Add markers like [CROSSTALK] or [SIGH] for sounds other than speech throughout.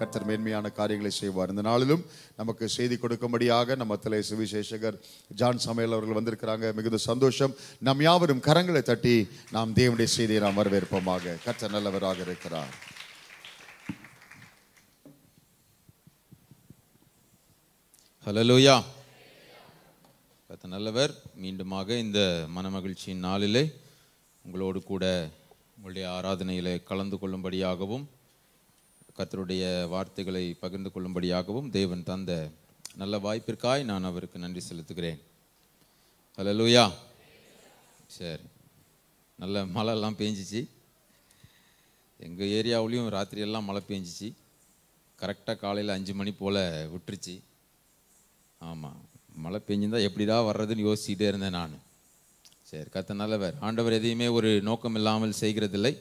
கர்த்தர் மேன்மையான காரியங்களை செய்வார் இந்த நாளிலும் நமக்கு செய்தி கொடுக்கும்படியாக நம்ம தலை சுவிசேஷகர் ஜான் சமையல் அவர்கள் வந்திருக்கிறாங்க மிகுந்த சந்தோஷம் நம் யாவரும் கரங்களை தட்டி நாம் தேவனுடைய செய்தியை நாம் வரவேற்போமாக கர்த்தர் நல்லவராக இருக்கிறார் ஹலலூயா கர்த்தர் நல்லவர் மீண்டுமாக இந்த மனமகிழ்ச்சியின் நாளிலே உங்களோடு கூட உங்களுடைய ஆராதனையில் கலந்து கொள்ளும்படியாகவும் கத்தருடைய வார்த்தைகளை பகிர்ந்து கொள்ளும்படியாகவும் தேவன் தந்த நல்ல வாய்ப்பிற்காய் நான் அவருக்கு நன்றி செலுத்துகிறேன் ஹலோ லூயா சரி நல்ல மழைலாம் பேஞ்சிச்சு எங்கள் ஏரியாவுலேயும் ராத்திரியெல்லாம் மழை பேஞ்சிச்சு கரெக்டாக காலையில் அஞ்சு மணி போல் விட்டுருச்சு ஆமாம் மழை பெஞ்சிருந்தால் எப்படிடா வர்றதுன்னு யோசிச்சுட்டே இருந்தேன் நான் சரி கத்த நல்லவர் ஆண்டவர் எதையுமே ஒரு நோக்கம் இல்லாமல் செய்கிறதில்லை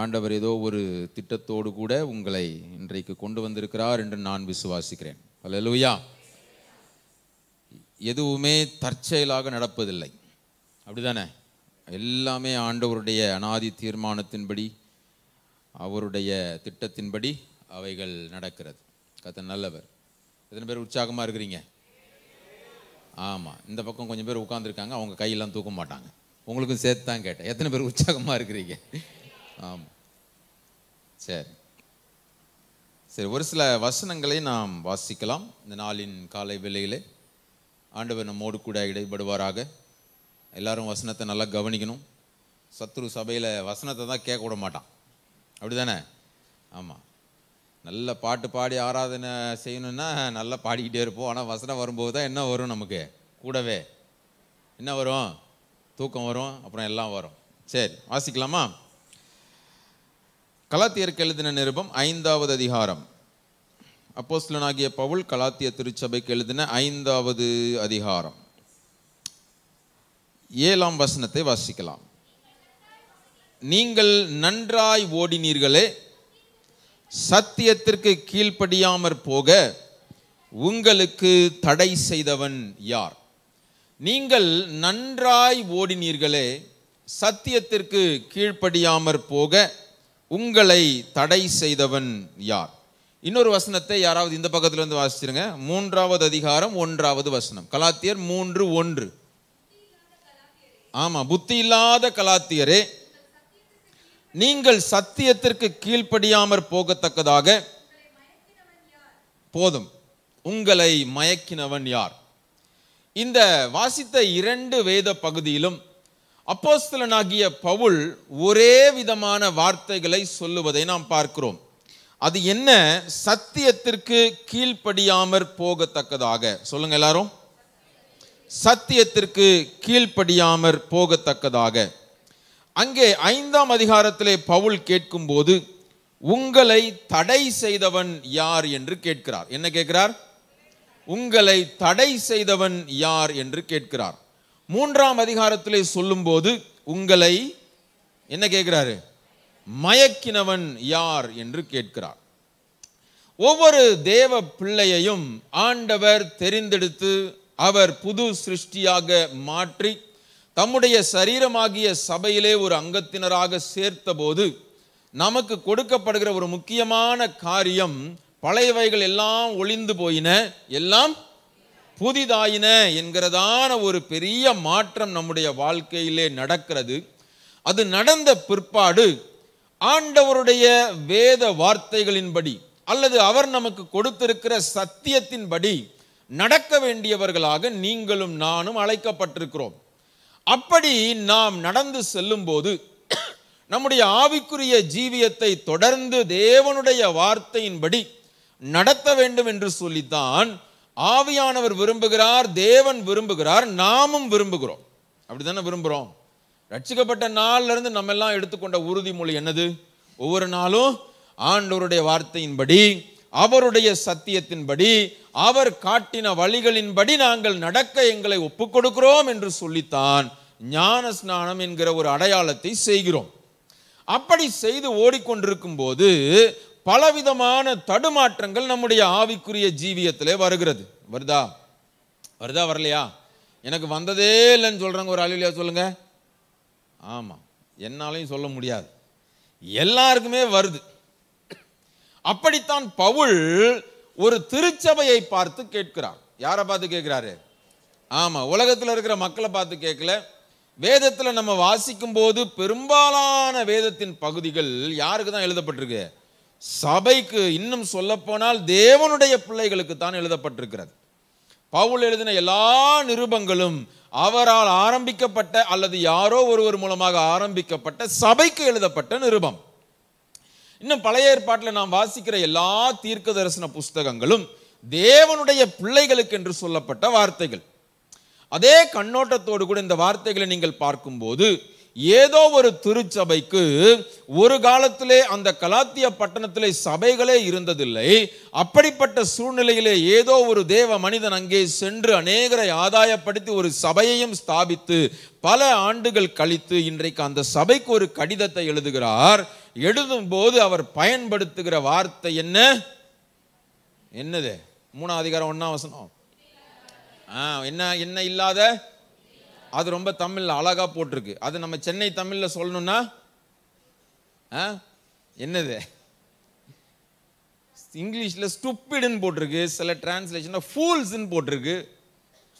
ஆண்டவர் ஏதோ ஒரு திட்டத்தோடு கூட உங்களை இன்றைக்கு கொண்டு வந்திருக்கிறார் என்று நான் விசுவாசிக்கிறேன் லூயா எதுவுமே தற்செயலாக நடப்பதில்லை அப்படிதானே எல்லாமே ஆண்டவருடைய அனாதி தீர்மானத்தின்படி அவருடைய திட்டத்தின்படி அவைகள் நடக்கிறது கத்த நல்லவர் எத்தனை பேர் உற்சாகமாக இருக்கிறீங்க ஆமாம் இந்த பக்கம் கொஞ்சம் பேர் உட்காந்துருக்காங்க அவங்க கையெல்லாம் தூக்க மாட்டாங்க உங்களுக்கும் சேர்த்து தான் கேட்டேன் எத்தனை பேர் உற்சாகமாக இருக்கிறீங்க ஆமாம் சரி சரி ஒரு சில வசனங்களை நாம் வாசிக்கலாம் இந்த நாளின் காலை வேலையிலே ஆண்டவர் நம்மோடு கூட இடைபடுவாராக எல்லாரும் வசனத்தை நல்லா கவனிக்கணும் சத்ரு சபையில் வசனத்தை தான் கேட்க விட மாட்டான் அப்படி தானே ஆமாம் நல்ல பாட்டு பாடி ஆராதனை செய்யணும்னா நல்லா பாடிக்கிட்டே இருப்போம் ஆனால் வசனம் வரும்போது தான் என்ன வரும் நமக்கு கூடவே என்ன வரும் தூக்கம் வரும் அப்புறம் எல்லாம் வரும் சரி வாசிக்கலாமா கலாத்தியருக்கு எழுதின நிருபம் ஐந்தாவது அதிகாரம் அப்போஸ்லனாகிய பவுல் கலாத்திய திருச்சபைக்கு எழுதின ஐந்தாவது அதிகாரம் ஏழாம் வசனத்தை வாசிக்கலாம் நீங்கள் நன்றாய் ஓடினீர்களே சத்தியத்திற்கு கீழ்ப்படியாமற் போக உங்களுக்கு தடை செய்தவன் யார் நீங்கள் நன்றாய் ஓடினீர்களே சத்தியத்திற்கு கீழ்ப்படியாமற் போக உங்களை தடை செய்தவன் யார் இன்னொரு வசனத்தை யாராவது இந்த இருந்து வாசிச்சிருங்க மூன்றாவது அதிகாரம் ஒன்றாவது வசனம் கலாத்தியர் மூன்று ஒன்று ஆமாம் புத்தி இல்லாத கலாத்தியரே நீங்கள் சத்தியத்திற்கு கீழ்ப்படியாமற் போகத்தக்கதாக போதும் உங்களை மயக்கினவன் யார் இந்த வாசித்த இரண்டு வேத பகுதியிலும் அப்போஸ்தலனாகிய பவுல் ஒரே விதமான வார்த்தைகளை சொல்லுவதை நாம் பார்க்கிறோம் அது என்ன சத்தியத்திற்கு கீழ்ப்படியாமற் போகத்தக்கதாக சொல்லுங்க எல்லாரும் சத்தியத்திற்கு கீழ்ப்படியாமற் போகத்தக்கதாக அங்கே ஐந்தாம் அதிகாரத்திலே பவுல் கேட்கும்போது உங்களை தடை செய்தவன் யார் என்று கேட்கிறார் என்ன கேட்கிறார் உங்களை தடை செய்தவன் யார் என்று கேட்கிறார் மூன்றாம் அதிகாரத்திலே சொல்லும்போது உங்களை என்ன கேட்கிறாரு மயக்கினவன் யார் என்று கேட்கிறார் ஒவ்வொரு தேவ பிள்ளையையும் ஆண்டவர் தெரிந்தெடுத்து அவர் புது சிருஷ்டியாக மாற்றி தம்முடைய சரீரமாகிய சபையிலே ஒரு அங்கத்தினராக சேர்த்தபோது நமக்கு கொடுக்கப்படுகிற ஒரு முக்கியமான காரியம் பழையவைகள் எல்லாம் ஒளிந்து போயின எல்லாம் புதிதாயின என்கிறதான ஒரு பெரிய மாற்றம் நம்முடைய வாழ்க்கையிலே நடக்கிறது அது நடந்த பிற்பாடு ஆண்டவருடைய வேத வார்த்தைகளின்படி அல்லது அவர் நமக்கு கொடுத்திருக்கிற சத்தியத்தின்படி நடக்க வேண்டியவர்களாக நீங்களும் நானும் அழைக்கப்பட்டிருக்கிறோம் அப்படி நாம் நடந்து செல்லும்போது நம்முடைய ஆவிக்குரிய ஜீவியத்தை தொடர்ந்து தேவனுடைய வார்த்தையின்படி நடத்த வேண்டும் என்று சொல்லித்தான் ஆவியானவர் விரும்புகிறார் தேவன் விரும்புகிறார் நாமும் விரும்புகிறோம் அப்படி தானே விரும்புகிறோம் ரட்சிக்கப்பட்ட நாள்லேருந்து நம்ம எல்லாம் எடுத்துக்கொண்ட உறுதிமொழி என்னது ஒவ்வொரு நாளும் ஆண்டவருடைய வார்த்தையின்படி அவருடைய சத்தியத்தின்படி அவர் காட்டின வழிகளின்படி நாங்கள் நடக்க எங்களை ஒப்புக் கொடுக்கிறோம் என்று சொல்லித்தான் ஞான ஸ்நானம் என்கிற ஒரு அடையாளத்தை செய்கிறோம் அப்படி செய்து ஓடிக்கொண்டிருக்கும் போது பலவிதமான தடுமாற்றங்கள் நம்முடைய ஆவிக்குரிய ஜீவியத்திலே வருகிறது வருதா வருதா வரலையா எனக்கு வந்ததே இல்லைன்னு சொல்கிறாங்க ஒரு அலுவலியா சொல்லுங்கள் ஆமாம் என்னாலையும் சொல்ல முடியாது எல்லாருக்குமே வருது அப்படித்தான் பவுல் ஒரு திருச்சபையை பார்த்து கேட்கிறார் யாரை பார்த்து கேட்கிறாரு ஆமாம் உலகத்தில் இருக்கிற மக்களை பார்த்து கேட்கல வேதத்தில் நம்ம வாசிக்கும் போது பெரும்பாலான வேதத்தின் பகுதிகள் யாருக்கு தான் எழுதப்பட்டிருக்கு சபைக்கு இன்னும் சொல்லப்போனால் தேவனுடைய பிள்ளைகளுக்கு தான் எழுதப்பட்டிருக்கிறது பவுல் எழுதின எல்லா நிருபங்களும் அவரால் ஆரம்பிக்கப்பட்ட அல்லது யாரோ ஒருவர் மூலமாக ஆரம்பிக்கப்பட்ட சபைக்கு எழுதப்பட்ட நிருபம் இன்னும் பழைய ஏற்பாட்டில் நாம் வாசிக்கிற எல்லா தீர்க்க தரிசன புஸ்தகங்களும் தேவனுடைய பிள்ளைகளுக்கு என்று சொல்லப்பட்ட வார்த்தைகள் அதே கண்ணோட்டத்தோடு கூட இந்த வார்த்தைகளை நீங்கள் பார்க்கும்போது ஏதோ ஒரு திருச்சபைக்கு ஒரு காலத்திலே அந்த கலாத்திய பட்டணத்திலே சபைகளே இருந்ததில்லை அப்படிப்பட்ட சூழ்நிலையிலே ஏதோ ஒரு தேவ மனிதன் அங்கே சென்று அநேகரை ஆதாயப்படுத்தி ஒரு சபையையும் ஸ்தாபித்து பல ஆண்டுகள் கழித்து இன்றைக்கு அந்த சபைக்கு ஒரு கடிதத்தை எழுதுகிறார் எழுதும்போது அவர் பயன்படுத்துகிற வார்த்தை என்ன என்னது மூணாவது அதிகாரம் ஒன்றாம் வசனம் என்ன என்ன இல்லாத அது ரொம்ப தமிழில் அழகாக போட்டிருக்கு அது நம்ம சென்னை தமிழில் சொல்லணும்னா ஆ என்னது இங்கிலீஷில் ஸ்டுப்பிடுன்னு போட்டிருக்கு சில டிரான்ஸ்லேஷனில் ஃபூல்ஸ்ன்னு போட்டிருக்கு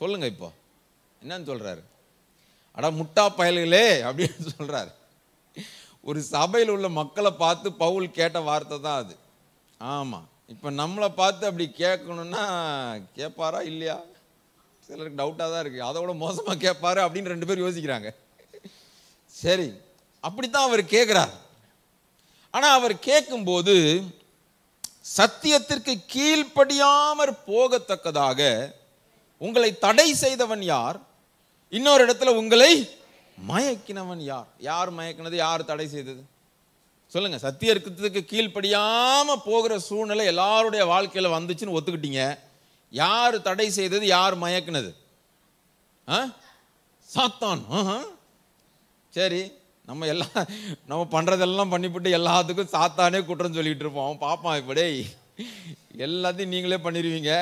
சொல்லுங்கள் இப்போ என்னன்னு சொல்கிறாரு அடா முட்டா பயல்களே அப்படின்னு சொல்கிறாரு ஒரு சபையில் உள்ள மக்களை பார்த்து பவுல் கேட்ட வார்த்தை தான் அது ஆமாம் இப்போ நம்மளை பார்த்து அப்படி கேட்கணுன்னா கேட்பாரா இல்லையா சிலருக்கு டவுட்டாக தான் இருக்குது அதோட மோசமாக கேட்பாரு அப்படின்னு ரெண்டு பேரும் யோசிக்கிறாங்க சரி அப்படித்தான் அவர் கேட்குறார் ஆனால் அவர் கேட்கும்போது சத்தியத்திற்கு கீழ்ப்படியாமற் போகத்தக்கதாக உங்களை தடை செய்தவன் யார் இன்னொரு இடத்துல உங்களை மயக்கினவன் யார் யார் மயக்கினது யார் தடை செய்தது சொல்லுங்க சத்தியத்துக்கு கீழ்ப்படியாமல் போகிற சூழ்நிலை எல்லாருடைய வாழ்க்கையில் வந்துச்சுன்னு ஒத்துக்கிட்டீங்க யார் தடை செய்தது யார் மயக்குனது ஆ சாத்தான் சரி நம்ம எல்லாம் நம்ம பண்ணுறதெல்லாம் பண்ணிவிட்டு எல்லாத்துக்கும் சாத்தானே குற்றம் சொல்லிகிட்டு இருப்போம் பார்ப்பான் இப்படி எல்லாத்தையும் நீங்களே பண்ணிடுவீங்க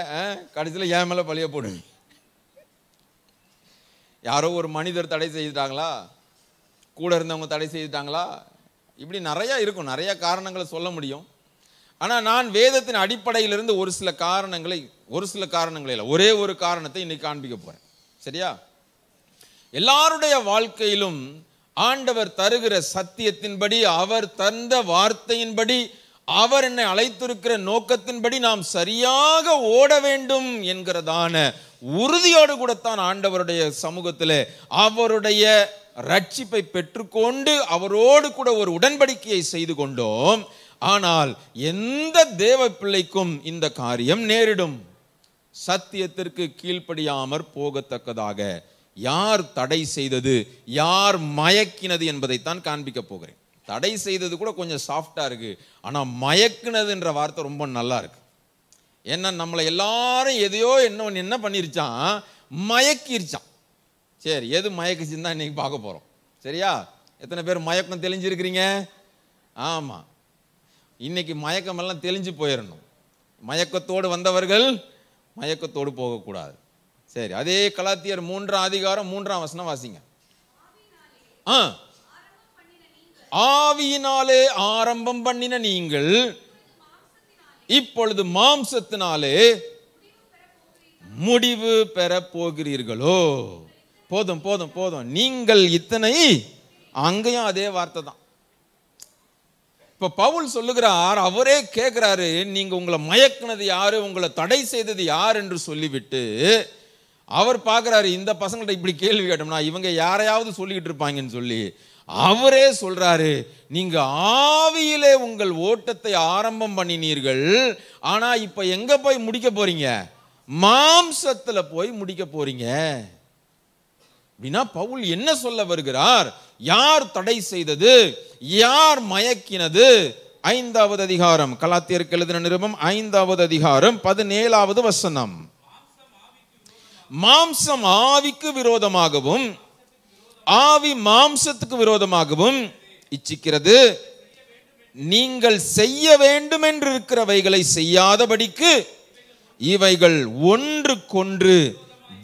கடைசியில் ஏன் மேலே பழிய போடுவீங்க யாரோ ஒரு மனிதர் தடை செய்துட்டாங்களா கூட இருந்தவங்க தடை செய்துட்டாங்களா இப்படி நிறையா இருக்கும் நிறையா காரணங்களை சொல்ல முடியும் ஆனால் நான் வேதத்தின் அடிப்படையிலிருந்து ஒரு சில காரணங்களை ஒரு சில காரணங்கள் இல்லை ஒரே ஒரு காரணத்தை இன்னைக்கு காண்பிக்க போகிறேன் சரியா எல்லாருடைய வாழ்க்கையிலும் ஆண்டவர் தருகிற சத்தியத்தின்படி அவர் தந்த வார்த்தையின்படி அவர் என்னை அழைத்திருக்கிற நோக்கத்தின்படி நாம் சரியாக ஓட வேண்டும் என்கிறதான உறுதியோடு கூடத்தான் ஆண்டவருடைய சமூகத்தில் அவருடைய ரட்சிப்பை பெற்றுக்கொண்டு அவரோடு கூட ஒரு உடன்படிக்கையை செய்து கொண்டோம் ஆனால் எந்த தேவ பிள்ளைக்கும் இந்த காரியம் நேரிடும் சத்தியத்திற்கு கீழ்ப்படியாமற் போகத்தக்கதாக யார் தடை செய்தது யார் மயக்கினது என்பதைத்தான் காண்பிக்க போகிறேன் தடை செய்தது கூட கொஞ்சம் சாஃப்டாக இருக்குது ஆனால் என்ற வார்த்தை ரொம்ப நல்லா இருக்கு ஏன்னா நம்மளை எல்லாரும் எதையோ என்ன என்ன பண்ணிருச்சான் மயக்கிருச்சான் சரி எது மயக்குச்சுன்னு தான் இன்றைக்கி பார்க்க போகிறோம் சரியா எத்தனை பேர் மயக்கம் தெளிஞ்சிருக்கிறீங்க ஆமாம் இன்றைக்கி மயக்கமெல்லாம் தெளிஞ்சு போயிடணும் மயக்கத்தோடு வந்தவர்கள் மயக்கத்தோடு போகக்கூடாது சரி அதே கலாத்தியர் மூன்றாம் அதிகாரம் மூன்றாம் வசனம் வாசிங்க ஆவியினாலே ஆரம்பம் பண்ணின நீங்கள் இப்பொழுது மாம்சத்தினாலே முடிவு பெற போகிறீர்களோ போதும் போதும் போதும் நீங்கள் இத்தனை அங்கேயும் அதே வார்த்தை தான் இப்போ பவுல் சொல்லுகிறார் அவரே கேட்குறாரு நீங்கள் உங்களை மயக்கினது யார் உங்களை தடை செய்தது யார் என்று சொல்லிவிட்டு அவர் பார்க்குறாரு இந்த பசங்கள்ட்ட இப்படி கேள்வி கேட்டோம்னா இவங்க யாரையாவது சொல்லிக்கிட்டு இருப்பாங்கன்னு சொல்லி அவரே சொல்கிறாரு நீங்கள் ஆவியிலே உங்கள் ஓட்டத்தை ஆரம்பம் பண்ணினீர்கள் ஆனால் இப்போ எங்கே போய் முடிக்க போகிறீங்க மாம்சத்தில் போய் முடிக்க போகிறீங்க அப்படின்னா பவுல் என்ன சொல்ல வருகிறார் யார் தடை செய்தது யார் மயக்கினது ஐந்தாவது அதிகாரம் கலாத்தியருக்கு எழுதின நிருபம் ஐந்தாவது அதிகாரம் பதினேழாவது வசனம் மாம்சம் ஆவிக்கு விரோதமாகவும் ஆவி மாம்சத்துக்கு விரோதமாகவும் இச்சிக்கிறது நீங்கள் செய்ய வேண்டும் என்று இருக்கிறவைகளை செய்யாதபடிக்கு இவைகள் ஒன்றுக்கொன்று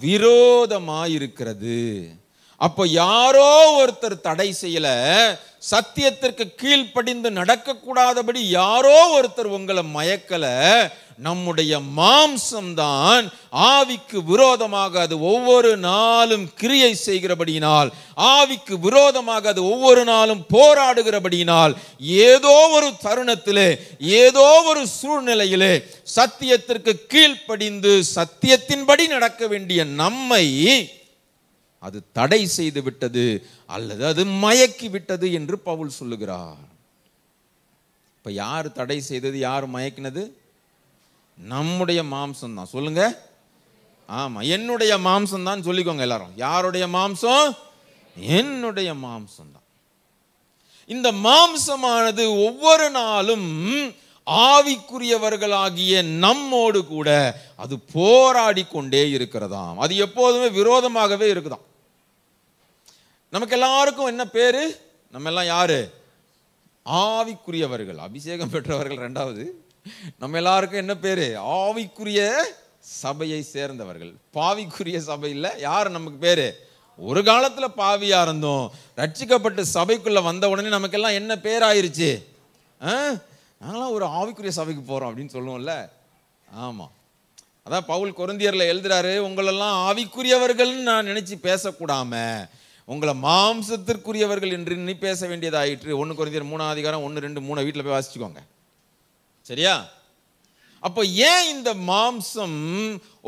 விரோதமாயிருக்கிறது அப்போ யாரோ ஒருத்தர் தடை செய்யல சத்தியத்திற்கு கீழ்ப்படிந்து நடக்கக்கூடாதபடி யாரோ ஒருத்தர் உங்களை மயக்கலை நம்முடைய மாம்சம்தான் ஆவிக்கு விரோதமாக அது ஒவ்வொரு நாளும் கிரியை செய்கிறபடியினால் ஆவிக்கு விரோதமாக அது ஒவ்வொரு நாளும் போராடுகிறபடியினால் ஏதோ ஒரு தருணத்திலே ஏதோ ஒரு சூழ்நிலையிலே சத்தியத்திற்கு கீழ்ப்படிந்து சத்தியத்தின்படி நடக்க வேண்டிய நம்மை அது தடை செய்து விட்டது அல்லது அது மயக்கி விட்டது என்று பவுல் சொல்லுகிறார் இப்போ யார் தடை செய்தது யார் மயக்கினது நம்முடைய மாம்சம் தான் சொல்லுங்க ஆமாம் என்னுடைய மாம்சம் தான் சொல்லிக்கோங்க எல்லாரும் யாருடைய மாம்சம் என்னுடைய மாம்சம் தான் இந்த மாம்சமானது ஒவ்வொரு நாளும் ஆவிக்குரியவர்களாகிய நம்மோடு கூட அது போராடி கொண்டே இருக்கிறதாம் அது எப்போதுமே விரோதமாகவே இருக்குதாம் நமக்கு எல்லாருக்கும் என்ன பேரு நம்ம எல்லாம் யாரு ஆவிக்குரியவர்கள் அபிஷேகம் பெற்றவர்கள் ரெண்டாவது நம்ம எல்லாருக்கும் என்ன பேர் ஆவிக்குரிய சபையை சேர்ந்தவர்கள் பாவிக்குரிய சபையில் யார் நமக்கு பேர் ஒரு காலத்தில் பாவியாக இருந்தோம் ரட்சிக்கப்பட்டு சபைக்குள்ளே வந்த உடனே நமக்கெல்லாம் என்ன பேர் ஆயிருச்சு நாங்களாம் ஒரு ஆவிக்குரிய சபைக்கு போகிறோம் அப்படின்னு சொல்லுவோம்ல ஆமாம் அதான் பவுல் குருந்தியரில் எழுதுறாரு உங்களெல்லாம் ஆவிக்குரியவர்கள்னு நான் நினச்சி பேசக்கூடாம உங்களை மாம்சத்திற்குரியவர்கள் என்று பேச வேண்டியதாயிற்று ஒன்று குறைந்தர் மூணாவது அதிகாரம் ஒன்று ரெண்டு மூணு வீட்டில் போய் வாசிச்சுக்கோங்க சரியா அப்போ ஏன் இந்த மாம்சம்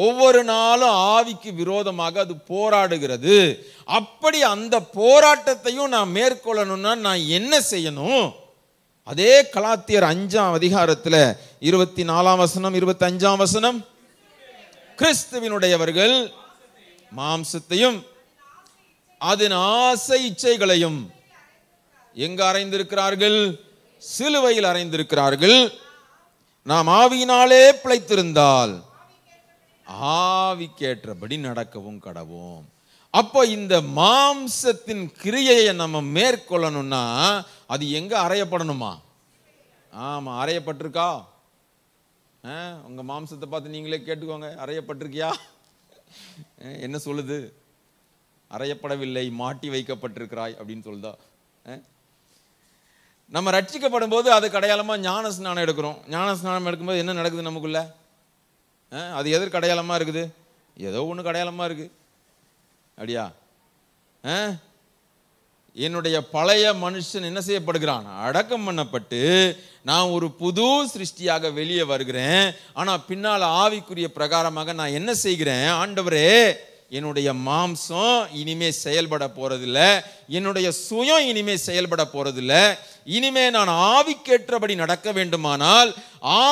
ஒவ்வொரு நாளும் ஆவிக்கு விரோதமாக அது போராடுகிறது அப்படி அந்த போராட்டத்தையும் நான் மேற்கொள்ளணும்னா நான் என்ன செய்யணும் அதே கலாத்தியர் அஞ்சாம் அதிகாரத்தில் இருபத்தி நாலாம் வசனம் இருபத்தி அஞ்சாம் வசனம் கிறிஸ்துவினுடையவர்கள் மாம்சத்தையும் அதன் ஆசை இச்சைகளையும் எங்கு அறைந்திருக்கிறார்கள் சிலுவையில் அறைந்திருக்கிறார்கள் நாம் ஆவியினாலே பிழைத்திருந்தால் ஆவிக்கேற்றபடி நடக்கவும் கடவும் அப்போ இந்த மாம்சத்தின் கிரியையை நம்ம மேற்கொள்ளணும்னா அது எங்கே அறையப்படணுமா ஆமாம் அறையப்பட்டிருக்கா உங்கள் மாம்சத்தை பார்த்து நீங்களே கேட்டுக்கோங்க அறையப்பட்டிருக்கியா என்ன சொல்லுது அறையப்படவில்லை மாட்டி வைக்கப்பட்டிருக்கிறாய் அப்படின்னு சொல்லுதா நம்ம ரட்சிக்கப்படும் போது அதுக்கு அடையாளமாக ஞான ஸ்நானம் எடுக்கிறோம் ஞான ஸ்நானம் எடுக்கும்போது என்ன நடக்குது நமக்குள்ள அது எதற்கு அடையாளமாக இருக்குது ஏதோ ஒன்று அடையாளமாக இருக்குது அப்படியா என்னுடைய பழைய மனுஷன் என்ன செய்யப்படுகிறான் அடக்கம் பண்ணப்பட்டு நான் ஒரு புது சிருஷ்டியாக வெளியே வருகிறேன் ஆனால் பின்னால் ஆவிக்குரிய பிரகாரமாக நான் என்ன செய்கிறேன் ஆண்டவரே என்னுடைய மாம்சம் இனிமே செயல்பட போகிறதில்ல என்னுடைய சுயம் இனிமே செயல்பட போகிறதில்ல இனிமே நான் ஆவிக்கேற்றபடி நடக்க வேண்டுமானால்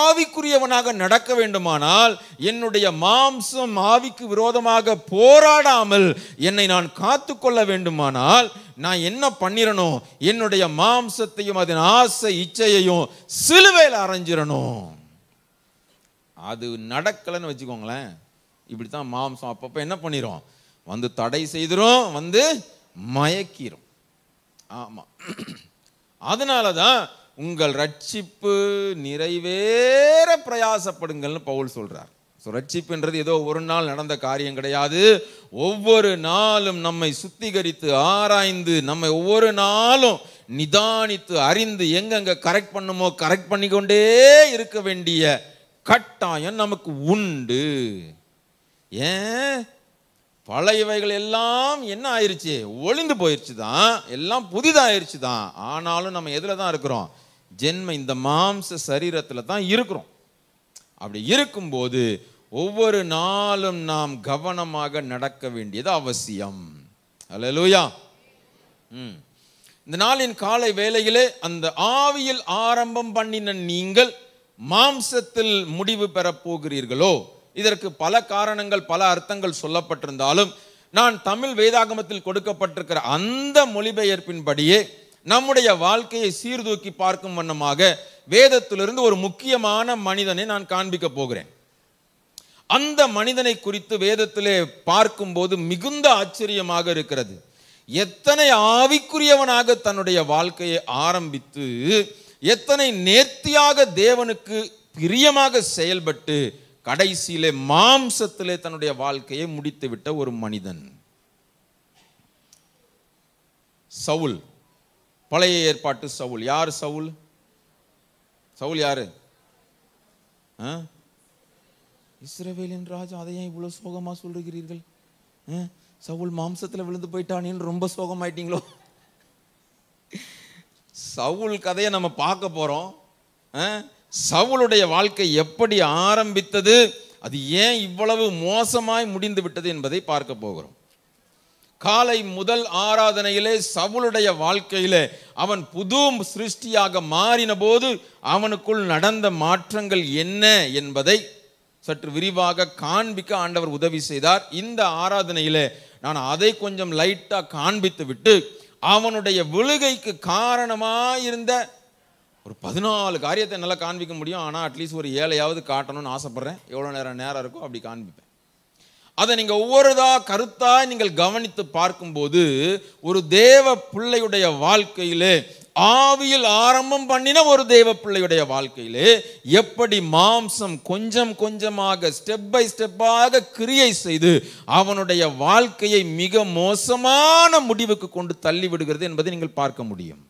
ஆவிக்குரியவனாக நடக்க வேண்டுமானால் என்னுடைய மாம்சம் ஆவிக்கு விரோதமாக போராடாமல் என்னை நான் காத்து கொள்ள வேண்டுமானால் நான் என்ன பண்ணிடணும் என்னுடைய மாம்சத்தையும் அதன் ஆசை இச்சையையும் சிலுவையில் அரைஞ்சிடணும் அது நடக்கலைன்னு வச்சுக்கோங்களேன் இப்படி தான் மாம்சம் அப்பப்போ என்ன பண்ணிடும் வந்து தடை செய்திரும் வந்து மயக்கிரும் ஆமாம் அதனால தான் உங்கள் ரட்சிப்பு நிறைவேற பிரயாசப்படுங்கள்னு பவுல் சொல்கிறார் ஸோ ரட்சிப்புன்றது ஏதோ ஒரு நாள் நடந்த காரியம் கிடையாது ஒவ்வொரு நாளும் நம்மை சுத்திகரித்து ஆராய்ந்து நம்மை ஒவ்வொரு நாளும் நிதானித்து அறிந்து எங்கெங்க கரெக்ட் பண்ணுமோ கரெக்ட் பண்ணிக்கொண்டே இருக்க வேண்டிய கட்டாயம் நமக்கு உண்டு ஏன் பழையவைகள் எல்லாம் என்ன ஆயிடுச்சு ஒளிந்து போயிடுச்சு தான் எல்லாம் புதிதாயிருச்சு தான் ஆனாலும் நம்ம எதில் தான் இருக்கிறோம் ஜென்ம இந்த மாம்ச சரீரத்தில் தான் இருக்கிறோம் அப்படி இருக்கும்போது ஒவ்வொரு நாளும் நாம் கவனமாக நடக்க வேண்டியது அவசியம் அலலூயா ம் இந்த நாளின் காலை வேலையிலே அந்த ஆவியில் ஆரம்பம் பண்ணின நீங்கள் மாம்சத்தில் முடிவு பெறப் போகிறீர்களோ இதற்கு பல காரணங்கள் பல அர்த்தங்கள் சொல்லப்பட்டிருந்தாலும் நான் தமிழ் வேதாகமத்தில் கொடுக்கப்பட்டிருக்கிற அந்த மொழிபெயர்ப்பின்படியே நம்முடைய வாழ்க்கையை சீர்தூக்கி பார்க்கும் வண்ணமாக வேதத்திலிருந்து ஒரு முக்கியமான மனிதனை நான் காண்பிக்க போகிறேன் அந்த மனிதனை குறித்து வேதத்திலே பார்க்கும்போது மிகுந்த ஆச்சரியமாக இருக்கிறது எத்தனை ஆவிக்குரியவனாக தன்னுடைய வாழ்க்கையை ஆரம்பித்து எத்தனை நேர்த்தியாக தேவனுக்கு பிரியமாக செயல்பட்டு கடைசியிலே மாம்சத்திலே தன்னுடைய வாழ்க்கையை முடித்துவிட்ட ஒரு மனிதன் சவுல் பழைய ஏற்பாட்டு சவுல் யார் சவுல் சவுல் யாரு இஸ்ரவேலின் ராஜா அதை ஏன் இவ்வளோ சோகமாக சொல்லுகிறீர்கள் சவுல் மாம்சத்தில் விழுந்து போயிட்டானேன்னு ரொம்ப சோகமாயிட்டீங்களோ சவுல் கதையை நம்ம பார்க்க போகிறோம் சவுளுடைய வாழ்க்கை எப்படி ஆரம்பித்தது அது ஏன் இவ்வளவு மோசமாய் முடிந்து விட்டது என்பதை பார்க்க போகிறோம் காலை முதல் ஆராதனையிலே சவுளுடைய வாழ்க்கையிலே அவன் புது சிருஷ்டியாக மாறின போது அவனுக்குள் நடந்த மாற்றங்கள் என்ன என்பதை சற்று விரிவாக காண்பிக்க ஆண்டவர் உதவி செய்தார் இந்த ஆராதனையிலே நான் அதை கொஞ்சம் லைட்டாக காண்பித்து விட்டு அவனுடைய விழுகைக்கு காரணமாயிருந்த ஒரு பதினாலு காரியத்தை நல்லா காண்பிக்க முடியும் ஆனால் அட்லீஸ்ட் ஒரு ஏழையாவது காட்டணும்னு ஆசைப்பட்றேன் எவ்வளோ நேரம் நேரம் இருக்கோ அப்படி காண்பிப்பேன் அதை நீங்கள் ஒவ்வொருதாக கருத்தாக நீங்கள் கவனித்து பார்க்கும்போது ஒரு தேவ பிள்ளையுடைய வாழ்க்கையிலே ஆவியில் ஆரம்பம் பண்ணின ஒரு தெய்வ பிள்ளையுடைய வாழ்க்கையிலே எப்படி மாம்சம் கொஞ்சம் கொஞ்சமாக ஸ்டெப் பை ஸ்டெப்பாக கிரியை செய்து அவனுடைய வாழ்க்கையை மிக மோசமான முடிவுக்கு கொண்டு தள்ளி விடுகிறது என்பதை நீங்கள் பார்க்க முடியும்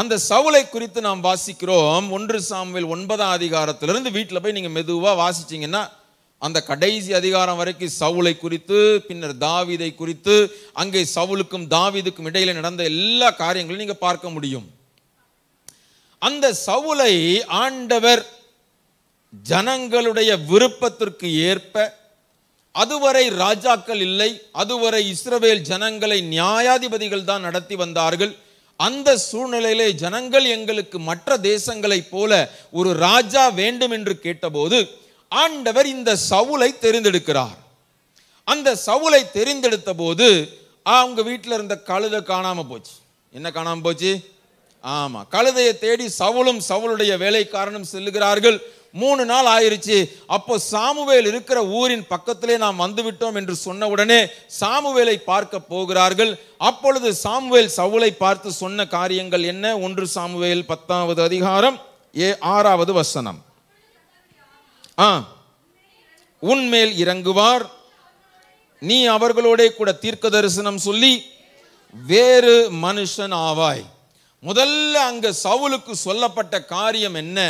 அந்த சவுளை குறித்து நாம் வாசிக்கிறோம் ஒன்று சாமுவேல் ஒன்பதாம் அதிகாரத்திலிருந்து வீட்டில் போய் நீங்கள் மெதுவாக வாசிச்சிங்கன்னா அந்த கடைசி அதிகாரம் வரைக்கும் சவுலை குறித்து பின்னர் தாவிதை குறித்து அங்கே சவுளுக்கும் தாவிதுக்கும் இடையில் நடந்த எல்லா காரியங்களும் நீங்கள் பார்க்க முடியும் அந்த சவுலை ஆண்டவர் ஜனங்களுடைய விருப்பத்திற்கு ஏற்ப அதுவரை ராஜாக்கள் இல்லை அதுவரை இஸ்ரவேல் ஜனங்களை நியாயாதிபதிகள் தான் நடத்தி வந்தார்கள் அந்த சூழ்நிலையிலே ஜனங்கள் எங்களுக்கு மற்ற தேசங்களைப் போல ஒரு ராஜா வேண்டும் என்று கேட்டபோது ஆண்டவர் இந்த சவுலை தெரிந்தெடுக்கிறார் அந்த சவுலை தெரிந்தெடுத்த போது அவங்க வீட்டில் இருந்த கழுதை காணாமல் போச்சு என்ன காணாமல் போச்சு ஆமாம் கழுதையை தேடி சவுலும் சவுளுடைய வேலைக்காரனும் செல்லுகிறார்கள் மூணு நாள் ஆயிடுச்சு அப்போ சாமுவேல் இருக்கிற ஊரின் பக்கத்திலே நாம் வந்துவிட்டோம் என்று சொன்ன உடனே சாமுவேலை பார்க்க போகிறார்கள் அப்பொழுது சாமுவேல் சவுலை பார்த்து சொன்ன காரியங்கள் என்ன ஒன்று சாமுவேல் பத்தாவது அதிகாரம் ஏ ஆறாவது வசனம் ஆ உன்மேல் இறங்குவார் நீ அவர்களோட கூட தீர்க்க தரிசனம் சொல்லி வேறு மனுஷன் ஆவாய் முதல்ல அங்க சவுலுக்கு சொல்லப்பட்ட காரியம் என்ன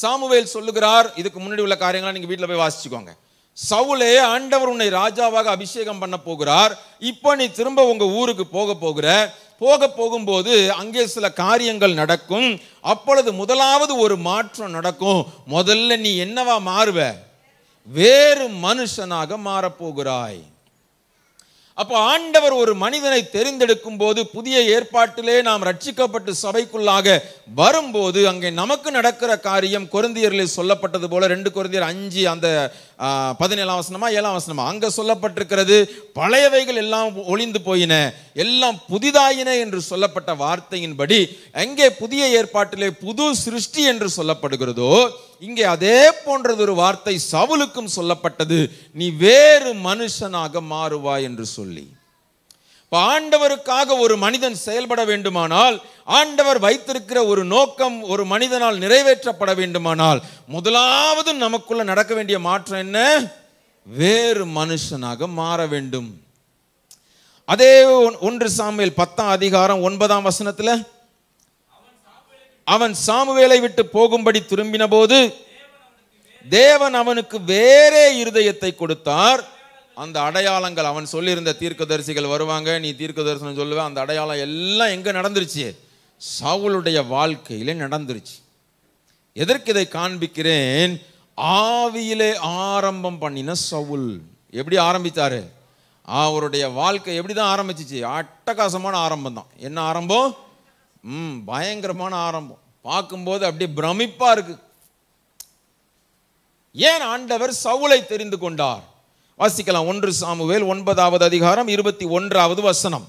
சாமுவேல் சொல்லுகிறார் இதுக்கு முன்னாடி உள்ள காரியங்களை நீங்கள் வீட்டில் போய் வாசிச்சுக்கோங்க சவுலே ஆண்டவர் உன்னை ராஜாவாக அபிஷேகம் பண்ண போகிறார் இப்போ நீ திரும்ப உங்கள் ஊருக்கு போக போகிற போக போகும்போது அங்கே சில காரியங்கள் நடக்கும் அப்பொழுது முதலாவது ஒரு மாற்றம் நடக்கும் முதல்ல நீ என்னவா மாறுவ வேறு மனுஷனாக மாறப்போகிறாய் அப்போ ஆண்டவர் ஒரு மனிதனை தெரிந்தெடுக்கும் போது புதிய ஏற்பாட்டிலே நாம் ரட்சிக்கப்பட்டு சபைக்குள்ளாக வரும்போது அங்கே நமக்கு நடக்கிற காரியம் குருந்தியர்களில் சொல்லப்பட்டது போல ரெண்டு குருந்தியர் அஞ்சு அந்த பதினேழாம் வசனமா ஏழாம் வசனமா அங்கே சொல்லப்பட்டிருக்கிறது பழையவைகள் எல்லாம் ஒளிந்து போயின எல்லாம் புதிதாயின என்று சொல்லப்பட்ட வார்த்தையின்படி எங்கே புதிய ஏற்பாட்டிலே புது சிருஷ்டி என்று சொல்லப்படுகிறதோ இங்கே அதே போன்றது ஒரு வார்த்தை சவுலுக்கும் சொல்லப்பட்டது நீ வேறு மனுஷனாக மாறுவாய் என்று சொல்லி இப்போ ஆண்டவருக்காக ஒரு மனிதன் செயல்பட வேண்டுமானால் ஆண்டவர் வைத்திருக்கிற ஒரு நோக்கம் ஒரு மனிதனால் நிறைவேற்றப்பட வேண்டுமானால் முதலாவது நமக்குள்ள நடக்க வேண்டிய மாற்றம் என்ன வேறு மனுஷனாக மாற வேண்டும் அதே ஒன்று சாமியில் பத்தாம் அதிகாரம் ஒன்பதாம் வசனத்தில் அவன் சாமுவேலை விட்டு போகும்படி திரும்பின போது தேவன் அவனுக்கு வேறே இருதயத்தை கொடுத்தார் அந்த அடையாளங்கள் அவன் சொல்லியிருந்த தீர்க்கதரிசிகள் வருவாங்க நீ தீர்க்க தரிசனம் சொல்லுவேன் அந்த அடையாளம் எல்லாம் எங்கே நடந்துருச்சு சவுளுடைய வாழ்க்கையிலே நடந்துருச்சு எதற்கு இதை காண்பிக்கிறேன் ஆவியிலே ஆரம்பம் பண்ணின சவுல் எப்படி ஆரம்பித்தாரு அவருடைய வாழ்க்கை எப்படி தான் ஆரம்பிச்சிச்சு அட்டகாசமான ஆரம்பம் தான் என்ன ஆரம்பம் ம் பயங்கரமான ஆரம்பம் பார்க்கும்போது அப்படியே பிரமிப்பாக இருக்கு ஏன் ஆண்டவர் சவுளை தெரிந்து கொண்டார் வாசிக்கலாம் ஒன்று சாமுவேல் ஒன்பதாவது அதிகாரம் இருபத்தி ஒன்றாவது வசனம்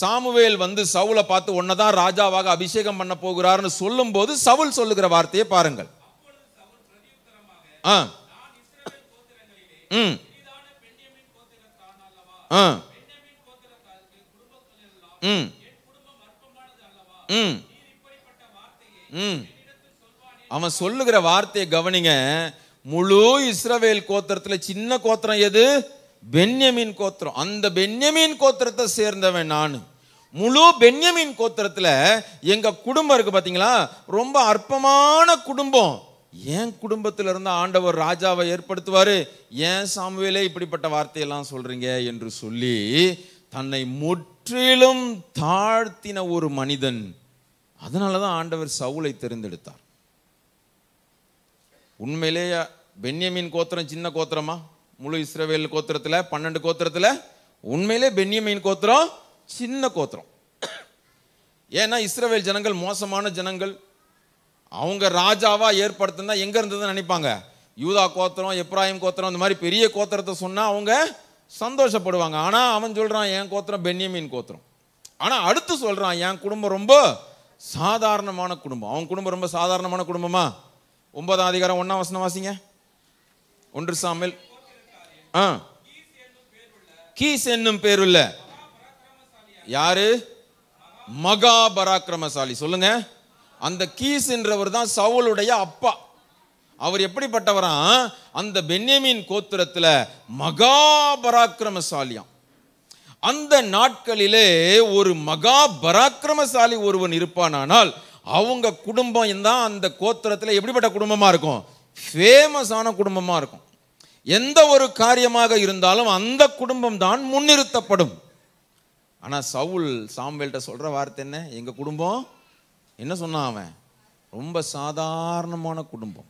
சாமுவேல் வந்து சவுலை பார்த்து ஒன்னதான் ராஜாவாக அபிஷேகம் பண்ண போகிறார்னு சொல்லும் போது சவுல் சொல்லுகிற வார்த்தையை பாருங்கள் அவன் சொல்லுகிற வார்த்தையை கவனிங்க முழு இஸ்ரவேல் கோத்திரத்தில் சின்ன கோத்திரம் எது பென்யமின் கோத்திரம் அந்த பென்யமின் கோத்திரத்தை சேர்ந்தவன் நான் முழு பென்யமின் கோத்திரத்தில் எங்கள் குடும்பம் இருக்குது பார்த்தீங்களா ரொம்ப அற்பமான குடும்பம் என் குடும்பத்தில் இருந்த ஆண்டவர் ராஜாவை ஏற்படுத்துவார் ஏன் சாமுவேலே இப்படிப்பட்ட வார்த்தையெல்லாம் சொல்கிறீங்க என்று சொல்லி தன்னை முற்றிலும் தாழ்த்தின ஒரு மனிதன் அதனால தான் ஆண்டவர் சவுலை தெரிந்தெடுத்தார் உண்மையிலேயே பென்யமின் கோத்திரம் சின்ன கோத்திரமா முழு இஸ்ரவேல் கோத்திரத்தில் பன்னெண்டு கோத்திரத்தில் உண்மையிலே பென்யமின் கோத்திரம் சின்ன கோத்திரம் ஏன்னா இஸ்ரவேல் ஜனங்கள் மோசமான ஜனங்கள் அவங்க ராஜாவாக ஏற்படுத்தினா எங்கே இருந்ததுன்னு நினைப்பாங்க யூதா கோத்திரம் எப்ராஹிம் கோத்திரம் அந்த மாதிரி பெரிய கோத்திரத்தை சொன்னால் அவங்க சந்தோஷப்படுவாங்க ஆனால் அவன் சொல்கிறான் என் கோத்திரம் பென்யமின் கோத்திரம் ஆனால் அடுத்து சொல்கிறான் என் குடும்பம் ரொம்ப சாதாரணமான குடும்பம் அவன் குடும்பம் ரொம்ப சாதாரணமான குடும்பமா ஒன்பதாம் அதிகாரம் ஒன்றாம் வசனம் வாசிங்க ஒன்று சாமில் ஆ கீஸ் என்னும் பேருள்ள யாரு மகா பராக்கிரமசாலி சொல்லுங்க அந்த கீஸ் என்றவர் தான் சவுளுடைய அப்பா அவர் எப்படிப்பட்டவரா அந்த பென்யமின் கோத்திரத்தில் மகா பராக்கிரமசாலியாம் அந்த நாட்களிலே ஒரு மகா பராக்கிரமசாலி ஒருவன் இருப்பானானால் அவங்க குடும்பம் தான் அந்த கோத்திரத்தில் எப்படிப்பட்ட குடும்பமாக இருக்கும் ஃபேமஸான குடும்பமாக இருக்கும் எந்த ஒரு காரியமாக இருந்தாலும் அந்த குடும்பம் தான் முன்னிறுத்தப்படும் ஆனால் சவுல் சாம்பேல்கிட்ட சொல்கிற வார்த்தை என்ன எங்கள் குடும்பம் என்ன சொன்னான் அவன் ரொம்ப சாதாரணமான குடும்பம்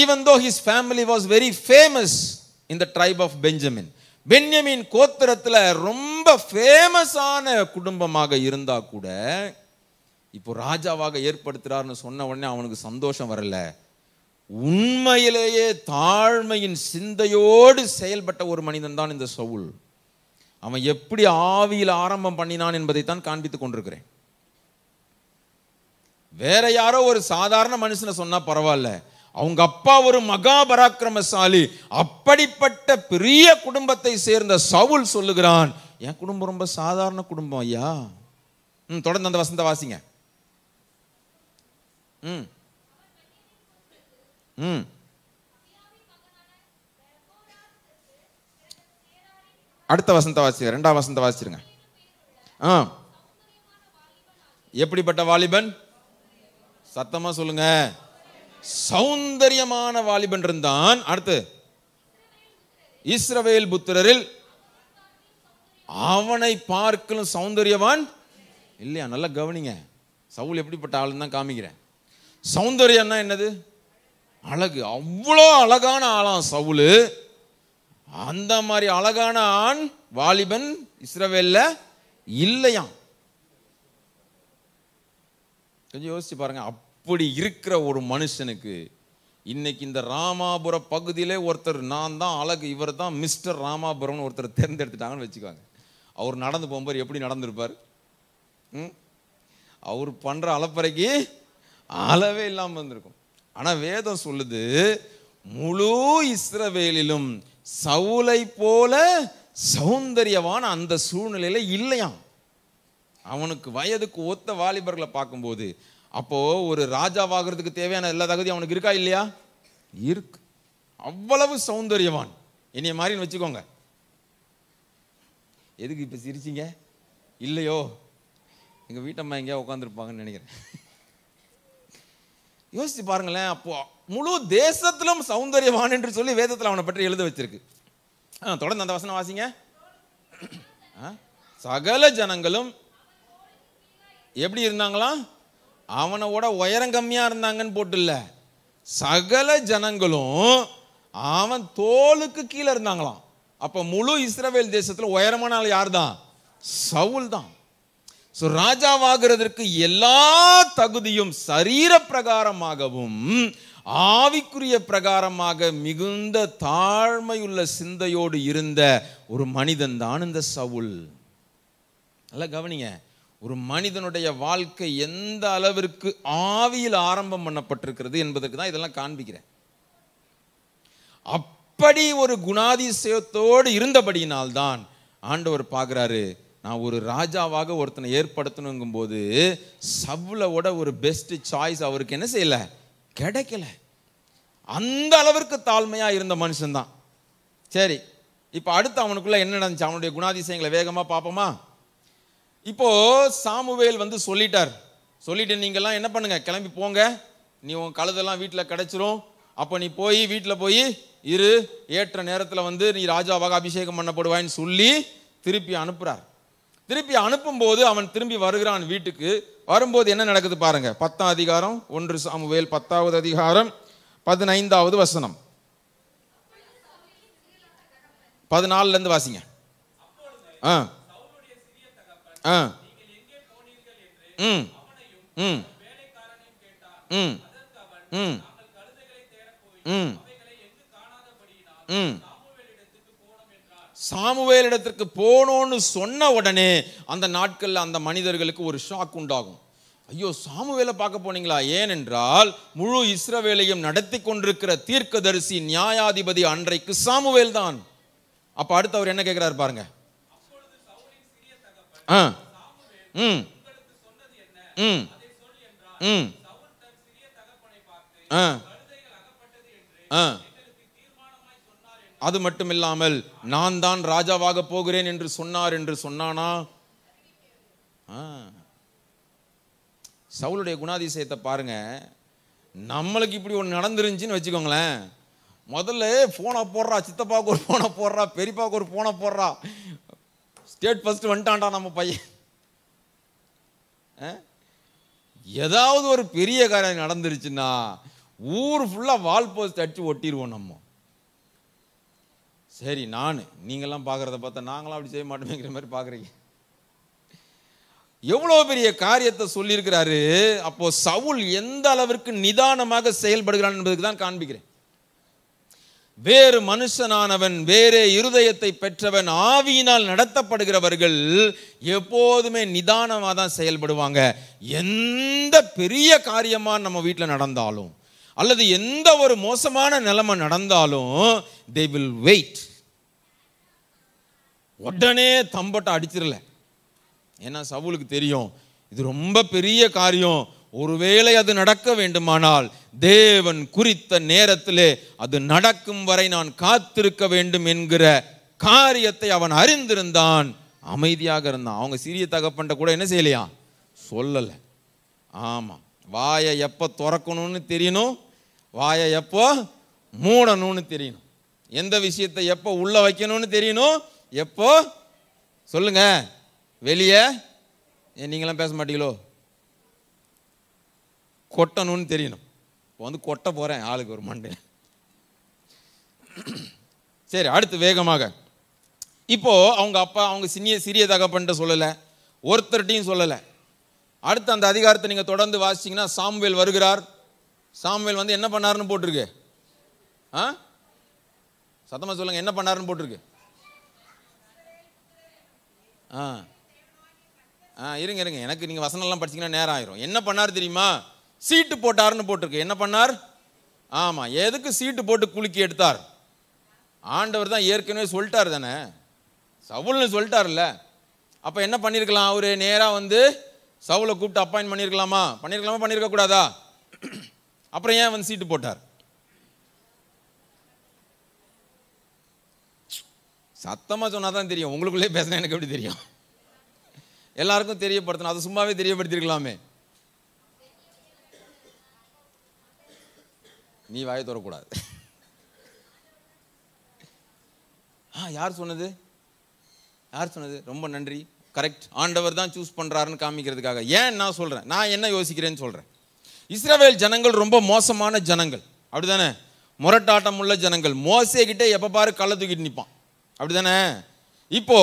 even though his family was very famous இந்த ட்ரைப் ஆஃப் பெஞ்சமின் பென்யமின் கோத்திரத்தில் ரொம்ப ஃபேமஸான குடும்பமாக இருந்தால் கூட இப்போ ராஜாவாக ஏற்படுத்துகிறார்னு சொன்ன உடனே அவனுக்கு சந்தோஷம் வரலை உண்மையிலேயே தாழ்மையின் சிந்தையோடு செயல்பட்ட ஒரு மனிதன் தான் இந்த சவுல் அவன் எப்படி ஆவியில் ஆரம்பம் பண்ணினான் என்பதைத்தான் காண்பித்துக் கொண்டிருக்கிறேன் வேற யாரோ ஒரு சாதாரண மனுஷனை சொன்னா பரவாயில்ல அவங்க அப்பா ஒரு மகா பராக்கிரமசாலி அப்படிப்பட்ட பெரிய குடும்பத்தை சேர்ந்த சவுல் சொல்லுகிறான் என் குடும்பம் ரொம்ப சாதாரண குடும்பம் ஐயா ம் தொடர்ந்து அந்த வசந்த வாசிங்க ம் ம் அடுத்த வசந்த வாசிங்க ரெண்டாம் வசந்த வாசிச்சிருங்க ஆ எப்படிப்பட்ட வாலிபன் சத்தமாக சொல்லுங்க சௌந்தரியமான வாலிபன் இருந்தான் அடுத்து இஸ்ரவேல் புத்திரரில் அவனை பார்க்கலும் சௌந்தரியவான் இல்லையா நல்லா கவனிங்க சவுல் எப்படிப்பட்ட ஆளுன்னு தான் காமிக்கிறேன் சௌந்தரியம்னா என்னது அழகு அவ்வளோ அழகான ஆளாம் சவுலு அந்த மாதிரி அழகான ஆண் வாலிபன் இஸ்ரவேல்ல இல்லையாம் கொஞ்சம் யோசிச்சு பாருங்க அப்படி இருக்கிற ஒரு மனுஷனுக்கு இன்னைக்கு இந்த ராமாபுர பகுதியிலே ஒருத்தர் நான் தான் அழகு இவர் தான் மிஸ்டர் ராமாபுரம்னு ஒருத்தர் தேர்ந்தெடுத்துட்டாங்கன்னு வச்சுக்கோங்க அவர் நடந்து போகும்போது எப்படி நடந்திருப்பார் அவர் பண்ணுற அளப்பறைக்கு அளவே இல்லாமல் வந்திருக்கும் ஆனால் வேதம் சொல்லுது முழு இஸ்ரவேலிலும் சவுலை போல சௌந்தரியவான அந்த சூழ்நிலையில் இல்லையாம் அவனுக்கு வயதுக்கு ஒத்த வாலிபர்களை பார்க்கும்போது அப்போது ஒரு ராஜாவாகிறதுக்கு தேவையான எல்லா தகுதியும் அவனுக்கு இருக்கா இல்லையா இருக்கு அவ்வளவு சௌந்தரியவான் என்னைய மாதிரின்னு வச்சுக்கோங்க எதுக்கு இப்போ சிரிச்சிங்க இல்லையோ எங்கள் வீட்டம்மா எங்கேயா உட்காந்துருப்பாங்கன்னு நினைக்கிறேன் யோசித்து பாருங்களேன் அப்போ முழு தேசத்திலும் சௌந்தரியவான் என்று சொல்லி வேதத்தில் அவனை பற்றி எழுத வச்சிருக்கு ஆ தொடர்ந்து அந்த வசனம் வாசிங்க சகல ஜனங்களும் எப்படி இருந்தாங்களா அவனோட உயரம் கம்மியாக இருந்தாங்கன்னு போட்டு சகல ஜனங்களும் அவன் தோலுக்கு கீழே இருந்தாங்களாம் அப்போ முழு இஸ்ரவேல் தேசத்தில் உயரமான ஆள் யார் தான் சவுல் தான் ஸோ ராஜாவாகிறதற்கு எல்லா தகுதியும் சரீர பிரகாரமாகவும் ஆவிக்குரிய பிரகாரமாக மிகுந்த தாழ்மையுள்ள சிந்தையோடு இருந்த ஒரு மனிதன் தான் இந்த சவுல் நல்லா கவனிங்க ஒரு மனிதனுடைய வாழ்க்கை எந்த அளவிற்கு ஆவியில் ஆரம்பம் பண்ணப்பட்டிருக்கிறது என்பதற்கு தான் இதெல்லாம் காண்பிக்கிறேன் அப்படி ஒரு குணாதிசயத்தோடு இருந்தபடியினால்தான் ஆண்டவர் பார்க்குறாரு நான் ஒரு ராஜாவாக ஒருத்தனை ஏற்படுத்தணுங்கும் போது சவ்வளவோட ஒரு பெஸ்ட் சாய்ஸ் அவருக்கு என்ன செய்யலை கிடைக்கல அந்த அளவிற்கு தாழ்மையாக இருந்த மனுஷன்தான் சரி இப்போ அடுத்து அவனுக்குள்ளே என்ன நடந்துச்சு அவனுடைய குணாதிசயங்களை வேகமாக பார்ப்போமா இப்போ சாமுவேல் வந்து சொல்லிட்டார் சொல்லிட்டு நீங்கள்லாம் என்ன பண்ணுங்கள் கிளம்பி போங்க நீ உன் கழுதெல்லாம் வீட்டில் கிடச்சிரும் அப்போ நீ போய் வீட்டில் போய் இரு ஏற்ற நேரத்தில் வந்து நீ ராஜாவாக அபிஷேகம் பண்ணப்படுவாயின்னு சொல்லி திருப்பி அனுப்புகிறார் திருப்பி அனுப்பும்போது அவன் திரும்பி வருகிறான் வீட்டுக்கு வரும்போது என்ன நடக்குது பாருங்க பத்தாம் அதிகாரம் ஒன்று சாமுவேல் பத்தாவது அதிகாரம் பதினைந்தாவது வசனம் பதினாலுலேருந்து வாசிங்க ஆ ஆ ம் ம் ம் ம் ம் ம் சாமுவேல் இடத்திற்கு போனோன்னு சொன்ன உடனே அந்த நாட்களில் அந்த மனிதர்களுக்கு ஒரு ஷாக் உண்டாகும் ஐயோ சாமுவேலை பார்க்க போனீங்களா ஏனென்றால் முழு இஸ்ரவேலையும் நடத்தி கொண்டிருக்கிற தீர்க்கதரிசி நியாயாதிபதி அன்றைக்கு சாமுவேல் தான் அப்போ அடுத்து அவர் என்ன கேட்குறாரு பாருங்க ஆ ம் ம் ம் ஆ ஆ அது மட்டும் இல்லாமல் நான் தான் ராஜாவாக போகிறேன் என்று சொன்னார் என்று சொன்னானா சவுளுடைய குணாதிசயத்தை பாருங்க நம்மளுக்கு இப்படி ஒன்று நடந்துருந்துச்சின்னு வச்சுக்கோங்களேன் முதல்ல ஃபோனை போடுறா சித்தப்பாவுக்கு ஒரு ஃபோனை போடுறா பெரியப்பாவுக்கு ஒரு ஃபோனை போடுறா ஸ்டேட் ஃபஸ்ட்டு வந்துட்டான்டா நம்ம பையன் ஏதாவது ஒரு பெரிய காரியம் நடந்துருச்சுன்னா ஊர் ஃபுல்லாக வால் போஸ்ட் அடித்து ஒட்டிடுவோம் நம்ம சரி நான் நீங்கள்லாம் பார்க்குறத பார்த்தா நாங்களாம் அப்படி செய்ய மாட்டோமேங்கிற மாதிரி பார்க்குறீங்க எவ்வளோ பெரிய காரியத்தை சொல்லியிருக்கிறாரு அப்போ சவுல் எந்த அளவிற்கு நிதானமாக செயல்படுகிறான் என்பதுக்கு தான் காண்பிக்கிறேன் வேறு மனுஷனானவன் வேறே இருதயத்தை பெற்றவன் ஆவியினால் நடத்தப்படுகிறவர்கள் எப்போதுமே நிதானமாக தான் செயல்படுவாங்க எந்த பெரிய காரியமாக நம்ம வீட்டில் நடந்தாலும் அல்லது எந்த ஒரு மோசமான நிலைமை நடந்தாலும் தே வில் வெயிட் உடனே தம்பட்டை அடிச்சிடல ஏன்னா சவுலுக்கு தெரியும் இது ரொம்ப பெரிய காரியம் ஒருவேளை அது நடக்க வேண்டுமானால் தேவன் குறித்த நேரத்திலே அது நடக்கும் வரை நான் காத்திருக்க வேண்டும் என்கிற காரியத்தை அவன் அறிந்திருந்தான் அமைதியாக இருந்தான் அவங்க சிறிய தகப்பன்ட்ட கூட என்ன செய்யலையா சொல்லலை ஆமாம் வாயை எப்போ திறக்கணும்னு தெரியணும் வாயை எப்போ மூடணும்னு தெரியணும் எந்த விஷயத்தை எப்போ உள்ளே வைக்கணும்னு தெரியணும் எப்போ சொல்லுங்க வெளியே ஏன் நீங்களாம் பேச மாட்டீங்களோ கொட்டணும்னு தெரியணும் இப்போ வந்து கொட்ட போகிறேன் ஆளுக்கு ஒரு மண்டே சரி அடுத்து வேகமாக இப்போது அவங்க அப்பா அவங்க சின்ன சிறிய தகப்பன்ட்ட சொல்லலை ஒருத்தர்கிட்டையும் சொல்லலை அடுத்து அந்த அதிகாரத்தை நீங்கள் தொடர்ந்து வாசிச்சிங்கன்னா சாம்வேல் வருகிறார் சாம்வேல் வந்து என்ன பண்ணாருன்னு போட்டிருக்கு ஆ சத்தமாக சொல்லுங்கள் என்ன பண்ணாருன்னு போட்டிருக்கு ஆ ஆ இருங்க இருங்க எனக்கு நீங்கள் வசனம்லாம் படிச்சிங்கன்னா நேரம் ஆயிரும் என்ன பண்ணார் தெரியுமா சீட்டு போட்டார்னு போட்டிருக்கு என்ன பண்ணார் ஆமாம் எதுக்கு சீட்டு போட்டு குலுக்கி எடுத்தார் ஆண்டவர் தான் ஏற்கனவே சொல்லிட்டார் தானே சவுல்னு சொல்லிட்டார்ல அப்போ என்ன பண்ணியிருக்கலாம் அவர் நேராக வந்து சவுலை கூப்பிட்டு அப்பாயின் பண்ணியிருக்கலாமா பண்ணியிருக்கலாமா பண்ணியிருக்கக்கூடாதா அப்புறம் ஏன் வந்து சீட்டு போட்டார் சத்தமாக சொன்னால் தான் தெரியும் உங்களுக்குள்ளே பேசினா எனக்கு எப்படி தெரியும் எல்லாருக்கும் தெரியப்படுத்தணும் அதை சும்மாவே தெரியப்படுத்திருக்கலாமே நீ வாயை தரக்கூடாது ஆ யார் சொன்னது யார் சொன்னது ரொம்ப நன்றி கரெக்ட் ஆண்டவர் தான் சூஸ் பண்ணுறாருன்னு காமிக்கிறதுக்காக ஏன் நான் சொல்கிறேன் நான் என்ன யோசிக்கிறேன்னு சொல்கிறேன் இஸ்ரேவேல் ஜனங்கள் ரொம்ப மோசமான ஜனங்கள் அப்படிதானே முரட்டாட்டம் உள்ள ஜனங்கள் மோசே கிட்டே எப்போ பாரு கள்ள தூக்கிட்டு நிற்பான் அப்படிதானே இப்போ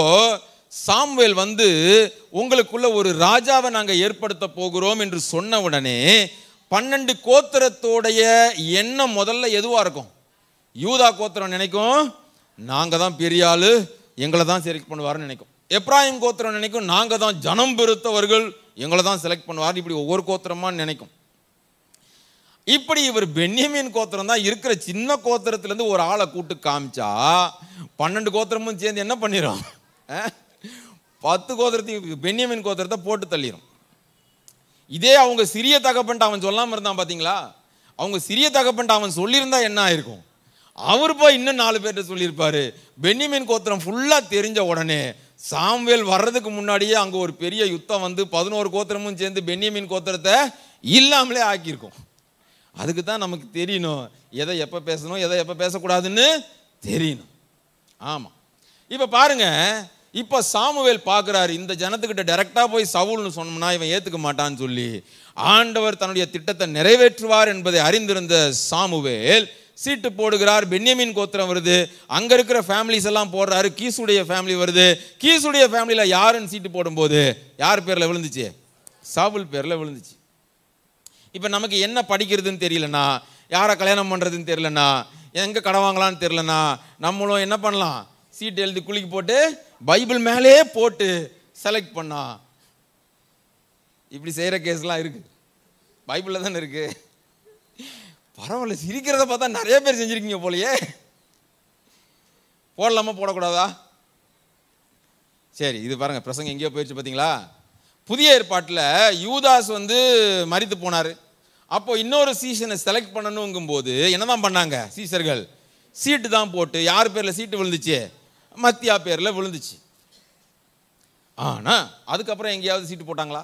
சாம்வேல் வந்து உங்களுக்குள்ள ஒரு ராஜாவை நாங்கள் ஏற்படுத்த போகிறோம் என்று சொன்ன உடனே பன்னெண்டு கோத்திரத்தோடைய எண்ணம் முதல்ல எதுவாக இருக்கும் யூதா கோத்திரம் நினைக்கும் நாங்கள் தான் பெரிய ஆள் எங்களை தான் செலக்ட் பண்ணுவாருன்னு நினைக்கும் எப்ராஹிம் கோத்திரம் நினைக்கும் நாங்கள் தான் ஜனம் பெருத்தவர்கள் எங்களை தான் செலக்ட் பண்ணுவார் இப்படி ஒவ்வொரு கோத்திரமாக நினைக்கும் இப்படி இவர் பென்யமின் கோத்திரம் தான் இருக்கிற சின்ன கோத்திரத்துலேருந்து ஒரு ஆளை கூட்டு காமிச்சா பன்னெண்டு கோத்திரமும் சேர்ந்து என்ன பண்ணிடும் பத்து கோத்திரத்துக்கு பென்யமின் கோத்திரத்தை போட்டு தள்ளிடும் இதே அவங்க சிறிய தகப்பன்ட்டு அவன் சொல்லாமல் இருந்தான் பார்த்தீங்களா அவங்க சிறிய தகப்பன்ட்டு அவன் சொல்லியிருந்தா என்ன ஆயிருக்கும் அவர் போய் இன்னும் நாலு பேர்கிட்ட சொல்லியிருப்பாரு பென்னிமின் கோத்திரம் ஃபுல்லாக தெரிஞ்ச உடனே சாம்வேல் வர்றதுக்கு முன்னாடியே அங்கே ஒரு பெரிய யுத்தம் வந்து பதினோரு கோத்திரமும் சேர்ந்து பென்னியமின் கோத்திரத்தை இல்லாமலே ஆக்கியிருக்கோம் அதுக்கு தான் நமக்கு தெரியணும் எதை எப்போ பேசணும் எதை எப்போ பேசக்கூடாதுன்னு தெரியணும் ஆமாம் இப்போ பாருங்கள் இப்போ சாமுவேல் பார்க்குறாரு இந்த ஜனத்துக்கிட்ட டைரெக்டாக போய் சவுல்னு சொன்னோம்னா இவன் ஏற்றுக்க மாட்டான்னு சொல்லி ஆண்டவர் தன்னுடைய திட்டத்தை நிறைவேற்றுவார் என்பதை அறிந்திருந்த சாமுவேல் சீட்டு போடுகிறார் பென்யமின் கோத்திரம் வருது அங்கே இருக்கிற ஃபேமிலிஸ் எல்லாம் போடுறாரு கீசுடைய ஃபேமிலி வருது கீசுடைய ஃபேமிலியில் யாருன்னு சீட்டு போடும்போது யார் பேரில் விழுந்துச்சு சாவுல் பேரில் விழுந்துச்சு இப்போ நமக்கு என்ன படிக்கிறதுன்னு தெரியலண்ணா யாரை கல்யாணம் பண்ணுறதுன்னு தெரிலண்ணா எங்கே கடை வாங்கலான்னு தெரிலண்ணா நம்மளும் என்ன பண்ணலாம் சீட் எழுதி குளிக்கு போட்டு பைபிள் மேலே போட்டு செலக்ட் பண்ணா இப்படி செய்கிற கேஸ்லாம் இருக்குது பைபிளில் தானே இருக்குது பரவாயில்ல சிரிக்கிறத பார்த்தா நிறைய பேர் செஞ்சுருக்கீங்க போலையே போடலாமா போடக்கூடாதா சரி இது பாருங்கள் பிரசங்க எங்கேயோ போயிடுச்சு பார்த்தீங்களா புதிய ஏற்பாட்டில் யூதாஸ் வந்து மறித்து போனார் அப்போ இன்னொரு சீசனை செலக்ட் பண்ணணுங்கும் போது என்ன தான் பண்ணாங்க சீசர்கள் சீட்டு தான் போட்டு யார் பேரில் சீட்டு விழுந்துச்சு மத்தியா பேரில் விழுந்துச்சு ஆனால் அதுக்கப்புறம் எங்கேயாவது சீட்டு போட்டாங்களா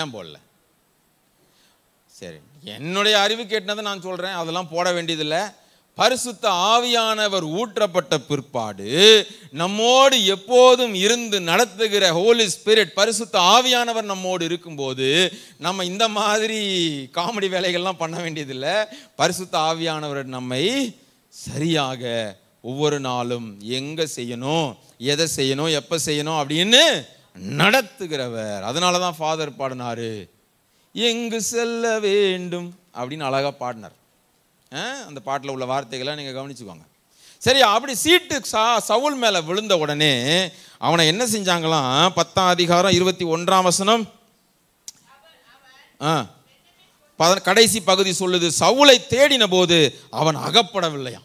ஏன் போடல சரி என்னுடைய அறிவு கேட்டதை நான் சொல்கிறேன் அதெல்லாம் போட வேண்டியதில்லை பரிசுத்த ஆவியானவர் ஊற்றப்பட்ட பிற்பாடு நம்மோடு எப்போதும் இருந்து நடத்துகிற ஹோலி ஸ்பிரிட் பரிசுத்த ஆவியானவர் நம்மோடு இருக்கும்போது நம்ம இந்த மாதிரி காமெடி வேலைகள்லாம் பண்ண வேண்டியதில்லை பரிசுத்த ஆவியானவர் நம்மை சரியாக ஒவ்வொரு நாளும் எங்கே செய்யணும் எதை செய்யணும் எப்போ செய்யணும் அப்படின்னு நடத்துகிறவர் அதனால தான் ஃபாதர் பாடினார் எங்கு செல்ல வேண்டும் அப்படின்னு அழகாக பாடினார் அந்த பாட்டில் உள்ள வார்த்தைகள்லாம் நீங்கள் கவனிச்சுக்கோங்க சரி அப்படி சீட்டு சா சவுல் மேலே விழுந்த உடனே அவனை என்ன செஞ்சாங்களாம் பத்தாம் அதிகாரம் இருபத்தி ஒன்றாம் வசனம் ஆ பத கடைசி பகுதி சொல்லுது சவுளை தேடின போது அவன் அகப்படவில்லையாம்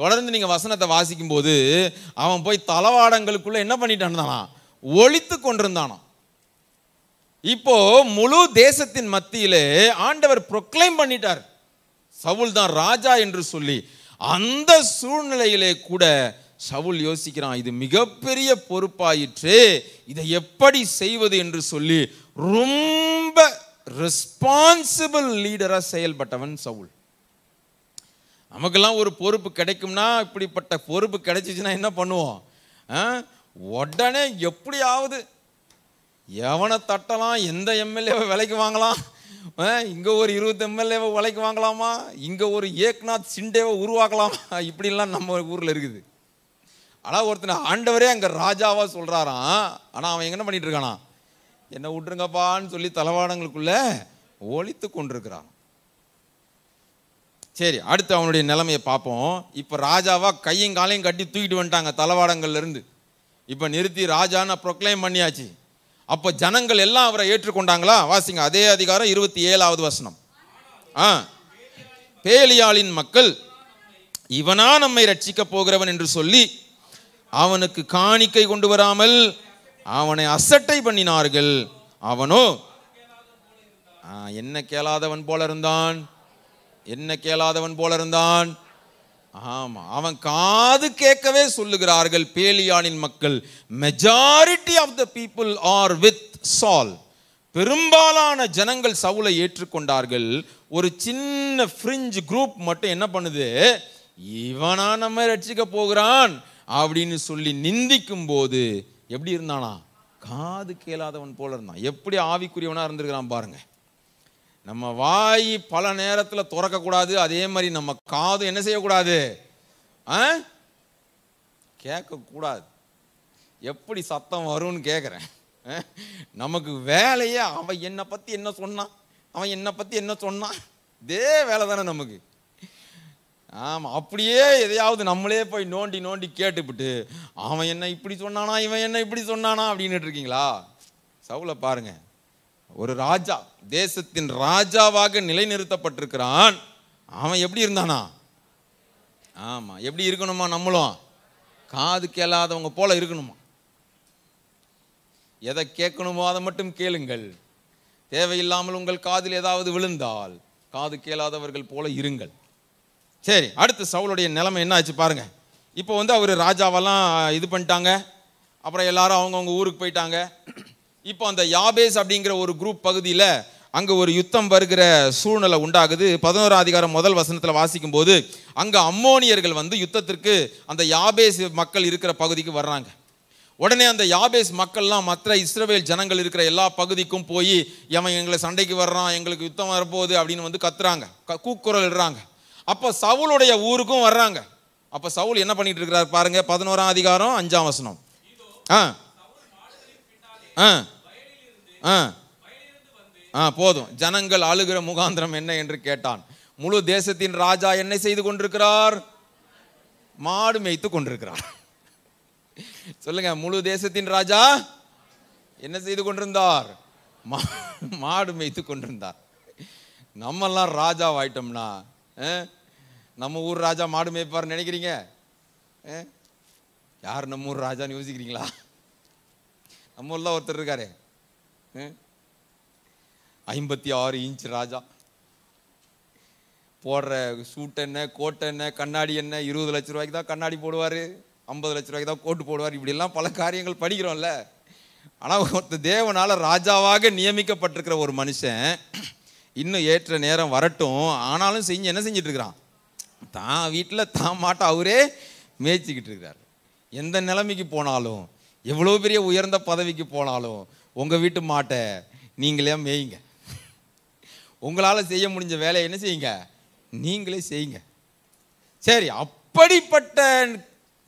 தொடர்ந்து நீங்கள் வசனத்தை வாசிக்கும் போது அவன் போய் தளவாடங்களுக்குள்ளே என்ன பண்ணிட்டான்னா ஒழித்து கொண்டிருந்தானாம் இப்போ முழு தேசத்தின் மத்தியிலே ஆண்டவர் ப்ரொக்ளைம் பண்ணிட்டார் சவுல் தான் ராஜா என்று சொல்லி அந்த சூழ்நிலையிலே கூட சவுல் யோசிக்கிறான் இது மிகப்பெரிய பொறுப்பாயிற்று இதை எப்படி செய்வது என்று சொல்லி ரொம்ப ரெஸ்பான்சிபிள் லீடராக செயல்பட்டவன் சவுல் நமக்கெல்லாம் ஒரு பொறுப்பு கிடைக்கும்னா இப்படிப்பட்ட பொறுப்பு கிடைச்சிச்சுன்னா என்ன பண்ணுவோம் உடனே எப்படியாவது எவனை தட்டலாம் எந்த எம்எல்ஏவை விலைக்கு வாங்கலாம் இங்கே ஒரு இருபது எம்எல்ஏவை உழைக்கு வாங்கலாமா இங்கே ஒரு ஏக்நாத் சிண்டேவை உருவாக்கலாமா இப்படிலாம் நம்ம ஊரில் இருக்குது ஆனால் ஒருத்தனை ஆண்டவரே அங்கே ராஜாவாக சொல்கிறாராம் ஆனால் அவன் என்ன பண்ணிகிட்டு இருக்கானா என்ன விட்டுருங்கப்பான்னு சொல்லி தளவாடங்களுக்குள்ளே ஒழித்து கொண்டிருக்கிறான் சரி அடுத்து அவனுடைய நிலைமையை பார்ப்போம் இப்போ ராஜாவாக கையும் காலையும் கட்டி தூக்கிட்டு வந்துட்டாங்க தளவாடங்கள்லேருந்து இப்போ நிறுத்தி ராஜான்னு ப்ரொக்ளைம் பண்ணியாச்சு அப்போ ஜனங்கள் எல்லாம் அவரை ஏற்றுக்கொண்டாங்களா வாசிங்க அதே அதிகாரம் இருபத்தி ஏழாவது வசனம் ஆ பேலியாளின் மக்கள் இவனா நம்மை ரட்சிக்க போகிறவன் என்று சொல்லி அவனுக்கு காணிக்கை கொண்டு வராமல் அவனை அசட்டை பண்ணினார்கள் அவனோ என்ன கேளாதவன் போல இருந்தான் என்ன கேளாதவன் போல இருந்தான் ஆமாம் அவன் காது கேட்கவே சொல்லுகிறார்கள் பேலியானின் மக்கள் majority of the people are with Saul பெரும்பாலான ஜனங்கள் சவுலை ஏற்றுக்கொண்டார்கள் ஒரு சின்ன ஃப்ரிஞ்சு குரூப் மட்டும் என்ன பண்ணுது இவனா நம்ம ரட்சிக்க போகிறான் அப்படின்னு சொல்லி நிந்திக்கும் போது எப்படி இருந்தானா காது கேளாதவன் போல இருந்தான் எப்படி ஆவிக்குரியவனா இருந்திருக்கிறான் பாருங்கள் நம்ம வாய் பல நேரத்தில் திறக்கக்கூடாது அதே மாதிரி நம்ம காது என்ன செய்யக்கூடாது ஆ கேட்கக்கூடாது எப்படி சத்தம் வரும்னு கேட்குறேன் நமக்கு வேலையே அவன் என்னை பற்றி என்ன சொன்னான் அவன் என்னை பற்றி என்ன சொன்னான் இதே வேலை தானே நமக்கு ஆமாம் அப்படியே எதையாவது நம்மளே போய் நோண்டி நோண்டி கேட்டுப்பிட்டு அவன் என்ன இப்படி சொன்னானா இவன் என்ன இப்படி சொன்னானா அப்படின்ட்டு இருக்கீங்களா சவுல பாருங்கள் ஒரு ராஜா தேசத்தின் ராஜாவாக நிலைநிறுத்தப்பட்டிருக்கிறான் அவன் எப்படி இருந்தானா ஆமாம் எப்படி இருக்கணுமா நம்மளும் காது கேளாதவங்க போல இருக்கணுமா எதை கேட்கணுமோ அதை மட்டும் கேளுங்கள் தேவையில்லாமல் உங்கள் காதில் ஏதாவது விழுந்தால் காது கேளாதவர்கள் போல இருங்கள் சரி அடுத்து சவுளுடைய நிலைமை என்ன ஆச்சு பாருங்கள் இப்போ வந்து அவர் ராஜாவெல்லாம் இது பண்ணிட்டாங்க அப்புறம் எல்லாரும் அவங்கவுங்க ஊருக்கு போயிட்டாங்க இப்போ அந்த யாபேஸ் அப்படிங்கிற ஒரு குரூப் பகுதியில் அங்கே ஒரு யுத்தம் வருகிற சூழ்நிலை உண்டாகுது பதினோரா அதிகாரம் முதல் வசனத்தில் வாசிக்கும் போது அங்கே அம்மோனியர்கள் வந்து யுத்தத்திற்கு அந்த யாபேஸ் மக்கள் இருக்கிற பகுதிக்கு வர்றாங்க உடனே அந்த யாபேஸ் மக்கள்லாம் மற்ற இஸ்ரவேல் ஜனங்கள் இருக்கிற எல்லா பகுதிக்கும் போய் எவன் எங்களை சண்டைக்கு வர்றான் எங்களுக்கு யுத்தம் வரப்போகுது அப்படின்னு வந்து கத்துறாங்க கூக்குரல் இடுறாங்க அப்போ சவுளுடைய ஊருக்கும் வர்றாங்க அப்போ சவுல் என்ன பண்ணிட்டு இருக்கிறார் பாருங்க பதினோராம் அதிகாரம் அஞ்சாம் வசனம் ஆ ஆ ஆ ஆ போதும் ஜனங்கள் அழுகிற முகாந்திரம் என்ன என்று கேட்டான் முழு தேசத்தின் ராஜா என்ன செய்து கொண்டிருக்கிறார் மாடு மேய்த்து கொண்டிருக்கிறார் சொல்லுங்க முழு தேசத்தின் ராஜா என்ன செய்து கொண்டிருந்தார் மாடு மேய்த்து கொண்டிருந்தார் நம்மெல்லாம் ராஜா ஆயிட்டோம்னா நம்ம ஊர் ராஜா மாடு மேய்ப்பார் நினைக்கிறீங்க யார் நம்ம ஊர் ராஜான்னு யோசிக்கிறீங்களா நம்ம ஊரில் ஒருத்தர் இருக்காரு ஐம்பத்தி ஆறு இன்ச் ராஜா போடுற சூட் என்ன கோட்டை என்ன கண்ணாடி என்ன இருபது லட்ச ரூபாய்க்கு தான் கண்ணாடி போடுவார் ஐம்பது லட்ச ரூபாய்க்கு தான் கோட்டு போடுவார் இப்படிலாம் பல காரியங்கள் படிக்கிறோம்ல ஆனால் ஒருத்த தேவனால் ராஜாவாக நியமிக்கப்பட்டிருக்கிற ஒரு மனுஷன் இன்னும் ஏற்ற நேரம் வரட்டும் ஆனாலும் செஞ்சு என்ன செஞ்சிட்ருக்கிறான் தான் வீட்டில் தான் மாட்ட அவரே மேய்ச்சிக்கிட்டு இருக்கிறார் எந்த நிலைமைக்கு போனாலும் எவ்வளோ பெரிய உயர்ந்த பதவிக்கு போனாலும் உங்கள் வீட்டு மாட்டை நீங்களே மேயுங்க உங்களால் செய்ய முடிஞ்ச வேலையை என்ன செய்யுங்க நீங்களே செய்யுங்க சரி அப்படிப்பட்ட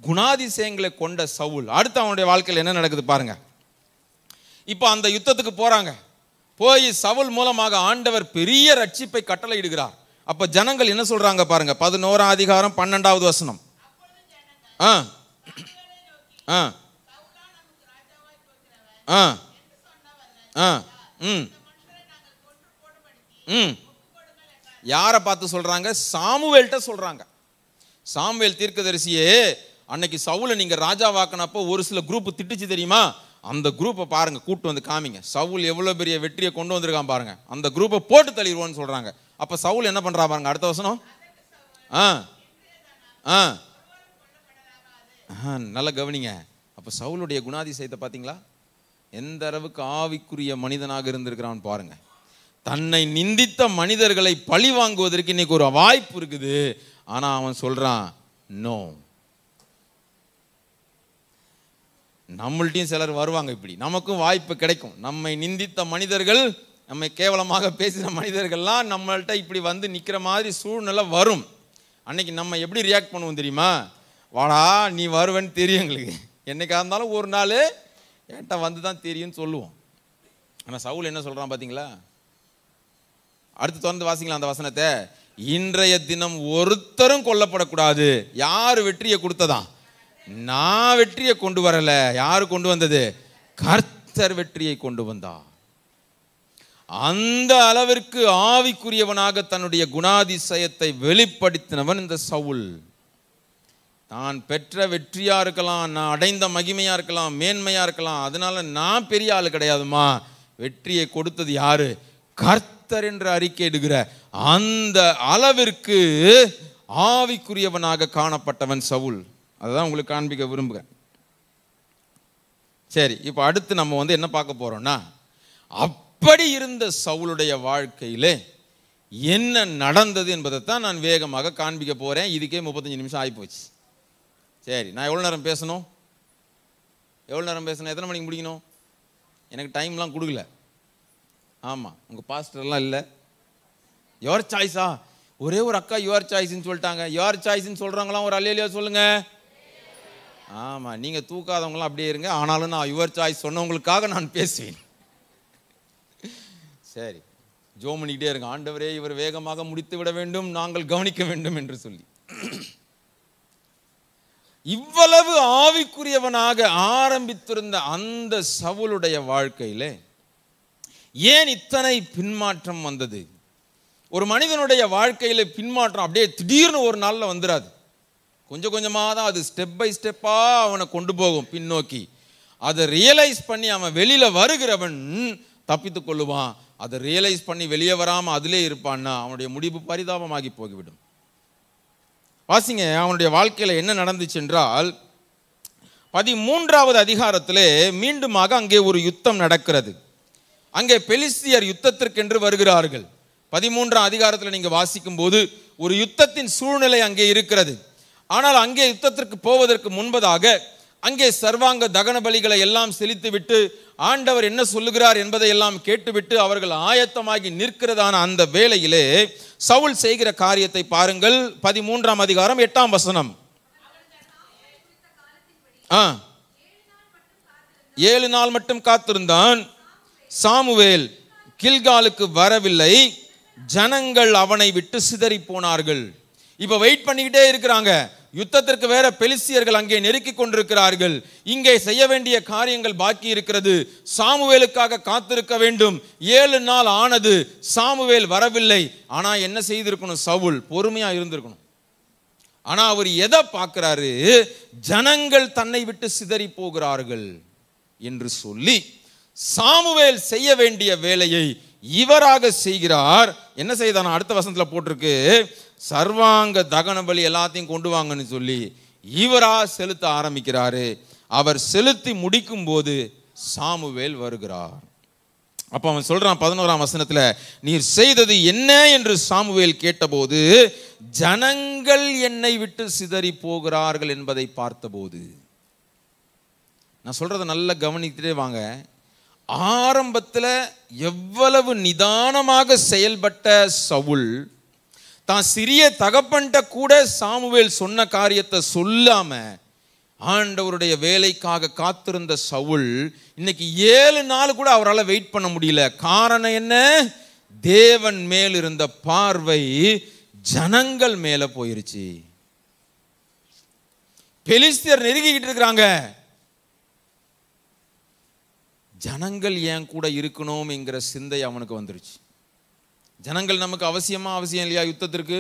குணாதிசயங்களை கொண்ட சவுல் அடுத்து அவனுடைய வாழ்க்கையில் என்ன நடக்குது பாருங்க இப்போ அந்த யுத்தத்துக்கு போகிறாங்க போய் சவுல் மூலமாக ஆண்டவர் பெரிய ரட்சிப்பை கட்டளை இடுகிறார் அப்போ ஜனங்கள் என்ன சொல்கிறாங்க பாருங்க பதினோராம் அதிகாரம் பன்னெண்டாவது வசனம் ஆ ஆ ஆ ஆ ம் ம் யாரை பார்த்து சொல்கிறாங்க சாமுவேல்கிட்ட சொல்கிறாங்க சாமுவேல் தீர்க்கதரிசியே அன்னைக்கு சவுலை நீங்கள் வாக்குனப்போ ஒரு சில குரூப் திட்டுச்சு தெரியுமா அந்த குரூப்பை பாருங்கள் கூட்டு வந்து காமிங்க சவுல் எவ்வளோ பெரிய வெற்றியை கொண்டு வந்திருக்கான் பாருங்கள் அந்த குரூப்பை போட்டு தள்ளிடுவோம்னு சொல்கிறாங்க அப்போ சவுல் என்ன பண்ணுறா பாருங்க அடுத்த வசனம் ஆ ஆ ஆ நல்லா கவனிங்க அப்போ சவுளுடைய குணாதிசயத்தை பார்த்தீங்களா எந்த அளவுக்கு ஆவிக்குரிய மனிதனாக இருந்திருக்கிறான் பாருங்க தன்னை நிந்தித்த மனிதர்களை பழி வாங்குவதற்கு இன்னைக்கு ஒரு வாய்ப்பு இருக்குது ஆனால் அவன் சொல்கிறான் நோ நம்மள்ட்டையும் சிலர் வருவாங்க இப்படி நமக்கும் வாய்ப்பு கிடைக்கும் நம்மை நிந்தித்த மனிதர்கள் நம்மை கேவலமாக பேசுகிற மனிதர்கள்லாம் நம்மள்கிட்ட இப்படி வந்து நிற்கிற மாதிரி சூழ்நிலை வரும் அன்னைக்கு நம்ம எப்படி ரியாக்ட் பண்ணுவோம் தெரியுமா வாடா நீ வருவேன்னு தெரியும் எங்களுக்கு என்னைக்காக இருந்தாலும் ஒரு நாள் என்கிட்ட வந்து தான் தெரியும்னு சொல்லுவோம் ஆனால் சவுல் என்ன சொல்கிறான் பார்த்தீங்களா அடுத்து தொடர்ந்து வாசிங்களா அந்த வசனத்தை இன்றைய தினம் ஒருத்தரும் கொல்லப்படக்கூடாது யார் வெற்றியை கொடுத்ததா நான் வெற்றியை கொண்டு வரல யார் கொண்டு வந்தது கர்த்தர் வெற்றியை கொண்டு வந்தா அந்த அளவிற்கு ஆவிக்குரியவனாக தன்னுடைய குணாதிசயத்தை வெளிப்படுத்தினவன் இந்த சவுல் தான் பெற்ற வெற்றியாக இருக்கலாம் நான் அடைந்த மகிமையாக இருக்கலாம் மேன்மையாக இருக்கலாம் அதனால் நான் பெரிய ஆள் கிடையாதுமா வெற்றியை கொடுத்தது யார் கர்த்தர் என்று எடுக்கிற அந்த அளவிற்கு ஆவிக்குரியவனாக காணப்பட்டவன் சவுல் அதுதான் உங்களுக்கு காண்பிக்க விரும்புகிறேன் சரி இப்போ அடுத்து நம்ம வந்து என்ன பார்க்க போகிறோம்னா அப்படி இருந்த சவுளுடைய வாழ்க்கையிலே என்ன நடந்தது என்பதை தான் நான் வேகமாக காண்பிக்க போகிறேன் இதுக்கே முப்பத்தஞ்சு நிமிஷம் ஆகிப்போச்சு சரி நான் எவ்வளோ நேரம் பேசணும் எவ்வளோ நேரம் பேசணும் எத்தனை மணிக்கு முடிக்கணும் எனக்கு டைம்லாம் கொடுக்கல ஆமாம் உங்கள் பாஸ்டர்லாம் இல்லை யுவர் சாய்ஸா ஒரே ஒரு அக்கா யுவர் சாய்ஸ்ன்னு சொல்லிட்டாங்க யுவர் சாய்ஸ்ன்னு சொல்கிறவங்களாம் ஒரு அலையிலையோ சொல்லுங்கள் ஆமாம் நீங்கள் தூக்காதவங்களாம் அப்படியே இருங்க ஆனாலும் நான் யுவர் சாய்ஸ் சொன்னவங்களுக்காக நான் பேசுவேன் சரி ஜோ பண்ணிக்கிட்டே இருங்க ஆண்டவரே இவர் வேகமாக முடித்து விட வேண்டும் நாங்கள் கவனிக்க வேண்டும் என்று சொல்லி இவ்வளவு ஆவிக்குரியவனாக ஆரம்பித்திருந்த அந்த சவுளுடைய வாழ்க்கையிலே ஏன் இத்தனை பின்மாற்றம் வந்தது ஒரு மனிதனுடைய வாழ்க்கையில் பின்மாற்றம் அப்படியே திடீர்னு ஒரு நாளில் வந்துடாது கொஞ்சம் கொஞ்சமாக தான் அது ஸ்டெப் பை ஸ்டெப்பாக அவனை கொண்டு போகும் பின்னோக்கி அதை ரியலைஸ் பண்ணி அவன் வெளியில் வருகிறவன் தப்பித்து கொள்ளுவான் அதை ரியலைஸ் பண்ணி வெளியே வராமல் அதிலே இருப்பான்னா அவனுடைய முடிவு பரிதாபமாகி போய்விடும் வாசிங்க அவனுடைய வாழ்க்கையில் என்ன நடந்துச்சு என்றால் பதிமூன்றாவது அதிகாரத்தில் மீண்டுமாக அங்கே ஒரு யுத்தம் நடக்கிறது அங்கே பெலிஸ்தியர் யுத்தத்திற்கென்று வருகிறார்கள் பதிமூன்றாம் அதிகாரத்தில் நீங்கள் வாசிக்கும் போது ஒரு யுத்தத்தின் சூழ்நிலை அங்கே இருக்கிறது ஆனால் அங்கே யுத்தத்திற்கு போவதற்கு முன்பதாக அங்கே சர்வாங்க தகன பலிகளை எல்லாம் செலுத்திவிட்டு ஆண்டவர் என்ன சொல்லுகிறார் என்பதை எல்லாம் கேட்டுவிட்டு அவர்கள் ஆயத்தமாகி நிற்கிறதான அந்த வேளையிலே சவுல் செய்கிற காரியத்தை பாருங்கள் பதிமூன்றாம் அதிகாரம் எட்டாம் வசனம் ஆ ஏழு நாள் மட்டும் காத்திருந்தான் சாமுவேல் கில்காலுக்கு வரவில்லை ஜனங்கள் அவனை விட்டு சிதறி போனார்கள் இப்போ வெயிட் பண்ணிக்கிட்டே இருக்கிறாங்க யுத்தத்திற்கு வேற பெலிசியர்கள் அங்கே நெருக்கி கொண்டிருக்கிறார்கள் இங்கே செய்ய வேண்டிய காரியங்கள் பாக்கி இருக்கிறது சாமுவேலுக்காக காத்திருக்க வேண்டும் ஏழு நாள் ஆனது சாமுவேல் வரவில்லை ஆனால் என்ன செய்திருக்கணும் சவுல் பொறுமையாக இருந்திருக்கணும் ஆனால் அவர் எதை பார்க்கிறாரு ஜனங்கள் தன்னை விட்டு சிதறி போகிறார்கள் என்று சொல்லி சாமுவேல் செய்ய வேண்டிய வேலையை இவராக செய்கிறார் என்ன செய்தான் அடுத்த வசனத்தில் போட்டிருக்கு சர்வாங்க தகன பலி எல்லாத்தையும் கொண்டு வாங்கன்னு சொல்லி இவரா செலுத்த ஆரம்பிக்கிறாரு அவர் செலுத்தி முடிக்கும் போது சாமுவேல் வருகிறார் அப்போ அவன் சொல்கிறான் பதினோராம் வசனத்தில் நீர் செய்தது என்ன என்று சாமுவேல் கேட்டபோது ஜனங்கள் என்னை விட்டு சிதறி போகிறார்கள் என்பதை பார்த்தபோது நான் சொல்கிறத நல்லா கவனித்துட்டே வாங்க ஆரம்பத்தில் எவ்வளவு நிதானமாக செயல்பட்ட சவுல் தான் சிறிய தகப்பன்ட்ட கூட சாமுவேல் சொன்ன காரியத்தை சொல்லாமல் ஆண்டவருடைய வேலைக்காக காத்திருந்த சவுல் இன்னைக்கு ஏழு நாள் கூட அவரால் வெயிட் பண்ண முடியல காரணம் என்ன தேவன் மேல் இருந்த பார்வை ஜனங்கள் மேலே போயிருச்சு பெலிஸ்தியர் நெருங்கிக்கிட்டு இருக்கிறாங்க ஜனங்கள் ஏன் கூட இருக்கணும்ங்கிற சிந்தை அவனுக்கு வந்துருச்சு ஜனங்கள் நமக்கு அவசியமா அவசியம் இல்லையா யுத்தத்திற்கு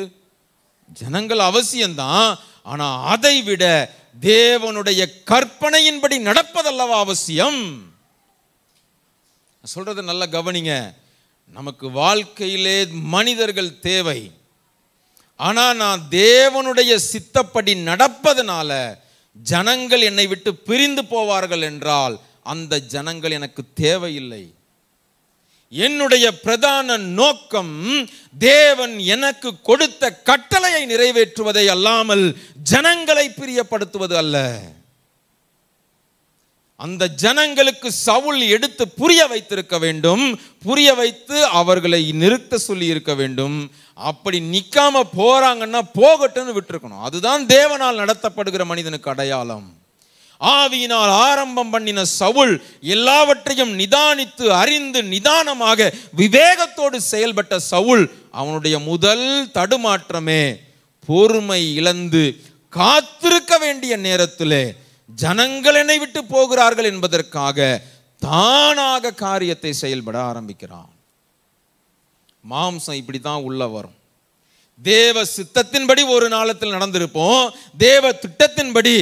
ஜனங்கள் அவசியம்தான் ஆனால் அதை விட தேவனுடைய கற்பனையின்படி நடப்பதல்லவா அவசியம் சொல்றத நல்லா கவனிங்க நமக்கு வாழ்க்கையிலே மனிதர்கள் தேவை ஆனால் நான் தேவனுடைய சித்தப்படி நடப்பதனால ஜனங்கள் என்னை விட்டு பிரிந்து போவார்கள் என்றால் அந்த ஜனங்கள் எனக்கு தேவையில்லை என்னுடைய பிரதான நோக்கம் தேவன் எனக்கு கொடுத்த கட்டளையை நிறைவேற்றுவதை அல்லாமல் ஜனங்களை பிரியப்படுத்துவது அல்ல அந்த ஜனங்களுக்கு சவுல் எடுத்து புரிய வைத்திருக்க வேண்டும் புரிய வைத்து அவர்களை நிறுத்த சொல்லி இருக்க வேண்டும் அப்படி நிற்காம போறாங்கன்னா போகட்டும்னு விட்டுருக்கணும் அதுதான் தேவனால் நடத்தப்படுகிற மனிதனுக்கு அடையாளம் ஆவியினால் ஆரம்பம் பண்ணின சவுல் எல்லாவற்றையும் நிதானித்து அறிந்து நிதானமாக விவேகத்தோடு செயல்பட்ட சவுல் அவனுடைய முதல் தடுமாற்றமே பொறுமை இழந்து காத்திருக்க வேண்டிய நேரத்திலே ஜனங்கள் என்னை விட்டு போகிறார்கள் என்பதற்காக தானாக காரியத்தை செயல்பட ஆரம்பிக்கிறான் மாம்சம் இப்படி தான் உள்ள வரும் தேவ சித்தத்தின்படி ஒரு காலத்தில் நடந்திருப்போம் தேவ திட்டத்தின்படி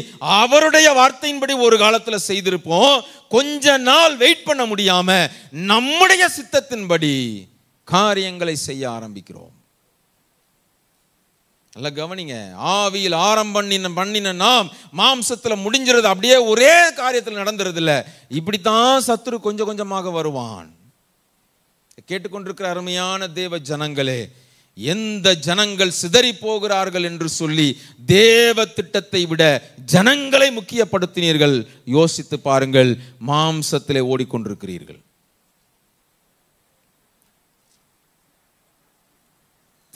அவருடைய வார்த்தையின்படி ஒரு காலத்தில் செய்திருப்போம் கொஞ்ச நாள் வெயிட் பண்ண முடியாம நம்முடைய சித்தத்தின்படி காரியங்களை செய்ய ஆரம்பிக்கிறோம் நல்லா கவனிங்க ஆவியில் ஆரம் பண்ணின பண்ணின நாம் மாம்சத்தில் முடிஞ்சிருது அப்படியே ஒரே காரியத்தில் நடந்துருது இல்லை இப்படித்தான் சத்துரு கொஞ்சம் கொஞ்சமாக வருவான் கேட்டுக்கொண்டிருக்கிற அருமையான தேவ ஜனங்களே எந்த ஜனங்கள் சிதறி போகிறார்கள் என்று சொல்லி தேவ திட்டத்தை விட ஜனங்களை முக்கியப்படுத்தினீர்கள் யோசித்து பாருங்கள் மாம்சத்திலே ஓடிக்கொண்டிருக்கிறீர்கள்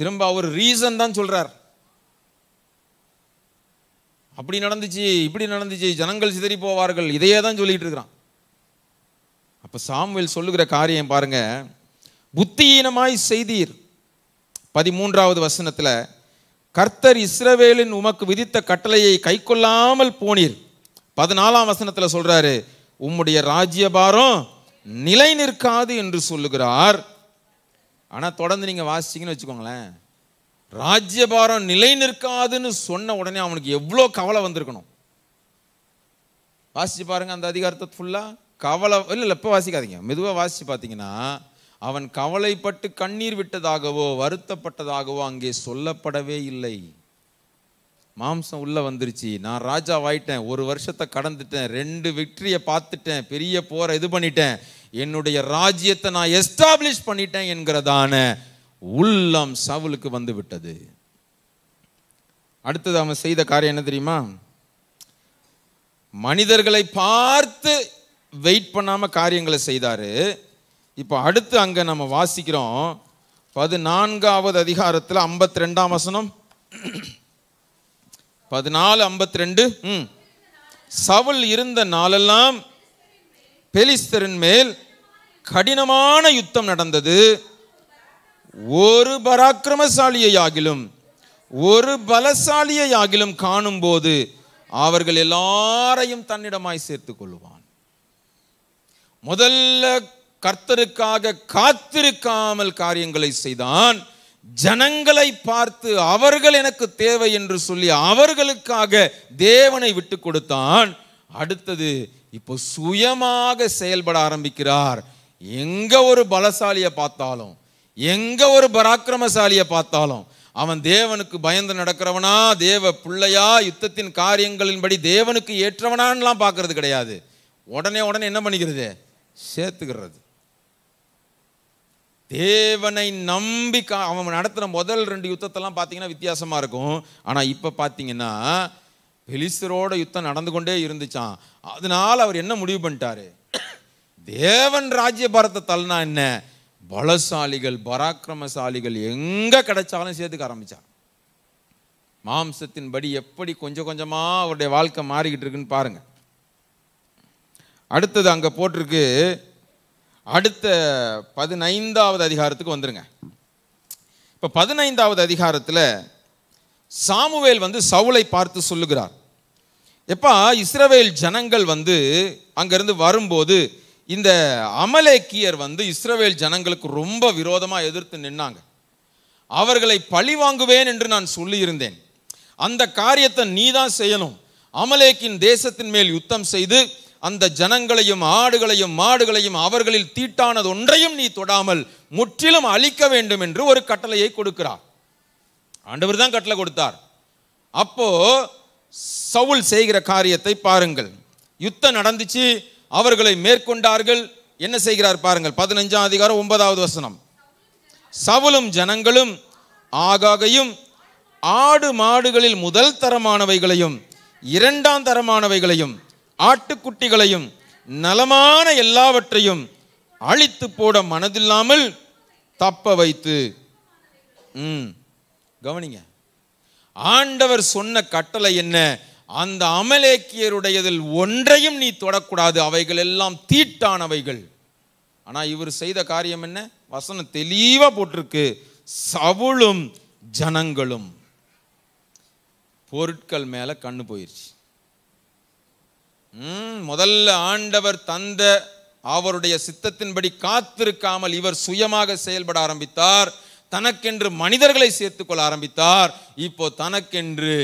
திரும்ப அவர் ரீசன் தான் சொல்றார் அப்படி நடந்துச்சு இப்படி நடந்துச்சு ஜனங்கள் சிதறி போவார்கள் இதையே தான் சொல்லிட்டு இருக்கிறான் அப்ப சாம்வேல் சொல்லுகிற காரியம் பாருங்க புத்தியீனமாய் செய்தீர் பதிமூன்றாவது வசனத்தில் கர்த்தர் இஸ்ரவேலின் உமக்கு விதித்த கட்டளையை கைக்கொள்ளாமல் போனீர் பதினாலாம் வசனத்தில் சொல்கிறாரு உம்முடைய ராஜ்யபாரம் நிலை நிற்காது என்று சொல்லுகிறார் ஆனால் தொடர்ந்து நீங்கள் வாசிச்சிங்கன்னு வச்சுக்கோங்களேன் ராஜ்யபாரம் நிலை நிற்காதுன்னு சொன்ன உடனே அவனுக்கு எவ்வளோ கவலை வந்திருக்கணும் வாசிச்சு பாருங்கள் அந்த அதிகாரத்தை ஃபுல்லாக கவலை இல்லை இல்லை இப்போ வாசிக்காதீங்க மெதுவாக வாசித்து பார்த்தீங்கன்னா அவன் கவலைப்பட்டு கண்ணீர் விட்டதாகவோ வருத்தப்பட்டதாகவோ அங்கே சொல்லப்படவே இல்லை மாம்சம் உள்ளே வந்துருச்சு நான் ராஜாவாயிட்டேன் ஒரு வருஷத்தை கடந்துட்டேன் ரெண்டு விக்டரியை பார்த்துட்டேன் பெரிய போரை இது பண்ணிட்டேன் என்னுடைய ராஜ்யத்தை நான் எஸ்டாப்ளிஷ் பண்ணிட்டேன் என்கிறதான உள்ளம் சவுலுக்கு வந்து விட்டது அடுத்தது அவன் செய்த காரியம் என்ன தெரியுமா மனிதர்களை பார்த்து வெயிட் பண்ணாமல் காரியங்களை செய்தார் இப்போ அடுத்து அங்கே நம்ம வாசிக்கிறோம் பதினான்காவது அதிகாரத்தில் ஐம்பத்தி ரெண்டாம் வசனம் பதினாலு ஐம்பத்தி ரெண்டு ம் சவுல் இருந்த நாளெல்லாம் பெலிஸ்தரின் மேல் கடினமான யுத்தம் நடந்தது ஒரு பராக்கிரமசாலியையாகிலும் ஒரு பலசாலியையாகிலும் காணும்போது அவர்கள் எல்லாரையும் தன்னிடமாய் சேர்த்து கொள்வான் முதல்ல கர்த்தருக்காக காத்திருக்காமல் காரியங்களை செய்தான் ஜனங்களை பார்த்து அவர்கள் எனக்கு தேவை என்று சொல்லி அவர்களுக்காக தேவனை விட்டு கொடுத்தான் அடுத்தது இப்போ சுயமாக செயல்பட ஆரம்பிக்கிறார் எங்க ஒரு பலசாலியை பார்த்தாலும் எங்க ஒரு பராக்கிரமசாலியை பார்த்தாலும் அவன் தேவனுக்கு பயந்து நடக்கிறவனா தேவ பிள்ளையா யுத்தத்தின் காரியங்களின்படி தேவனுக்கு ஏற்றவனான்லாம் பார்க்கறது கிடையாது உடனே உடனே என்ன பண்ணிக்கிறது சேர்த்துக்கிறது தேவனை நம்பி அவன் நடத்துகிற முதல் ரெண்டு யுத்தத்தெல்லாம் பார்த்தீங்கன்னா வித்தியாசமாக இருக்கும் ஆனால் இப்போ பார்த்தீங்கன்னா பெலிசரோட யுத்தம் நடந்து கொண்டே இருந்துச்சான் அதனால் அவர் என்ன முடிவு பண்ணிட்டாரு தேவன் ராஜ்ய பாரத்தை என்ன பலசாலிகள் பராக்கிரமசாலிகள் எங்கே கிடைச்சாலும் சேர்த்துக்க ஆரம்பித்தார் படி எப்படி கொஞ்சம் கொஞ்சமாக அவருடைய வாழ்க்கை மாறிக்கிட்டு இருக்குன்னு பாருங்கள் அடுத்தது அங்கே போட்டிருக்கு அடுத்த பதினைந்தாவது அதிகாரத்துக்கு வந்துருங்க இப்போ பதினைந்தாவது அதிகாரத்தில் சாமுவேல் வந்து சவுளை பார்த்து சொல்லுகிறார் எப்பா இஸ்ரவேல் ஜனங்கள் வந்து அங்கேருந்து வரும்போது இந்த அமலேக்கியர் வந்து இஸ்ரவேல் ஜனங்களுக்கு ரொம்ப விரோதமாக எதிர்த்து நின்னாங்க அவர்களை பழி வாங்குவேன் என்று நான் சொல்லியிருந்தேன் அந்த காரியத்தை நீ தான் செய்யணும் அமலேக்கின் தேசத்தின் மேல் யுத்தம் செய்து அந்த ஜனங்களையும் ஆடுகளையும் மாடுகளையும் அவர்களில் தீட்டானது ஒன்றையும் நீ தொடாமல் முற்றிலும் அழிக்க வேண்டும் என்று ஒரு கட்டளையை கொடுக்கிறார் ஆண்டவர் தான் கட்டளை கொடுத்தார் அப்போ சவுல் செய்கிற காரியத்தை பாருங்கள் யுத்தம் நடந்துச்சு அவர்களை மேற்கொண்டார்கள் என்ன செய்கிறார் பாருங்கள் பதினஞ்சாம் அதிகாரம் ஒன்பதாவது வசனம் சவுலும் ஜனங்களும் ஆகாகையும் ஆடு மாடுகளில் முதல் தரமானவைகளையும் இரண்டாம் தரமானவைகளையும் ஆட்டுக்குட்டிகளையும் நலமான எல்லாவற்றையும் அழித்து போட மனதில்லாமல் தப்ப வைத்து ம் கவனிங்க ஆண்டவர் சொன்ன கட்டளை என்ன அந்த அமலேக்கியருடையதில் ஒன்றையும் நீ தொடக்கூடாது அவைகள் எல்லாம் தீட்டானவைகள் ஆனால் இவர் செய்த காரியம் என்ன வசனம் தெளிவாக போட்டிருக்கு சவுளும் ஜனங்களும் பொருட்கள் மேலே கண்ணு போயிடுச்சு முதல்ல ஆண்டவர் தந்த அவருடைய சித்தத்தின்படி காத்திருக்காமல் இவர் சுயமாக செயல்பட ஆரம்பித்தார் தனக்கென்று மனிதர்களை சேர்த்துக்கொள்ள ஆரம்பித்தார் இப்போ தனக்கென்று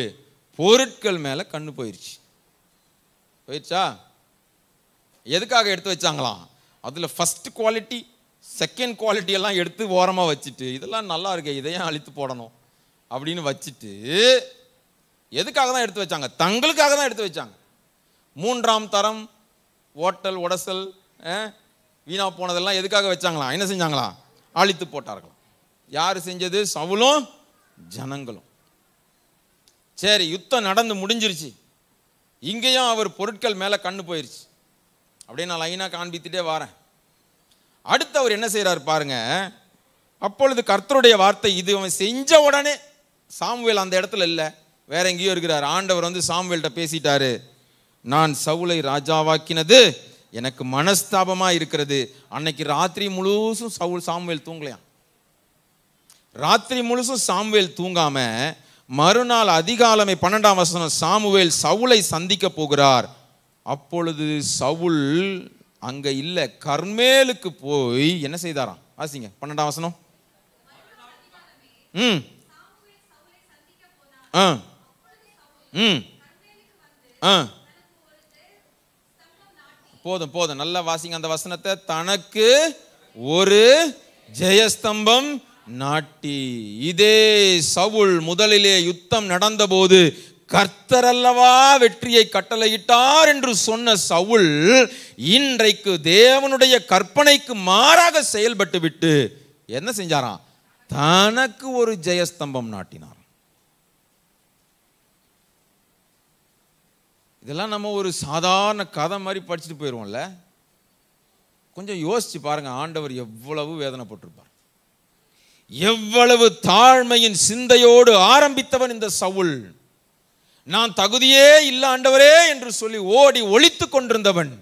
பொருட்கள் மேலே கண்ணு போயிடுச்சு போயிடுச்சா எதுக்காக எடுத்து வச்சாங்களாம் அதில் ஃபஸ்ட் குவாலிட்டி செகண்ட் குவாலிட்டி எல்லாம் எடுத்து ஓரமாக வச்சுட்டு இதெல்லாம் நல்லா இருக்கு இதையும் அழித்து போடணும் அப்படின்னு வச்சுட்டு எதுக்காக தான் எடுத்து வச்சாங்க தங்களுக்காக தான் எடுத்து வச்சாங்க மூன்றாம் தரம் ஓட்டல் உடசல் வீணா போனதெல்லாம் எதுக்காக வச்சாங்களா என்ன செஞ்சாங்களா அழித்து போட்டார்களாம் யார் செஞ்சது சவுலும் ஜனங்களும் சரி யுத்தம் நடந்து முடிஞ்சிருச்சு இங்கேயும் அவர் பொருட்கள் மேலே கண்ணு போயிருச்சு அப்படியே நான் லைனாக காண்பித்துட்டே வரேன் அடுத்து அவர் என்ன செய்கிறார் பாருங்க அப்பொழுது கர்த்தருடைய வார்த்தை இது அவன் செஞ்ச உடனே சாம்வேல் அந்த இடத்துல இல்லை வேற எங்கேயோ இருக்கிறார் ஆண்டவர் வந்து சாம்வேல்கிட்ட பேசிட்டாரு நான் சவுளை ராஜாவாக்கினது எனக்கு மனஸ்தாபமாக இருக்கிறது அன்னைக்கு ராத்திரி முழுசும் சவுல் சாம்வேல் தூங்கலையாம் ராத்திரி முழுசும் சாம்வேல் தூங்காம மறுநாள் அதிகாலமே பன்னெண்டாம் வசனம் சாமுவேல் சவுளை சந்திக்க போகிறார் அப்பொழுது சவுல் அங்கே இல்லை கர்மேலுக்கு போய் என்ன செய்தாராம் வாசிங்க பன்னெண்டாம் வசனம் ம் ஆ ம் போதும் போதும் நல்லா வாசிங்க அந்த வசனத்தை தனக்கு ஒரு ஜெயஸ்தம்பம் நாட்டி இதே சவுல் முதலிலே யுத்தம் நடந்தபோது கர்த்தரல்லவா வெற்றியை கட்டளையிட்டார் என்று சொன்ன சவுல் இன்றைக்கு தேவனுடைய கற்பனைக்கு மாறாக செயல்பட்டு விட்டு என்ன செஞ்சாராம் தனக்கு ஒரு ஜெயஸ்தம்பம் நாட்டினார் இதெல்லாம் நம்ம ஒரு சாதாரண கதை மாதிரி படிச்சுட்டு போயிடுவோம்ல கொஞ்சம் யோசித்து பாருங்கள் ஆண்டவர் எவ்வளவு வேதனைப்பட்டிருப்பார் எவ்வளவு தாழ்மையின் சிந்தையோடு ஆரம்பித்தவன் இந்த சவுல் நான் தகுதியே இல்லை ஆண்டவரே என்று சொல்லி ஓடி ஒழித்து கொண்டிருந்தவன்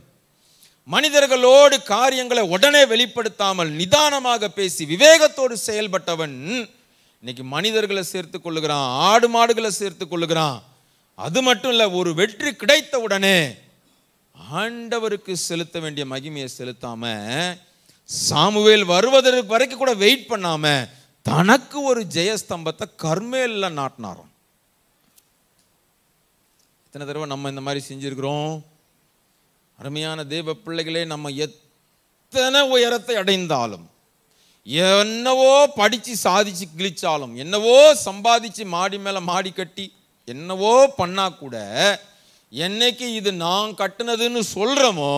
மனிதர்களோடு காரியங்களை உடனே வெளிப்படுத்தாமல் நிதானமாக பேசி விவேகத்தோடு செயல்பட்டவன் இன்னைக்கு மனிதர்களை சேர்த்து கொள்ளுகிறான் ஆடு மாடுகளை சேர்த்து கொள்ளுகிறான் அது மட்டும் இல்லை ஒரு வெற்றி கிடைத்த உடனே ஆண்டவருக்கு செலுத்த வேண்டிய மகிமையை செலுத்தாமல் சாமுவேல் வருவதற்கு வரைக்கும் கூட வெயிட் பண்ணாமல் தனக்கு ஒரு ஜெயஸ்தம்பத்தை கர்மேலில் நாட்டினாரோ இத்தனை தடவை நம்ம இந்த மாதிரி செஞ்சுருக்கிறோம் அருமையான தேவ பிள்ளைகளே நம்ம எத்தனை உயரத்தை அடைந்தாலும் என்னவோ படித்து சாதிச்சு கிழிச்சாலும் என்னவோ சம்பாதிச்சு மாடி மேலே மாடி கட்டி என்னவோ பண்ணால் கூட என்னைக்கு இது நான் கட்டினதுன்னு சொல்கிறோமோ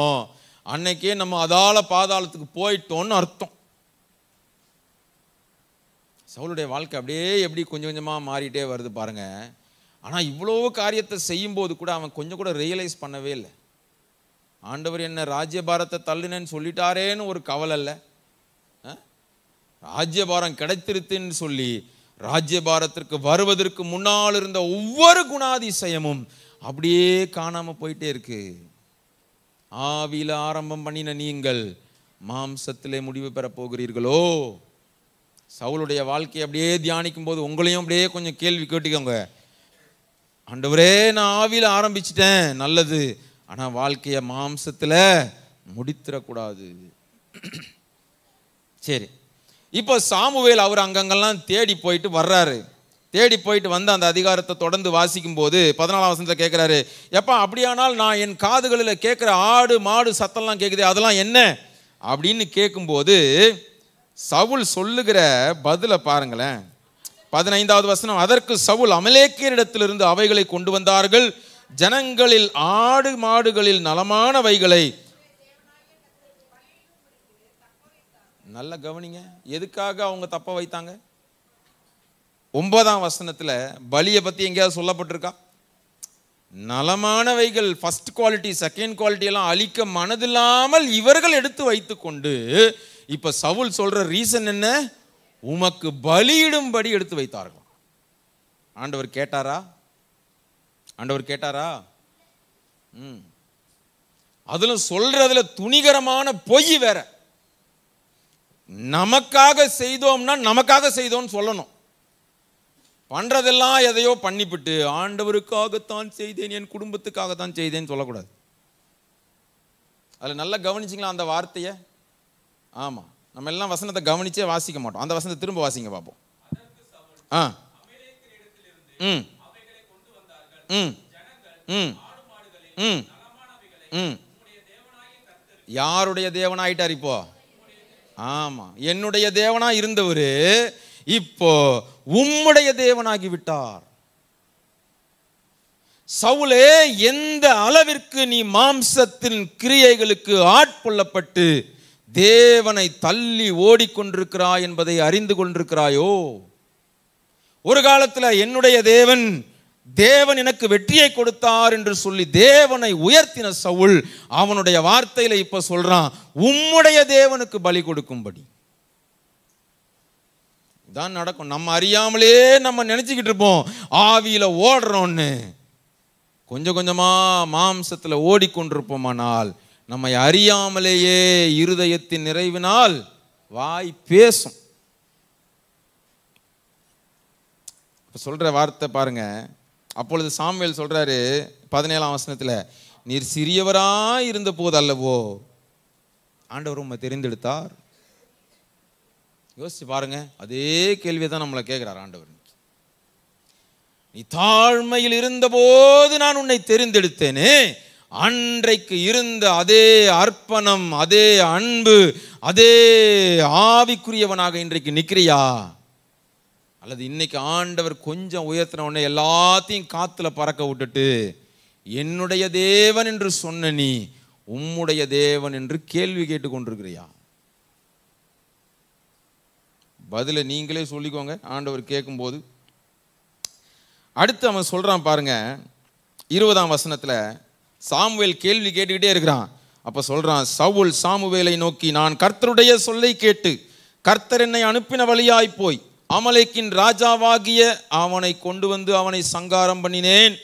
அன்னைக்கே நம்ம அதால பாதாளத்துக்கு போயிட்டோம்னு அர்த்தம் சவுளுடைய வாழ்க்கை அப்படியே எப்படி கொஞ்சம் கொஞ்சமாக மாறிட்டே வருது பாருங்கள் ஆனால் இவ்வளோ காரியத்தை செய்யும்போது கூட அவன் கொஞ்சம் கூட ரியலைஸ் பண்ணவே இல்லை ஆண்டவர் என்ன ராஜ்யபாரத்தை தள்ளுனேன்னு சொல்லிட்டாரேன்னு ஒரு கவலை இல்லை ராஜ்யபாரம் கிடைத்திருத்துன்னு சொல்லி ராஜ்யபாரத்திற்கு வருவதற்கு முன்னால் இருந்த ஒவ்வொரு குணாதிசயமும் அப்படியே காணாமல் போயிட்டே இருக்கு ஆவியில் ஆரம்பம் பண்ணின நீங்கள் மாம்சத்திலே முடிவு பெற போகிறீர்களோ சவுளுடைய வாழ்க்கையை அப்படியே தியானிக்கும் போது உங்களையும் அப்படியே கொஞ்சம் கேள்வி கேட்டுக்கோங்க அண்டவரே நான் ஆவியில் ஆரம்பிச்சிட்டேன் நல்லது ஆனால் வாழ்க்கையை மாம்சத்தில் முடித்திடக்கூடாது [CLEARS THROAT] சரி இப்போ சாமுவேல் அவர் அங்கங்கெல்லாம் தேடி போயிட்டு வர்றாரு தேடி போயிட்டு வந்து அந்த அதிகாரத்தை தொடர்ந்து வாசிக்கும் போது பதினாலாம் வசனத்தில் கேட்குறாரு எப்பா அப்படியானால் நான் என் காதுகளில் கேட்குற ஆடு மாடு சத்தம்லாம் கேட்குது அதெல்லாம் என்ன அப்படின்னு கேட்கும்போது சவுல் சொல்லுகிற பதிலை பாருங்களேன் பதினைந்தாவது வசனம் அதற்கு சவுல் அமலேக்கியரிடத்திலிருந்து அவைகளை கொண்டு வந்தார்கள் ஜனங்களில் ஆடு மாடுகளில் நலமானவைகளை வைகளை நல்லா கவனிங்க எதுக்காக அவங்க தப்ப வைத்தாங்க ஒன்பதாம் வசனத்தில் பலியை பற்றி எங்கேயாவது சொல்லப்பட்டிருக்கா நலமானவைகள் ஃபஸ்ட் குவாலிட்டி செகண்ட் குவாலிட்டியெல்லாம் அழிக்க மனதில்லாமல் இவர்கள் எடுத்து வைத்துக்கொண்டு இப்போ சவுல் சொல்கிற ரீசன் என்ன உமக்கு பலியிடும்படி எடுத்து வைத்தார்களாம் ஆண்டவர் கேட்டாரா ஆண்டவர் கேட்டாரா ம் அதில் சொல்கிறதுல துணிகரமான பொய் வேற நமக்காக செய்தோம்னா நமக்காக செய்தோம்னு சொல்லணும் பண்ணுறதெல்லாம் எதையோ பண்ணிவிட்டு ஆண்டவருக்காகத்தான் செய்தேன் என் குடும்பத்துக்காகத்தான் செய்தேன்னு சொல்லக்கூடாது அதில் நல்லா கவனிச்சிங்களா அந்த வார்த்தையை ஆமாம் நம்ம எல்லாம் வசனத்தை கவனிச்சே வாசிக்க மாட்டோம் அந்த வசனத்தை திரும்ப வாசிங்க பார்ப்போம் ஆ ம் ம் ம் ம் ம் யாருடைய தேவனாயிட்டார் இப்போ ஆமாம் என்னுடைய தேவனாக இருந்தவர் இப்போ உம்முடைய தேவனாகி விட்டார் சவுலே எந்த அளவிற்கு நீ மாம்சத்தின் கிரியைகளுக்கு ஆட்கொள்ளப்பட்டு தேவனை தள்ளி ஓடிக்கொண்டிருக்கிறாய் என்பதை அறிந்து கொண்டிருக்கிறாயோ ஒரு காலத்தில் என்னுடைய தேவன் தேவன் எனக்கு வெற்றியை கொடுத்தார் என்று சொல்லி தேவனை உயர்த்தின சவுல் அவனுடைய வார்த்தையில இப்ப சொல்றான் உம்முடைய தேவனுக்கு பலி கொடுக்கும்படி தான் நடக்கும் நம்ம அறியாமலே நம்ம நினச்சிக்கிட்டு இருப்போம் ஆவியில் ஓடுறோம்னு கொஞ்சம் கொஞ்சமாக மாம்சத்தில் ஓடிக்கொண்டிருப்போமானால் நம்மை அறியாமலேயே இருதயத்தின் நிறைவினால் வாய் பேசும் இப்போ சொல்ற வார்த்தை பாருங்க அப்பொழுது சாம்வேல் சொல்கிறாரு பதினேழாம் வசனத்தில் நீர் சிறியவராக இருந்த போது அல்லவோ ஆண்டவர் உண்மை தெரிந்தெடுத்தார் யோசிச்சு பாருங்க அதே கேள்வியை தான் நம்மளை கேட்குறார் ஆண்டவர் நீ தாழ்மையில் இருந்தபோது நான் உன்னை தெரிந்தெடுத்தேனே அன்றைக்கு இருந்த அதே அர்ப்பணம் அதே அன்பு அதே ஆவிக்குரியவனாக இன்றைக்கு நிற்கிறியா அல்லது இன்னைக்கு ஆண்டவர் கொஞ்சம் உயர்த்தின உடனே எல்லாத்தையும் காற்றுல பறக்க விட்டுட்டு என்னுடைய தேவன் என்று சொன்ன நீ உம்முடைய தேவன் என்று கேள்வி கேட்டு கொண்டிருக்கிறியா பதிலை நீங்களே சொல்லிக்கோங்க ஆண்டவர் கேட்கும்போது அடுத்து அவன் சொல்கிறான் பாருங்க இருபதாம் வசனத்தில் சாமுவேல் கேள்வி கேட்டுக்கிட்டே இருக்கிறான் அப்போ சொல்கிறான் சவுல் சாமுவேலை நோக்கி நான் கர்த்தருடைய சொல்லை கேட்டு கர்த்தர் என்னை அனுப்பின வழியாய் போய் அமலைக்கின் ராஜாவாகிய அவனை கொண்டு வந்து அவனை சங்காரம் பண்ணினேன்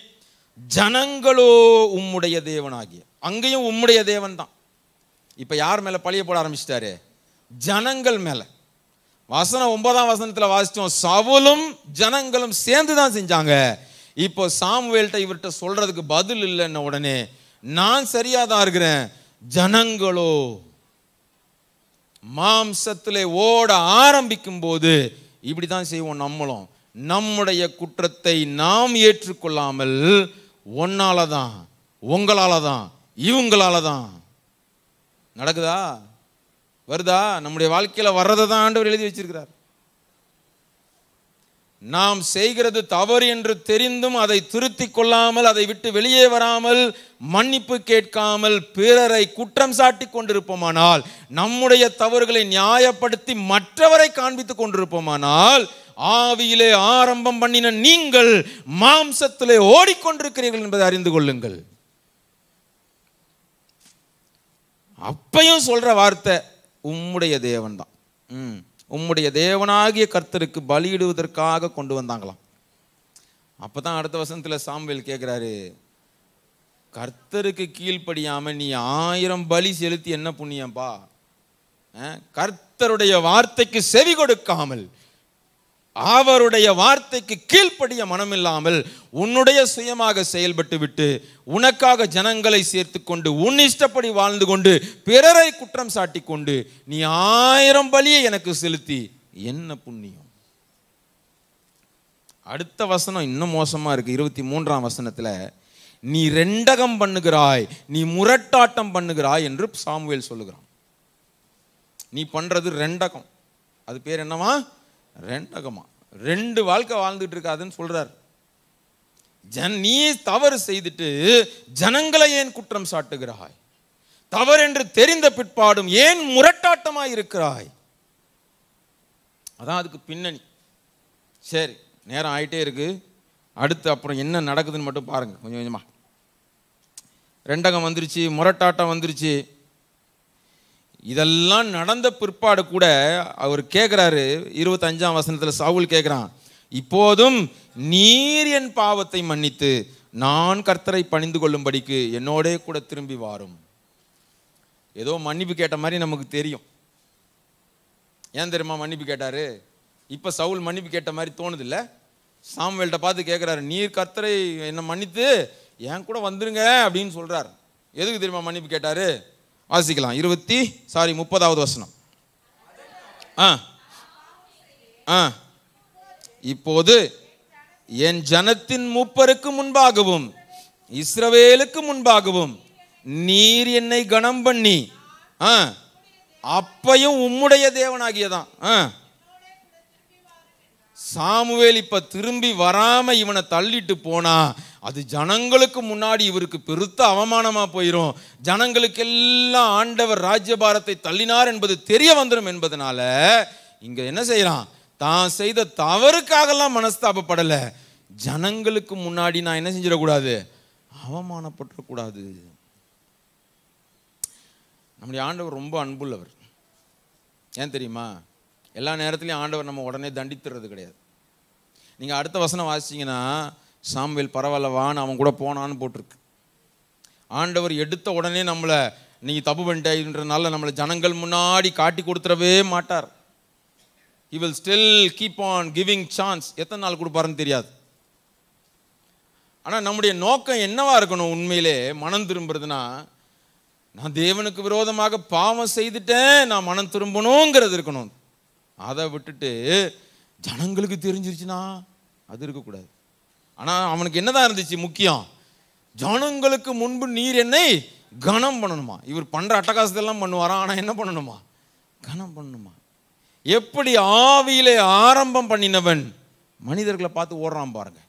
ஜனங்களோ உம்முடைய தேவனாகிய அங்கேயும் உம்முடைய தேவன் தான் இப்போ யார் மேலே பழிய போட ஆரம்பிச்சிட்டாரு ஜனங்கள் மேலே வசனம் ஒன்பதாம் வசனத்தில் வாசித்தோம் சவுலும் ஜனங்களும் சேர்ந்து தான் செஞ்சாங்க இப்போ சாமுவேல்கிட்ட இவர்கிட்ட சொல்கிறதுக்கு பதில் இல்லைன்ன உடனே நான் சரியாக தான் இருக்கிறேன் ஜனங்களோ மாம்சத்தில் ஓட ஆரம்பிக்கும் போது இப்படி தான் செய்வோம் நம்மளும் நம்முடைய குற்றத்தை நாம் ஏற்றுக்கொள்ளாமல் ஒன்னால தான் உங்களால தான் இவங்களால தான் நடக்குதா வருதா நம்முடைய வாழ்க்கையில் வர்றதை தான் ஆண்டவர் எழுதி வச்சிருக்கிறார் நாம் செய்கிறது தவறு என்று தெரிந்தும் அதை திருத்தி கொள்ளாமல் அதை விட்டு வெளியே வராமல் மன்னிப்பு கேட்காமல் பிறரை குற்றம் சாட்டி கொண்டிருப்போமானால் நம்முடைய தவறுகளை நியாயப்படுத்தி மற்றவரை காண்பித்துக் கொண்டிருப்போமானால் ஆவியிலே ஆரம்பம் பண்ணின நீங்கள் மாம்சத்திலே ஓடிக்கொண்டிருக்கிறீர்கள் என்பதை அறிந்து கொள்ளுங்கள் அப்பையும் சொல்ற வார்த்தை உம்முடைய தேவன் தான் உம்முடைய தேவனாகிய கர்த்தருக்கு பலியிடுவதற்காக கொண்டு வந்தாங்களாம் அப்போ தான் அடுத்த வசனத்தில் சாம்வேல் கேட்குறாரு கர்த்தருக்கு கீழ்ப்படியாமல் நீ ஆயிரம் பலி செலுத்தி என்ன புண்ணியம்பா கர்த்தருடைய வார்த்தைக்கு செவி கொடுக்காமல் அவருடைய வார்த்தைக்கு கீழ்ப்படிய மனமில்லாமல் உன்னுடைய சுயமாக செயல்பட்டு விட்டு உனக்காக ஜனங்களை சேர்த்து கொண்டு உன் இஷ்டப்படி வாழ்ந்து கொண்டு பிறரை குற்றம் சாட்டி கொண்டு நீ ஆயிரம் பலியை எனக்கு செலுத்தி என்ன புண்ணியம் அடுத்த வசனம் இன்னும் மோசமாக இருக்குது இருபத்தி மூன்றாம் வசனத்தில் நீ ரெண்டகம் பண்ணுகிறாய் நீ முரட்டாட்டம் பண்ணுகிறாய் என்று சாமுவேல் சொல்லுகிறான் நீ பண்ணுறது ரெண்டகம் அது பேர் என்னவா ரெண்டகமா ரெண்டு வாழ்க்கை வாழ்ந்துட்டு இருக்காதுன்னு சொல்றார் ஜன் நீ தவறு செய்துட்டு ஜனங்களை ஏன் குற்றம் சாட்டுகிறாய் தவறு என்று தெரிந்த பிற்பாடும் ஏன் முரட்டாட்டமாய் இருக்கிறாய் அதான் அதுக்கு பின்னணி சரி நேரம் ஆயிட்டே இருக்கு அடுத்து அப்புறம் என்ன நடக்குதுன்னு மட்டும் பாருங்க கொஞ்சம் கொஞ்சமா ரெண்டகம் வந்துருச்சு முரட்டாட்டம் வந்துருச்சு இதெல்லாம் நடந்த பிற்பாடு கூட அவர் கேட்குறாரு இருபத்தஞ்சாம் வசனத்தில் சவுல் கேட்குறான் இப்போதும் நீர் என் பாவத்தை மன்னித்து நான் கர்த்தரை பணிந்து கொள்ளும்படிக்கு என்னோடே கூட திரும்பி வாரும் ஏதோ மன்னிப்பு கேட்ட மாதிரி நமக்கு தெரியும் ஏன் தெரியுமா மன்னிப்பு கேட்டார் இப்போ சவுல் மன்னிப்பு கேட்ட மாதிரி தோணுது இல்லை சாம்வேல்கிட்ட பார்த்து கேட்குறாரு நீர் கர்த்தரை என்னை மன்னித்து என் கூட வந்துருங்க அப்படின்னு சொல்கிறார் எதுக்கு தெரியுமா மன்னிப்பு கேட்டார் வாசிக்கலாம் இருபத்தி சாரி முப்பதாவது வசனம் ஆ ஆ இப்போது என் ஜனத்தின் மூப்பருக்கு முன்பாகவும் இஸ்ரவேலுக்கு முன்பாகவும் நீர் என்னை கணம் பண்ணி ஆ அப்பையும் உம்முடைய தேவனாகியதான் ஆ சாமுவேல் இப்போ திரும்பி வராமல் இவனை தள்ளிட்டு போனா அது ஜனங்களுக்கு முன்னாடி இவருக்கு பெருத்த அவமானமாக போயிடும் ஜனங்களுக்கு எல்லாம் ஆண்டவர் ராஜ்யபாரத்தை தள்ளினார் என்பது தெரிய வந்துடும் என்பதனால இங்கே என்ன செய்கிறான் தான் செய்த தவறுக்காகலாம் மனஸ்தாபப்படலை ஜனங்களுக்கு முன்னாடி நான் என்ன செஞ்சிடக்கூடாது அவமானப்பட்டுறக்கூடாது நம்முடைய ஆண்டவர் ரொம்ப அன்புள்ளவர் ஏன் தெரியுமா எல்லா நேரத்துலையும் ஆண்டவர் நம்ம உடனே தண்டித்துறது கிடையாது நீங்கள் அடுத்த வசனம் வாசிச்சிங்கன்னா சாம்வேல் பரவாயில்ல வான்னு அவன் கூட போனான்னு போட்டிருக்கு ஆண்டவர் எடுத்த உடனே நம்மளை நீங்கள் தப்பு பண்ணிட்டேன்றனால நம்மளை ஜனங்கள் முன்னாடி காட்டி கொடுத்துடவே மாட்டார் he will still keep on giving chance எத்தனை நாள் கொடுப்பாருன்னு தெரியாது ஆனால் நம்முடைய நோக்கம் என்னவா இருக்கணும் உண்மையிலே மனம் திரும்புறதுனா நான் தேவனுக்கு விரோதமாக பாவம் செய்துட்டேன் நான் மனம் திரும்பணுங்கிறது இருக்கணும் அதை விட்டுட்டு ஜனங்களுக்கு தெரிஞ்சிருச்சுன்னா அது இருக்கக்கூடாது ஆனால் அவனுக்கு என்னதான் இருந்துச்சு முக்கியம் ஜனங்களுக்கு முன்பு நீர் என்னை கனம் பண்ணணுமா இவர் பண்ணுற அட்டகாசத்தெல்லாம் பண்ணுவாரா ஆனால் என்ன பண்ணணுமா கனம் பண்ணணுமா எப்படி ஆவியிலே ஆரம்பம் பண்ணினவன் மனிதர்களை பார்த்து ஓடுறான் பாருங்க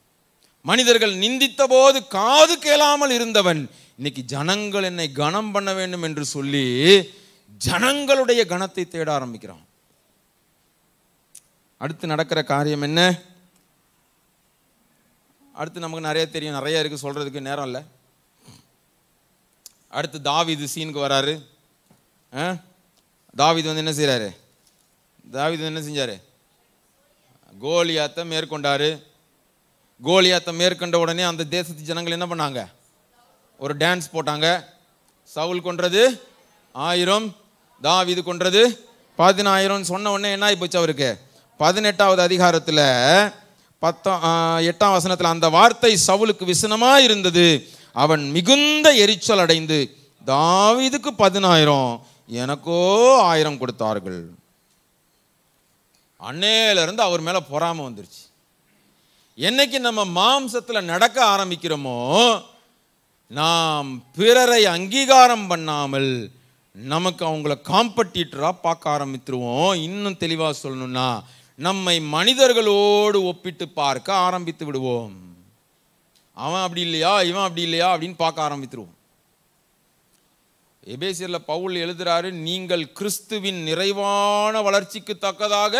மனிதர்கள் நிந்தித்த போது காது கேளாமல் இருந்தவன் இன்னைக்கு ஜனங்கள் என்னை கனம் பண்ண வேண்டும் என்று சொல்லி ஜனங்களுடைய கனத்தை தேட ஆரம்பிக்கிறான் அடுத்து நடக்கிற காரியம் என்ன அடுத்து நமக்கு நிறைய தெரியும் நிறைய இருக்குது சொல்கிறதுக்கு நேரம் இல்லை அடுத்து தாவிது சீனுக்கு வராரு தாவிது வந்து என்ன செய்கிறாரு தாவிது என்ன செஞ்சாரு கோலியாத்தை மேற்கொண்டார் கோலியாத்தை மேற்கொண்ட உடனே அந்த தேசத்து ஜனங்கள் என்ன பண்ணாங்க ஒரு டான்ஸ் போட்டாங்க சவுல் கொன்றது ஆயிரம் தாவிது கொன்றது பதினாயிரம்னு சொன்ன உடனே என்ன ஆகி போச்சு அவருக்கு பதினெட்டாவது அதிகாரத்தில் பத்தாம் எட்டாம் வசனத்தில் அந்த வார்த்தை சவுலுக்கு விசனமாக இருந்தது அவன் மிகுந்த எரிச்சல் அடைந்து தாவிதுக்கு பதினாயிரம் எனக்கோ ஆயிரம் கொடுத்தார்கள் அன்னையிலேருந்து அவர் மேலே பொறாமல் வந்துருச்சு என்னைக்கு நம்ம மாம்சத்தில் நடக்க ஆரம்பிக்கிறோமோ நாம் பிறரை அங்கீகாரம் பண்ணாமல் நமக்கு அவங்கள காம்படிட்டராக பார்க்க ஆரம்பித்துருவோம் இன்னும் தெளிவாக சொல்லணும்னா நம்மை மனிதர்களோடு ஒப்பிட்டு பார்க்க ஆரம்பித்து விடுவோம் அவன் அப்படி இல்லையா இவன் அப்படி இல்லையா அப்படின்னு பார்க்க ஆரம்பித்துருவோம் எபேசியரில் பவுல் எழுதுறாரு நீங்கள் கிறிஸ்துவின் நிறைவான வளர்ச்சிக்கு தக்கதாக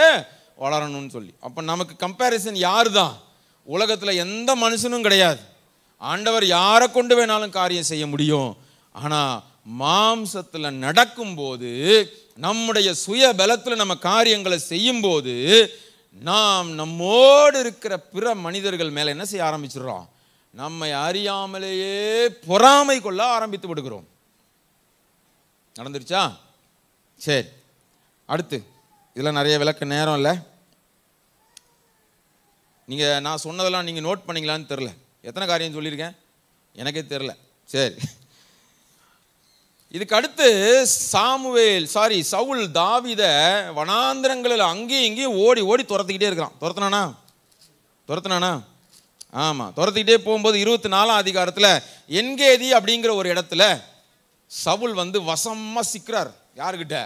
வளரணும்னு சொல்லி அப்போ நமக்கு கம்பேரிசன் யார் தான் உலகத்தில் எந்த மனுஷனும் கிடையாது ஆண்டவர் யாரை கொண்டு வேணாலும் காரியம் செய்ய முடியும் ஆனால் மாம்சத்தில் நடக்கும்போது நம்முடைய சுய பலத்தில் நம்ம காரியங்களை செய்யும்போது நாம் நம்மோடு இருக்கிற பிற மனிதர்கள் மேலே என்ன செய்ய ஆரம்பிச்சிடுறோம் நம்மை அறியாமலேயே பொறாமை கொள்ள ஆரம்பித்து விடுகிறோம் நடந்துருச்சா சரி அடுத்து இதெல்லாம் நிறைய விளக்க நேரம் இல்லை நீங்கள் நான் சொன்னதெல்லாம் நீங்கள் நோட் பண்ணிங்களான்னு தெரில எத்தனை காரியம் சொல்லியிருக்கேன் எனக்கே தெரில சரி இதுக்கு அடுத்து சாமுவேல் சாரி சவுல் தாவித வனாந்திரங்களில் அங்கேயும் இங்கேயும் ஓடி ஓடி துரத்துக்கிட்டே இருக்கிறான் துரத்துனானா துரத்துனானா ஆமாம் துரத்திக்கிட்டே போகும்போது இருபத்தி நாலாம் அதிகாரத்தில் எங்கேதி அப்படிங்கிற ஒரு இடத்துல சவுல் வந்து வசமாக சிக்கிறார் யாருக்கிட்ட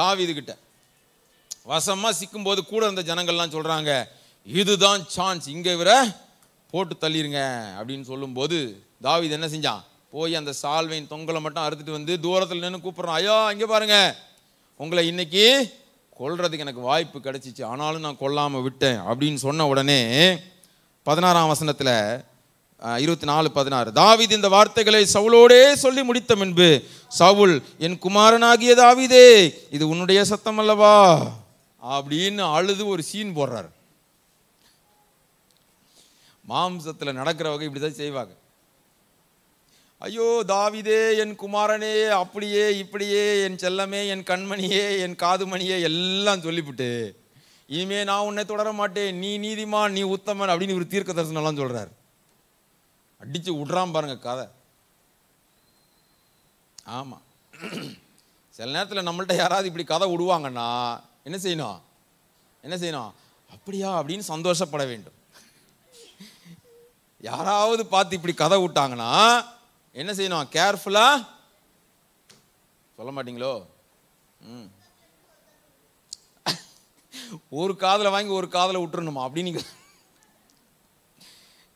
தாவிதுகிட்ட வசமாக சிக்கும்போது கூட இருந்த ஜனங்கள்லாம் சொல்கிறாங்க இதுதான் சான்ஸ் இங்கே இவரை போட்டு தள்ளிடுங்க அப்படின்னு சொல்லும்போது தாவிது என்ன செஞ்சான் போய் அந்த சால்வையின் தொங்கலை மட்டும் அறுத்துட்டு வந்து தூரத்தில் நின்று கூப்பிட்றோம் ஐயா இங்கே பாருங்கள் உங்களை இன்னைக்கு கொல்றதுக்கு எனக்கு வாய்ப்பு கிடைச்சிச்சு ஆனாலும் நான் கொல்லாமல் விட்டேன் அப்படின்னு சொன்ன உடனே பதினாறாம் வசனத்தில் இருபத்தி நாலு பதினாறு தாவித் இந்த வார்த்தைகளை சவுலோடே சொல்லி முடித்த முன்பு சவுல் என் குமாரனாகிய தாவிதே இது உன்னுடைய சத்தம் அல்லவா அப்படின்னு அழுது ஒரு சீன் போடுறார் மாம்சத்தில் நடக்கிறவங்க இப்படி தான் செய்வாங்க ஐயோ தாவிதே என் குமாரனே அப்படியே இப்படியே என் செல்லமே என் கண்மணியே என் காதுமணியே எல்லாம் சொல்லிவிட்டு இனிமே நான் உன்னை தொடர மாட்டேன் நீ நீதிமான் நீ உத்தமன் அப்படின்னு ஒரு தீர்க்க தரிசனம்லாம் சொல்கிறார் அடித்து விட்றான் பாருங்க கதை ஆமாம் சில நேரத்தில் நம்மள்ட்ட யாராவது இப்படி கதை விடுவாங்கன்னா என்ன செய்யணும் என்ன செய்யணும் அப்படியா அப்படின்னு சந்தோஷப்பட வேண்டும் யாராவது பார்த்து இப்படி கதை விட்டாங்கன்னா என்ன செய்யணும் கேர்ஃபுல்லாக சொல்ல மாட்டீங்களோ ம் ஒரு காதில் வாங்கி ஒரு காதில் விட்டுறணுமா அப்படின்னு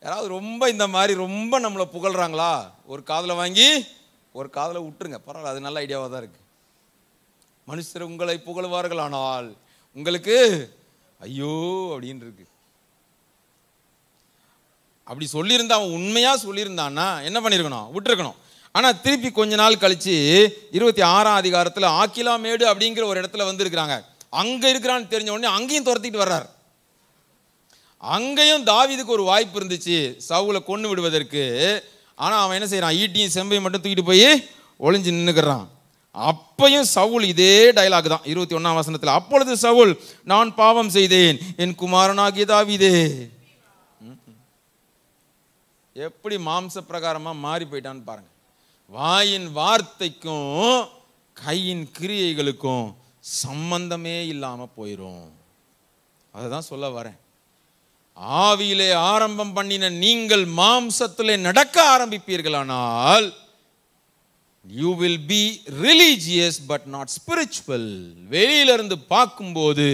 யாராவது ரொம்ப இந்த மாதிரி ரொம்ப நம்மளை புகழ்கிறாங்களா ஒரு காதில் வாங்கி ஒரு காதில் விட்டுருங்க பரவாயில்ல அது நல்ல ஐடியாவாக தான் இருக்குது மனுஷர் உங்களை புகழ்வார்கள் ஆனால் உங்களுக்கு ஐயோ அப்படின்னு இருக்கு அப்படி சொல்லியிருந்தா அவன் உண்மையாக சொல்லியிருந்தான்னா என்ன பண்ணியிருக்கணும் விட்டுருக்கணும் ஆனால் திருப்பி கொஞ்ச நாள் கழித்து இருபத்தி ஆறாம் அதிகாரத்தில் ஆக்கிலாமேடு அப்படிங்கிற ஒரு இடத்துல வந்து இருக்கிறாங்க அங்கே இருக்கிறான்னு தெரிஞ்ச உடனே அங்கேயும் துரத்திட்டு வர்றார் அங்கேயும் தாவிதுக்கு ஒரு வாய்ப்பு இருந்துச்சு சவுளை கொண்டு விடுவதற்கு ஆனால் அவன் என்ன செய்கிறான் ஈட்டியும் செம்பையும் மட்டும் தூக்கிட்டு போய் ஒளிஞ்சு நின்றுக்கிறான் அப்பையும் சவுல் இதே டைலாக் தான் இருபத்தி ஒன்றாம் வசனத்தில் அப்பொழுது சவுல் நான் பாவம் செய்தேன் என் குமாரனாகிய தாவிதே எப்படி மாம்ச பிரகாரமாக மாறி போயிட்டான்னு பாருங்கள் வாயின் வார்த்தைக்கும் கையின் கிரியைகளுக்கும் சம்பந்தமே இல்லாமல் போயிடும் அதுதான் சொல்ல வரேன் ஆவியிலே ஆரம்பம் பண்ணின நீங்கள் மாம்சத்திலே நடக்க ஆரம்பிப்பீர்களானால் you will be religious but not spiritual வெளியிலிருந்து பார்க்கும்போது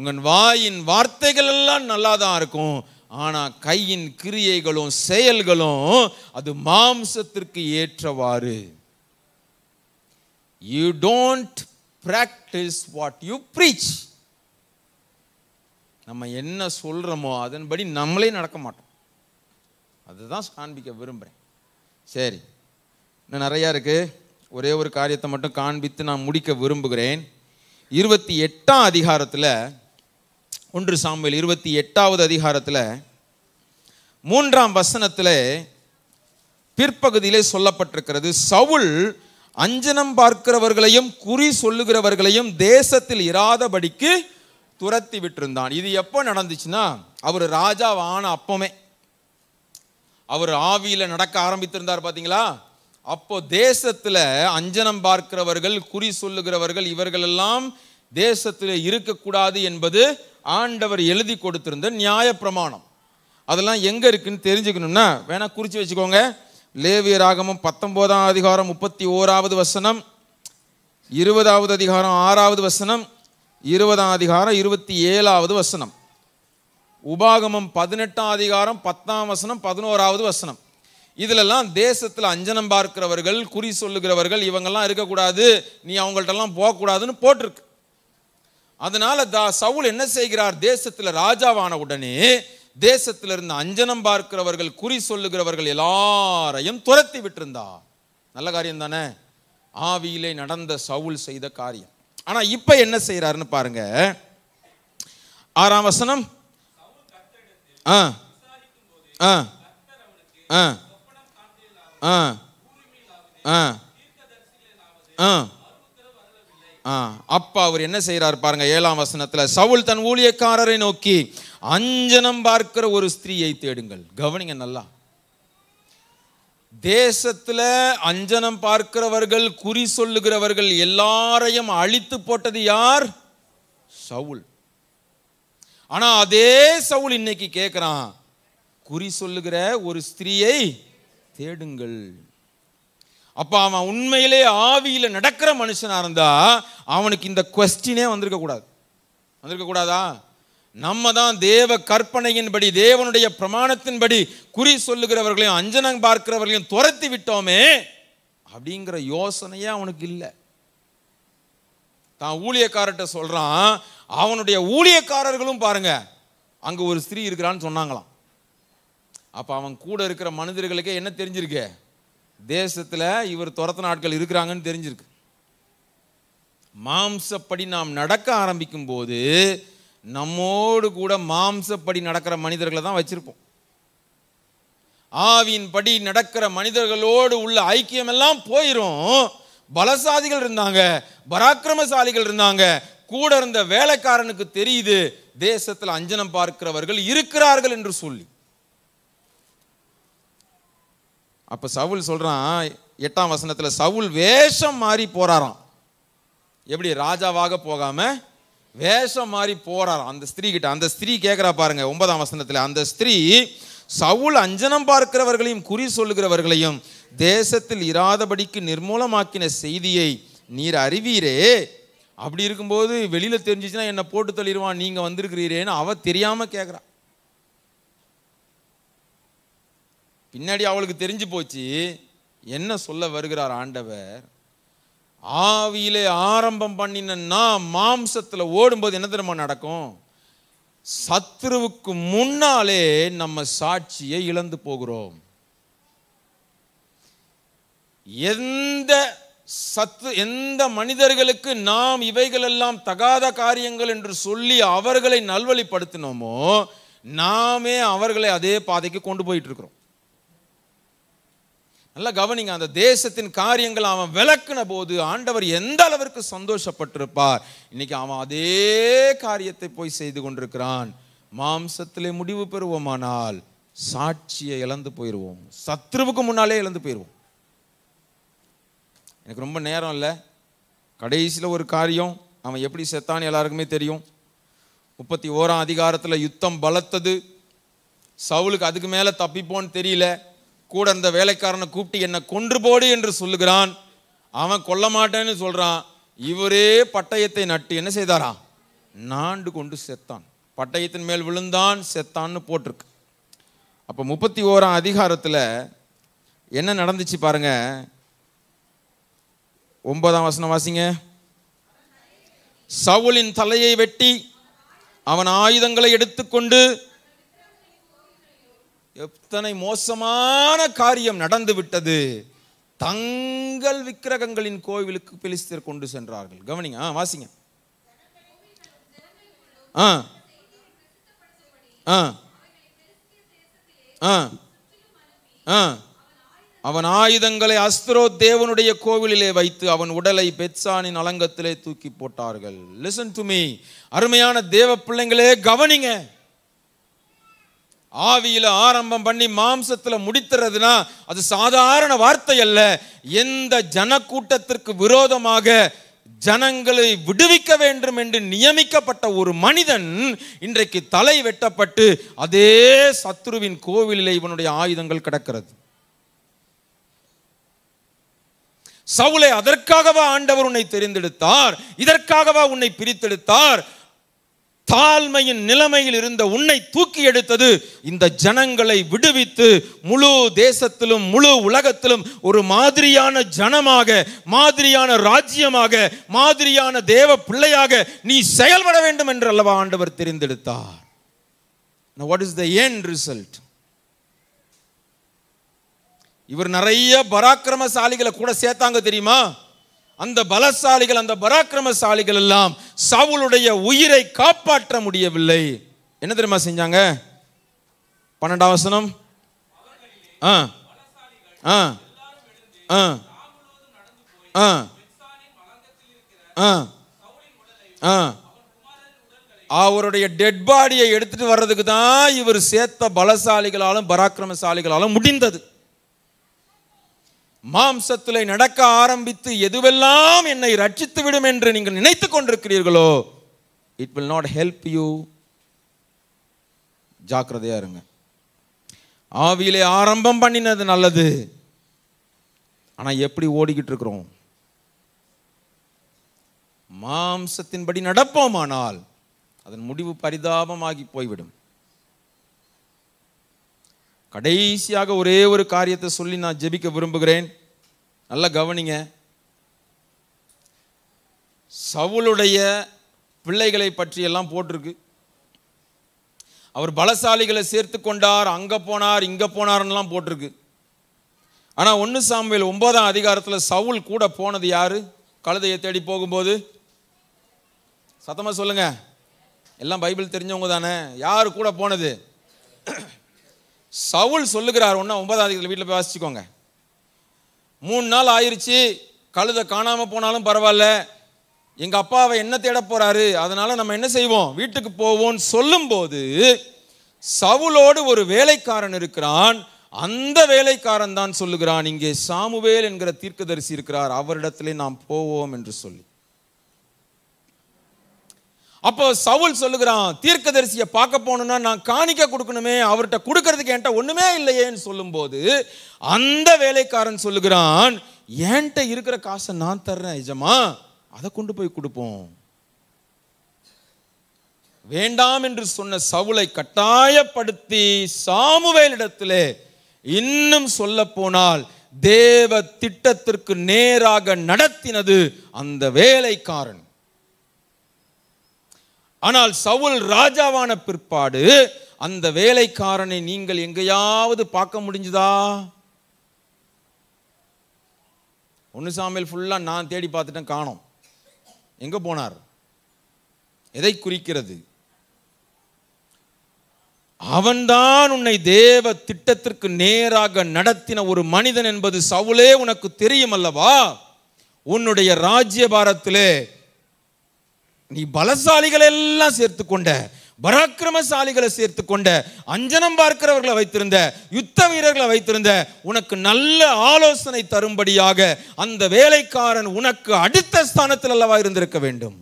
உங்கள் வாயின் வார்த்தைகள் எல்லாம் நல்லா தான் இருக்கும் ஆனால் கையின் கிரியைகளும் செயல்களும் அது மாம்சத்திற்கு ஏற்றவாறு you don't practice what you preach நம்ம என்ன சொல்கிறோமோ அதன்படி நம்மளே நடக்க மாட்டோம் அதுதான் காண்பிக்க விரும்புகிறேன் சரி இன்னும் நிறையா இருக்குது ஒரே ஒரு காரியத்தை மட்டும் காண்பித்து நான் முடிக்க விரும்புகிறேன் இருபத்தி எட்டாம் அதிகாரத்தில் ஒன்று சாமியில் இருபத்தி எட்டாவது அதிகாரத்தில் மூன்றாம் வசனத்தில் பிற்பகுதியிலே சொல்லப்பட்டிருக்கிறது சவுல் அஞ்சனம் பார்க்கிறவர்களையும் குறி சொல்லுகிறவர்களையும் தேசத்தில் இராதபடிக்கு துரத்தி விட்டிருந்தான் இது எப்போ நடந்துச்சுன்னா அவர் ராஜாவான அப்பமே அவர் ஆவியில் நடக்க ஆரம்பித்திருந்தார் பார்த்தீங்களா அப்போ தேசத்தில் அஞ்சனம் பார்க்கிறவர்கள் குறி சொல்லுகிறவர்கள் இவர்களெல்லாம் தேசத்தில் இருக்கக்கூடாது என்பது ஆண்டவர் எழுதி கொடுத்திருந்த நியாய பிரமாணம் அதெல்லாம் எங்கே இருக்குன்னு தெரிஞ்சுக்கணும்னா வேணா குறித்து வச்சுக்கோங்க லேவிய ராகமம் பத்தொம்போதாம் அதிகாரம் முப்பத்தி ஓராவது வசனம் இருபதாவது அதிகாரம் ஆறாவது வசனம் இருபதாம் அதிகாரம் இருபத்தி ஏழாவது வசனம் உபாகமம் பதினெட்டாம் அதிகாரம் பத்தாம் வசனம் பதினோராவது வசனம் இதிலெல்லாம் தேசத்தில் அஞ்சனம் பார்க்கிறவர்கள் குறி சொல்லுகிறவர்கள் இவங்கெல்லாம் இருக்கக்கூடாது நீ அவங்கள்ட்டெல்லாம் போகக்கூடாதுன்னு போட்டிருக்கு அதனால தா சவுல் என்ன செய்கிறார் தேசத்தில் ராஜாவான உடனே தேசத்தில் இருந்த அஞ்சனம் பார்க்கிறவர்கள் குறி சொல்லுகிறவர்கள் எல்லாரையும் துரத்தி விட்டிருந்தா நல்ல காரியம் தானே ஆவியிலே நடந்த சவுல் செய்த காரியம் ஆனால் இப்போ என்ன செய்கிறாருன்னு பாருங்க ஆறாம் வசனம் ஆ ஆ ஆ ஆ ஆ ஆ அப்பா அவர் என்ன செய்கிறார் பாருங்க ஏழாம் வசனத்தில் சவுல் தன் ஊழியக்காரரை நோக்கி அஞ்சனம் பார்க்கிற ஒரு ஸ்திரீயை தேடுங்கள் கவனிங்க நல்லா தேசத்தில் அஞ்சனம் பார்க்கிறவர்கள் குறி சொல்லுகிறவர்கள் எல்லாரையும் அழித்து போட்டது யார் சவுல் ஆனால் அதே சவுல் இன்னைக்கு கேட்குறான் குறி சொல்லுகிற ஒரு ஸ்திரீயை தேடுங்கள் அப்போ அவன் உண்மையிலே ஆவியில் நடக்கிற மனுஷனாக இருந்தால் அவனுக்கு இந்த கொஸ்டினே வந்திருக்கக்கூடாது வந்திருக்கக்கூடாதா நம்ம தான் தேவ கற்பனையின்படி தேவனுடைய பிரமாணத்தின்படி குறி சொல்லுகிறவர்களையும் அஞ்சனம் பார்க்கிறவர்களையும் துரத்தி விட்டோமே அப்படிங்கிற யோசனையே அவனுக்கு இல்லை தான் ஊழியக்காரர்கிட்ட சொல்கிறான் அவனுடைய ஊழியக்காரர்களும் பாருங்க அங்கே ஒரு ஸ்திரீ இருக்கிறான்னு சொன்னாங்களாம் அப்போ அவன் கூட இருக்கிற மனிதர்களுக்கே என்ன தெரிஞ்சிருக்கே தேசத்தில் இவர் துரத்தின ஆட்கள் இருக்கிறாங்கன்னு தெரிஞ்சிருக்கு மாம்சப்படி நாம் நடக்க ஆரம்பிக்கும் போது நம்மோடு கூட மாம்சப்படி நடக்கிற மனிதர்களை தான் வச்சிருப்போம் படி நடக்கிற மனிதர்களோடு உள்ள ஐக்கியம் எல்லாம் போயிரும் பலசாதிகள் இருந்தாங்க பராக்கிரமசாலிகள் இருந்தாங்க கூட இருந்த வேலைக்காரனுக்கு தெரியுது தேசத்தில் அஞ்சனம் பார்க்கிறவர்கள் இருக்கிறார்கள் என்று சொல்லி அப்போ சவுல் சொல்கிறான் எட்டாம் வசனத்தில் சவுல் வேஷம் மாறி போகிறாராம் எப்படி ராஜாவாக போகாமல் வேஷம் மாறி போகிறாராம் அந்த ஸ்திரீ கிட்ட அந்த ஸ்திரீ கேட்குறா பாருங்க ஒன்பதாம் வசனத்தில் அந்த ஸ்திரீ சவுல் அஞ்சனம் பார்க்கிறவர்களையும் குறி சொல்லுகிறவர்களையும் தேசத்தில் இராதபடிக்கு நிர்மூலமாக்கின செய்தியை நீர் அறிவீரே அப்படி இருக்கும்போது வெளியில் தெரிஞ்சிச்சுன்னா என்னை போட்டு தள்ளிடுவான் நீங்கள் வந்திருக்கிறீரேன்னு அவ தெரியாமல் கேட்குறா பின்னாடி அவளுக்கு தெரிஞ்சு போச்சு என்ன சொல்ல வருகிறார் ஆண்டவர் ஆவியிலே ஆரம்பம் பண்ணினா மாம்சத்தில் ஓடும்போது என்ன தினமும் நடக்கும் சத்ருவுக்கு முன்னாலே நம்ம சாட்சியை இழந்து போகிறோம் எந்த சத்து எந்த மனிதர்களுக்கு நாம் இவைகளெல்லாம் தகாத காரியங்கள் என்று சொல்லி அவர்களை நல்வழிப்படுத்தினோமோ நாமே அவர்களை அதே பாதைக்கு கொண்டு போயிட்டு இருக்கிறோம் நல்லா கவனிங்க அந்த தேசத்தின் காரியங்கள் அவன் விளக்குன போது ஆண்டவர் எந்த அளவிற்கு சந்தோஷப்பட்டிருப்பார் இன்னைக்கு அவன் அதே காரியத்தை போய் செய்து கொண்டிருக்கிறான் மாம்சத்திலே முடிவு பெறுவோமானால் சாட்சியை இழந்து போயிடுவோம் சத்ருவுக்கு முன்னாலே இழந்து போயிடுவோம் எனக்கு ரொம்ப நேரம் இல்லை கடைசியில் ஒரு காரியம் அவன் எப்படி செத்தான்னு எல்லாருக்குமே தெரியும் முப்பத்தி ஓராம் அதிகாரத்தில் யுத்தம் பலத்தது சவுலுக்கு அதுக்கு மேலே தப்பிப்போன்னு தெரியல கூட அந்த வேலைக்காரனை கூப்பிட்டு என்னை கொன்று போடு என்று சொல்லுகிறான் அவன் கொல்ல மாட்டேன்னு சொல்கிறான் இவரே பட்டயத்தை நட்டு என்ன செய்தாரா நாண்டு கொண்டு செத்தான் பட்டயத்தின் மேல் விழுந்தான் செத்தான்னு போட்டிருக்கு அப்போ முப்பத்தி ஓராம் அதிகாரத்தில் என்ன நடந்துச்சு பாருங்க ஒன்பதாம் வசனம் வாசிங்க சவுலின் தலையை வெட்டி அவன் ஆயுதங்களை எடுத்துக்கொண்டு எத்தனை மோசமான காரியம் நடந்து விட்டது தங்கள் விக்கிரகங்களின் கோவிலுக்கு பெலிஸ்தர் கொண்டு சென்றார்கள் கவனிங்க ஆ வாசிங்க ஆ ஆ ஆ ஆ அவன் ஆயுதங்களை அஸ்திரோ தேவனுடைய கோவிலிலே வைத்து அவன் உடலை பெட்சானின் அலங்கத்திலே தூக்கி போட்டார்கள் லிசன் டு மீ அருமையான தேவ பிள்ளைங்களே கவனிங்க ஆவியில் ஆரம்பம் பண்ணி மாம்சத்தில் முடித்துறதுனா அது சாதாரண வார்த்தை அல்ல எந்த ஜனக்கூட்டத்திற்கு விரோதமாக ஜனங்களை விடுவிக்க வேண்டும் என்று நியமிக்கப்பட்ட ஒரு மனிதன் இன்றைக்கு தலை வெட்டப்பட்டு அதே சத்ருவின் கோவிலில் இவனுடைய ஆயுதங்கள் கிடக்கிறது சவுலை அதற்காகவா ஆண்டவர் உன்னை தெரிந்தெடுத்தார் இதற்காகவா உன்னை பிரித்தெடுத்தார் தாழ்மையின் நிலைமையில் இருந்த உன்னை தூக்கி எடுத்தது இந்த ஜனங்களை விடுவித்து முழு தேசத்திலும் முழு உலகத்திலும் ஒரு மாதிரியான ஜனமாக மாதிரியான ராஜ்யமாக மாதிரியான தேவ பிள்ளையாக நீ செயல்பட வேண்டும் என்று அல்லவா ஆண்டவர் தெரிந்தெடுத்தார் what is the end result இவர் நிறைய பராக்கிரமசாலிகளை கூட சேர்த்தாங்க தெரியுமா அந்த பலசாலிகள் அந்த பராக்கிரமசாலிகள் எல்லாம் சவுளுடைய உயிரை காப்பாற்ற முடியவில்லை என்ன தெரியுமா செஞ்சாங்க பன்னெண்டாம் வசனம் ஆ ஆ ஆ ஆ ஆ ஆ அவருடைய டெட் பாடியை எடுத்துட்டு வர்றதுக்கு தான் இவர் சேர்த்த பலசாலிகளாலும் பராக்கிரமசாலிகளாலும் முடிந்தது மாம்சத்தில் நடக்க ஆரம்பித்து எதுவெல்லாம் என்னை ரட்சித்து விடும் என்று நீங்கள் நினைத்து கொண்டிருக்கிறீர்களோ it will not help you ஜாக்கிரதையா இருங்க ஆவியிலே ஆரம்பம் பண்ணினது நல்லது ஆனால் எப்படி ஓடிக்கிட்டு இருக்கிறோம் மாம்சத்தின்படி நடப்போமானால் அதன் முடிவு பரிதாபமாகி போய்விடும் கடைசியாக ஒரே ஒரு காரியத்தை சொல்லி நான் ஜெபிக்க விரும்புகிறேன் நல்லா கவனிங்க சவுளுடைய பிள்ளைகளை பற்றியெல்லாம் போட்டிருக்கு அவர் பலசாலிகளை சேர்த்து கொண்டார் அங்கே போனார் இங்கே போனார்லாம் போட்டிருக்கு ஆனால் ஒன்று சாமியில் ஒன்பதாம் அதிகாரத்தில் சவுல் கூட போனது யார் கழுதையை தேடி போகும்போது சத்தமாக சொல்லுங்கள் எல்லாம் பைபிள் தெரிஞ்சவங்க தானே யார் கூட போனது சவுல் சொல்லுகிறார் ஒன்றா ஒன்பதாவது வீட்டில் போய் வாசிச்சுக்கோங்க மூணு நாள் ஆயிடுச்சு கழுத காணாமல் போனாலும் பரவாயில்ல எங்கள் அப்பாவை என்ன தேட போகிறாரு அதனால் நம்ம என்ன செய்வோம் வீட்டுக்கு போவோம்னு சொல்லும்போது சவுலோடு ஒரு வேலைக்காரன் இருக்கிறான் அந்த வேலைக்காரன் தான் சொல்லுகிறான் இங்கே சாமுவேல் என்கிற தீர்க்கதரிசி இருக்கிறார் அவரிடத்திலே நாம் போவோம் என்று சொல்லி அப்போ சவுல் சொல்லுகிறான் தீர்க்கதரிசியை பார்க்க போகணுன்னா நான் காணிக்க கொடுக்கணுமே அவர்கிட்ட கொடுக்கறதுக்கு என்கிட்ட ஒன்றுமே இல்லையேன்னு சொல்லும்போது அந்த வேலைக்காரன் சொல்லுகிறான் என்கிட்ட இருக்கிற காசை நான் தர்றேன் நிஜமா அதை கொண்டு போய் கொடுப்போம் வேண்டாம் என்று சொன்ன சவுளை கட்டாயப்படுத்தி சாமுவேலிடத்திலே இன்னும் சொல்ல போனால் தேவ திட்டத்திற்கு நேராக நடத்தினது அந்த வேலைக்காரன் ஆனால் சவுல் ராஜாவான பிற்பாடு அந்த வேலைக்காரனை நீங்கள் எங்கேயாவது பார்க்க முடிஞ்சுதா ஒன்று சாமியில் ஃபுல்லாக நான் தேடி பார்த்துட்டேன் காணோம் எங்கே போனார் எதை குறிக்கிறது அவன்தான் உன்னை தேவ திட்டத்திற்கு நேராக நடத்தின ஒரு மனிதன் என்பது சவுலே உனக்கு தெரியும் அல்லவா உன்னுடைய ராஜ்யபாரத்திலே நீ பலசாலிகளை எல்லாம் சேர்த்து கொண்ட பராக்கிரமசாலிகளை சேர்த்து கொண்ட அஞ்சனம் பார்க்கிறவர்களை வைத்திருந்த யுத்த வீரர்களை வைத்திருந்த உனக்கு நல்ல ஆலோசனை தரும்படியாக அந்த வேலைக்காரன் உனக்கு அடுத்த ஸ்தானத்தில் அல்லவா இருந்திருக்க வேண்டும்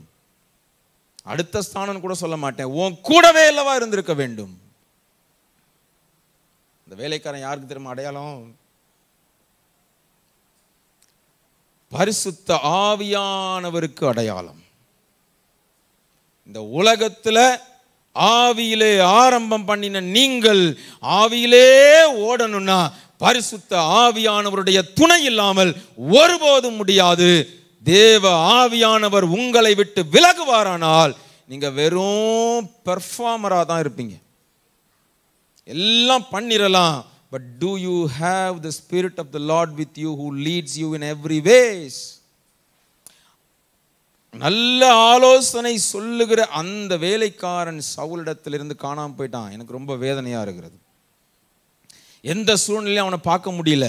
அடுத்த ஸ்தானம் கூட சொல்ல மாட்டேன் உன் கூடவே அல்லவா இருந்திருக்க வேண்டும் இந்த வேலைக்காரன் யாருக்கு தெரியுமா அடையாளம் பரிசுத்த ஆவியானவருக்கு அடையாளம் இந்த உலகத்தில் ஆவியிலே ஆரம்பம் பண்ணின நீங்கள் ஆவியிலே ஓடணும்னா பரிசுத்த ஆவியானவருடைய துணை இல்லாமல் ஒருபோதும் முடியாது தேவ ஆவியானவர் உங்களை விட்டு விலகுவாரானால் நீங்கள் வெறும் பெர்ஃபார்மராக தான் இருப்பீங்க எல்லாம் பண்ணிடலாம் but do you have the spirit of the Lord with you who leads you in every ways நல்ல ஆலோசனை சொல்லுகிற அந்த வேலைக்காரன் சவுலிடத்திலிருந்து காணாமல் போயிட்டான் எனக்கு ரொம்ப வேதனையாக இருக்கிறது எந்த சூழ்நிலையும் அவனை பார்க்க முடியல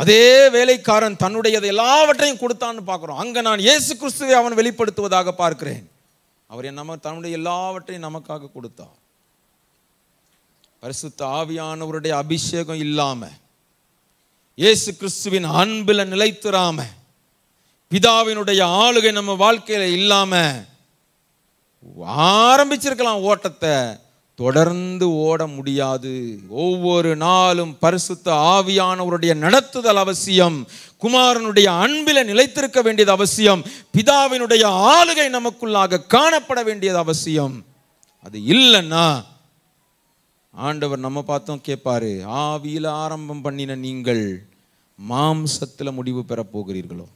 அதே வேலைக்காரன் தன்னுடைய எல்லாவற்றையும் கொடுத்தான்னு பார்க்குறோம் அங்கே நான் இயேசு கிறிஸ்துவை அவன் வெளிப்படுத்துவதாக பார்க்கிறேன் அவர் என் நம்ம தன்னுடைய எல்லாவற்றையும் நமக்காக கொடுத்தார் பரிசுத்த ஆவியானவருடைய அபிஷேகம் இல்லாமல் இயேசு கிறிஸ்துவின் அன்பில் நிலைத்துறாமல் பிதாவினுடைய ஆளுகை நம்ம வாழ்க்கையில் இல்லாமல் ஆரம்பிச்சிருக்கலாம் ஓட்டத்தை தொடர்ந்து ஓட முடியாது ஒவ்வொரு நாளும் பரிசுத்த ஆவியானவருடைய நடத்துதல் அவசியம் குமாரனுடைய அன்பில நிலைத்திருக்க வேண்டியது அவசியம் பிதாவினுடைய ஆளுகை நமக்குள்ளாக காணப்பட வேண்டியது அவசியம் அது இல்லைன்னா ஆண்டவர் நம்ம பார்த்தோம் கேட்பாரு ஆவியில் ஆரம்பம் பண்ணின நீங்கள் மாம்சத்தில் முடிவு பெறப்போகிறீர்களோ போகிறீர்களோ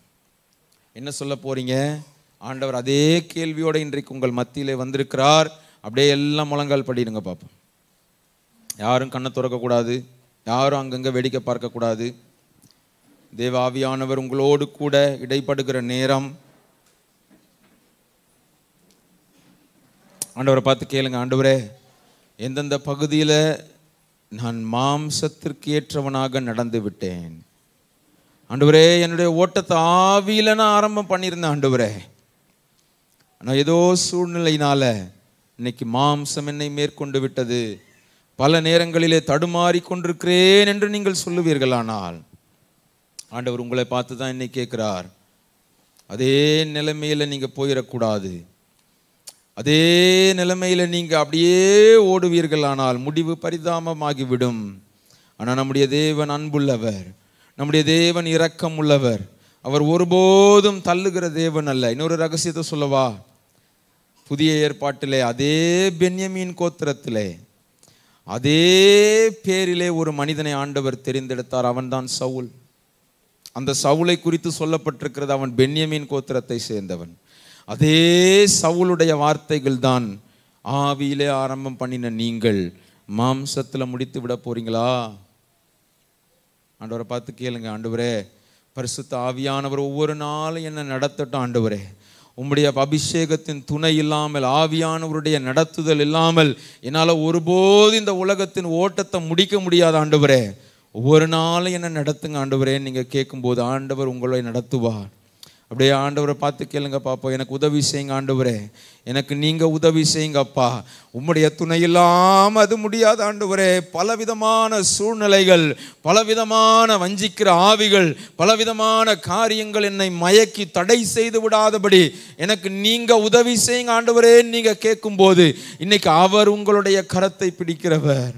என்ன சொல்ல போகிறீங்க ஆண்டவர் அதே கேள்வியோடு இன்றைக்கு உங்கள் மத்தியிலே வந்திருக்கிறார் அப்படியே எல்லாம் முழங்கால் படிடுங்க பார்ப்போம் யாரும் கண்ணை துறக்கக்கூடாது யாரும் அங்கங்கே வேடிக்கை பார்க்கக்கூடாது தேவாவியானவர் உங்களோடு கூட இடைப்படுகிற நேரம் ஆண்டவரை பார்த்து கேளுங்க ஆண்டவரே எந்தெந்த பகுதியில் நான் மாம்சத்திற்கு ஏற்றவனாக நடந்து விட்டேன் ஆண்டவரே என்னுடைய ஓட்டத்தை ஆவியில் நான் ஆரம்பம் பண்ணியிருந்தேன் ஆண்டவரே ஆனால் ஏதோ சூழ்நிலையினால் இன்னைக்கு மாம்சம் என்னை மேற்கொண்டு விட்டது பல நேரங்களிலே தடுமாறி கொண்டிருக்கிறேன் என்று நீங்கள் சொல்லுவீர்களானால் ஆண்டவர் உங்களை பார்த்து தான் என்னை கேட்குறார் அதே நிலைமையில் நீங்கள் போயிடக்கூடாது அதே நிலைமையில் நீங்கள் அப்படியே ஓடுவீர்களானால் முடிவு பரிதாபமாகிவிடும் ஆனால் நம்முடைய தேவன் அன்புள்ளவர் நம்முடைய தேவன் இரக்கம் உள்ளவர் அவர் ஒருபோதும் தள்ளுகிற தேவன் அல்ல இன்னொரு ரகசியத்தை சொல்லவா புதிய ஏற்பாட்டிலே அதே பென்யமீன் கோத்திரத்திலே அதே பேரிலே ஒரு மனிதனை ஆண்டவர் தெரிந்தெடுத்தார் அவன்தான் சவுல் அந்த சவுலை குறித்து சொல்லப்பட்டிருக்கிறது அவன் பென்யமீன் கோத்திரத்தை சேர்ந்தவன் அதே சவுளுடைய வார்த்தைகள் தான் ஆவியிலே ஆரம்பம் பண்ணின நீங்கள் மாம்சத்தில் முடித்து விட போறீங்களா ஆண்டவரை பார்த்து கேளுங்க ஆண்டவரே பரிசுத்த ஆவியானவர் ஒவ்வொரு நாளும் என்ன நடத்தட்டும் ஆண்டவரே உம்முடைய அபிஷேகத்தின் துணை இல்லாமல் ஆவியானவருடைய நடத்துதல் இல்லாமல் என்னால் ஒருபோது இந்த உலகத்தின் ஓட்டத்தை முடிக்க முடியாத ஆண்டவரே ஒவ்வொரு நாளும் என்ன நடத்துங்க ஆண்டவரே நீங்கள் கேட்கும்போது ஆண்டவர் உங்களை நடத்துவார் அப்படியே ஆண்டவரை பார்த்து கேளுங்க பாப்போம் எனக்கு உதவி செய்யுங்க ஆண்டவரே எனக்கு நீங்கள் உதவி செய்யுங்க அப்பா உம்முடைய துணை இல்லாமல் அது முடியாத ஆண்டவரே பலவிதமான சூழ்நிலைகள் பலவிதமான வஞ்சிக்கிற ஆவிகள் பலவிதமான காரியங்கள் என்னை மயக்கி தடை செய்து விடாதபடி எனக்கு நீங்கள் உதவி செய்யுங்க ஆண்டவரேன்னு நீங்கள் கேட்கும்போது இன்னைக்கு அவர் உங்களுடைய கரத்தை பிடிக்கிறவர்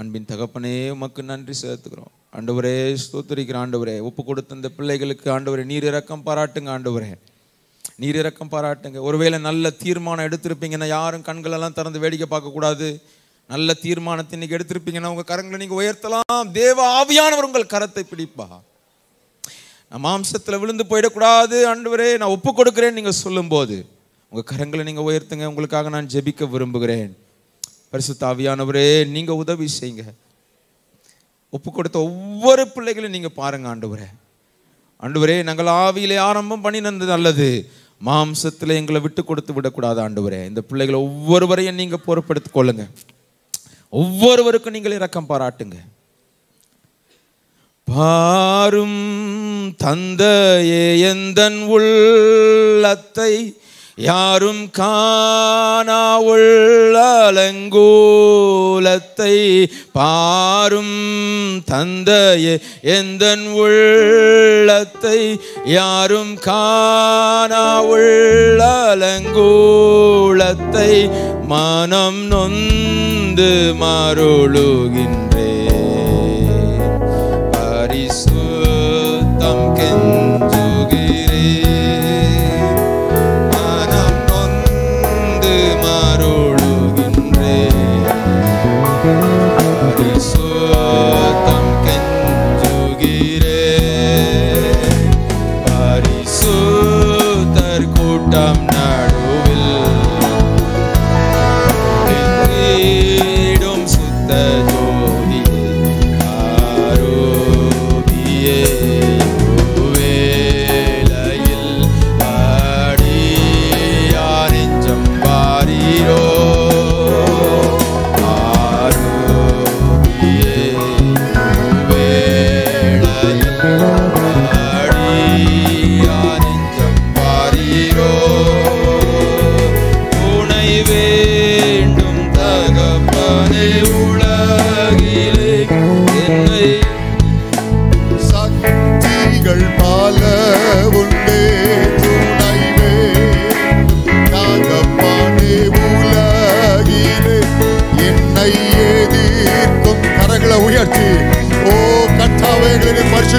அன்பின் தகப்பனே உமக்கு நன்றி சேர்த்துக்கிறோம் ஆண்டவரே ஸ்தோத்திரிக்கிற ஆண்டவரே ஒப்பு கொடுத்த இந்த பிள்ளைகளுக்கு ஆண்டவரே நீர் இறக்கம் பாராட்டுங்க ஆண்டவரே நீர் இறக்கம் பாராட்டுங்க ஒருவேளை நல்ல தீர்மானம் எடுத்திருப்பீங்கன்னா யாரும் கண்களெல்லாம் திறந்து வேடிக்கை பார்க்கக்கூடாது நல்ல தீர்மானத்தை இன்றைக்கி எடுத்திருப்பீங்கன்னா உங்கள் கரங்களை நீங்கள் உயர்த்தலாம் தேவ ஆவியானவர் உங்கள் கரத்தை பிடிப்பா நான் மாம்சத்தில் விழுந்து போயிடக்கூடாது ஆண்டவரே நான் ஒப்பு கொடுக்குறேன்னு நீங்கள் சொல்லும்போது உங்கள் கரங்களை நீங்கள் உயர்த்துங்க உங்களுக்காக நான் ஜெபிக்க விரும்புகிறேன் பரிசு தாவியானவரே நீங்கள் உதவி செய்யுங்க ஒப்பு கொடுத்த ஒவ்வொரு பிள்ளைகளையும் நீங்கள் பாருங்கள் ஆண்டவரே ஆண்டவரே நாங்கள் ஆவியிலே ஆரம்பம் நந்தது நல்லது மாம்சத்தில் எங்களை விட்டு கொடுத்து விடக்கூடாது ஆண்டவரே இந்த பிள்ளைகளை ஒவ்வொருவரையும் நீங்கள் பொறுப்படுத்திக் கொள்ளுங்க ஒவ்வொருவருக்கும் நீங்கள் இரக்கம் பாராட்டுங்க பாரும் தந்தையே எந்தன் உள்ளத்தை யாரும் காணாவுள்ள அலங்கூலத்தை பாரும் தந்தையே எந்த உள்ளத்தை யாரும் காணாவுள்ள அலங்கூலத்தை மனம் நொந்து மருளுகின்ற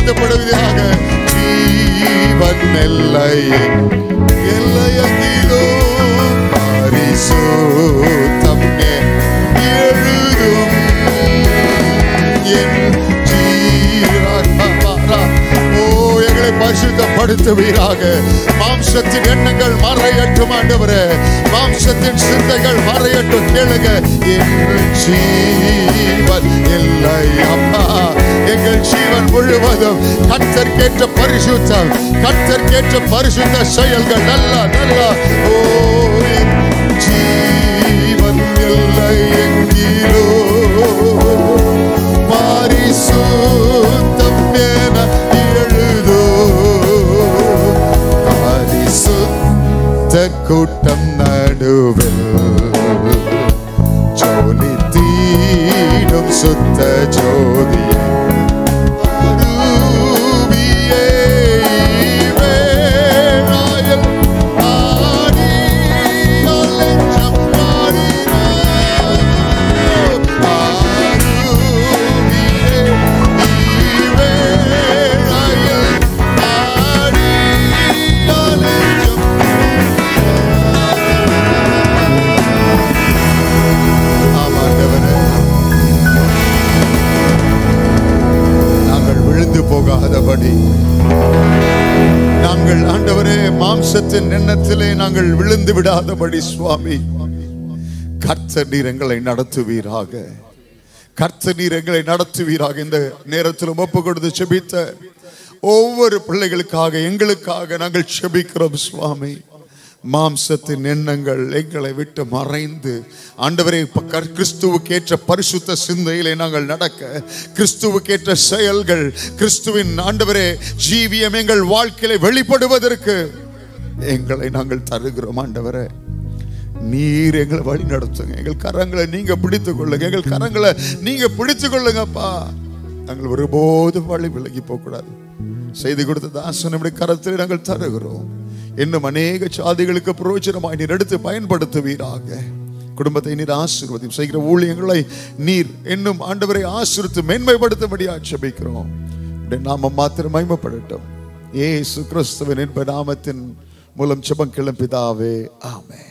பரிசுத்தப்படுவதாக ஜீவன் எல்லை எல்லையத்திலோ பரிசோ சுத்தப்படுத்துவீராக மாம்சத்தின் எண்ணங்கள் மறையட்டும் ஆண்டவரே மாம்சத்தின் சிந்தைகள் மறையட்டும் கேளுங்க எங்கள் ஜீவன் இல்லை அப்பா எங்கள் ஜீவன் முழுவதும் கத்தற்கேற்ற பரிசுத்தம் கத்தற்கேற்ற பரிசுத்த செயல்கள் நல்ல நல்ல ஓ ஜீவன் இல்லை எங்கிலோ பரிசு കൂട്ടം നടുവിൽ ജോലി തീടും ശുദ്ധ ജ്യോതിയെ வம்சத்தின் எண்ணத்திலே நாங்கள் விழுந்து விடாதபடி சுவாமி கர்த்தர் நீர் எங்களை நடத்துவீராக கர்த்த நீர் எங்களை நடத்துவீராக இந்த நேரத்தில் ஒப்பு கொடுத்து செபித்த ஒவ்வொரு பிள்ளைகளுக்காக எங்களுக்காக நாங்கள் செபிக்கிறோம் சுவாமி மாம்சத்தின் எண்ணங்கள் எங்களை விட்டு மறைந்து ஆண்டவரை கிறிஸ்துவுக்கு ஏற்ற பரிசுத்த சிந்தையிலே நாங்கள் நடக்க கிறிஸ்துவுக்கு ஏற்ற செயல்கள் கிறிஸ்துவின் ஆண்டவரே ஜீவியம் எங்கள் வாழ்க்கையில வெளிப்படுவதற்கு எங்களை நாங்கள் தருகிறோம் ஆண்டவரை நீர் எங்களை வழி நடத்துங்க எங்கள் கரங்களை நீங்க பிடித்துக் கொள்ளுங்க எங்கள் கரங்களை நீங்க பிடித்துக் கொள்ளுங்கப்பா நாங்கள் ஒருபோது வழி விலகி போகக்கூடாது செய்து கொடுத்த தாசன் இப்படி கரத்தில் நாங்கள் தருகிறோம் இன்னும் அநேக சாதிகளுக்கு பிரயோஜனமாய் நீர் எடுத்து பயன்படுத்துவீராக குடும்பத்தை நீர் ஆசீர்வதியும் செய்கிற ஊழியங்களை நீர் இன்னும் ஆண்டவரை ஆசிரித்து மேன்மைப்படுத்தும்படி ஜபிக்கிறோம் நாம மாத்திரம் மயமப்படட்டும் ஏசு கிறிஸ்துவின் என்ப நாமத்தின் மூலம் செபம் கிளம்பிதாவே ஆமே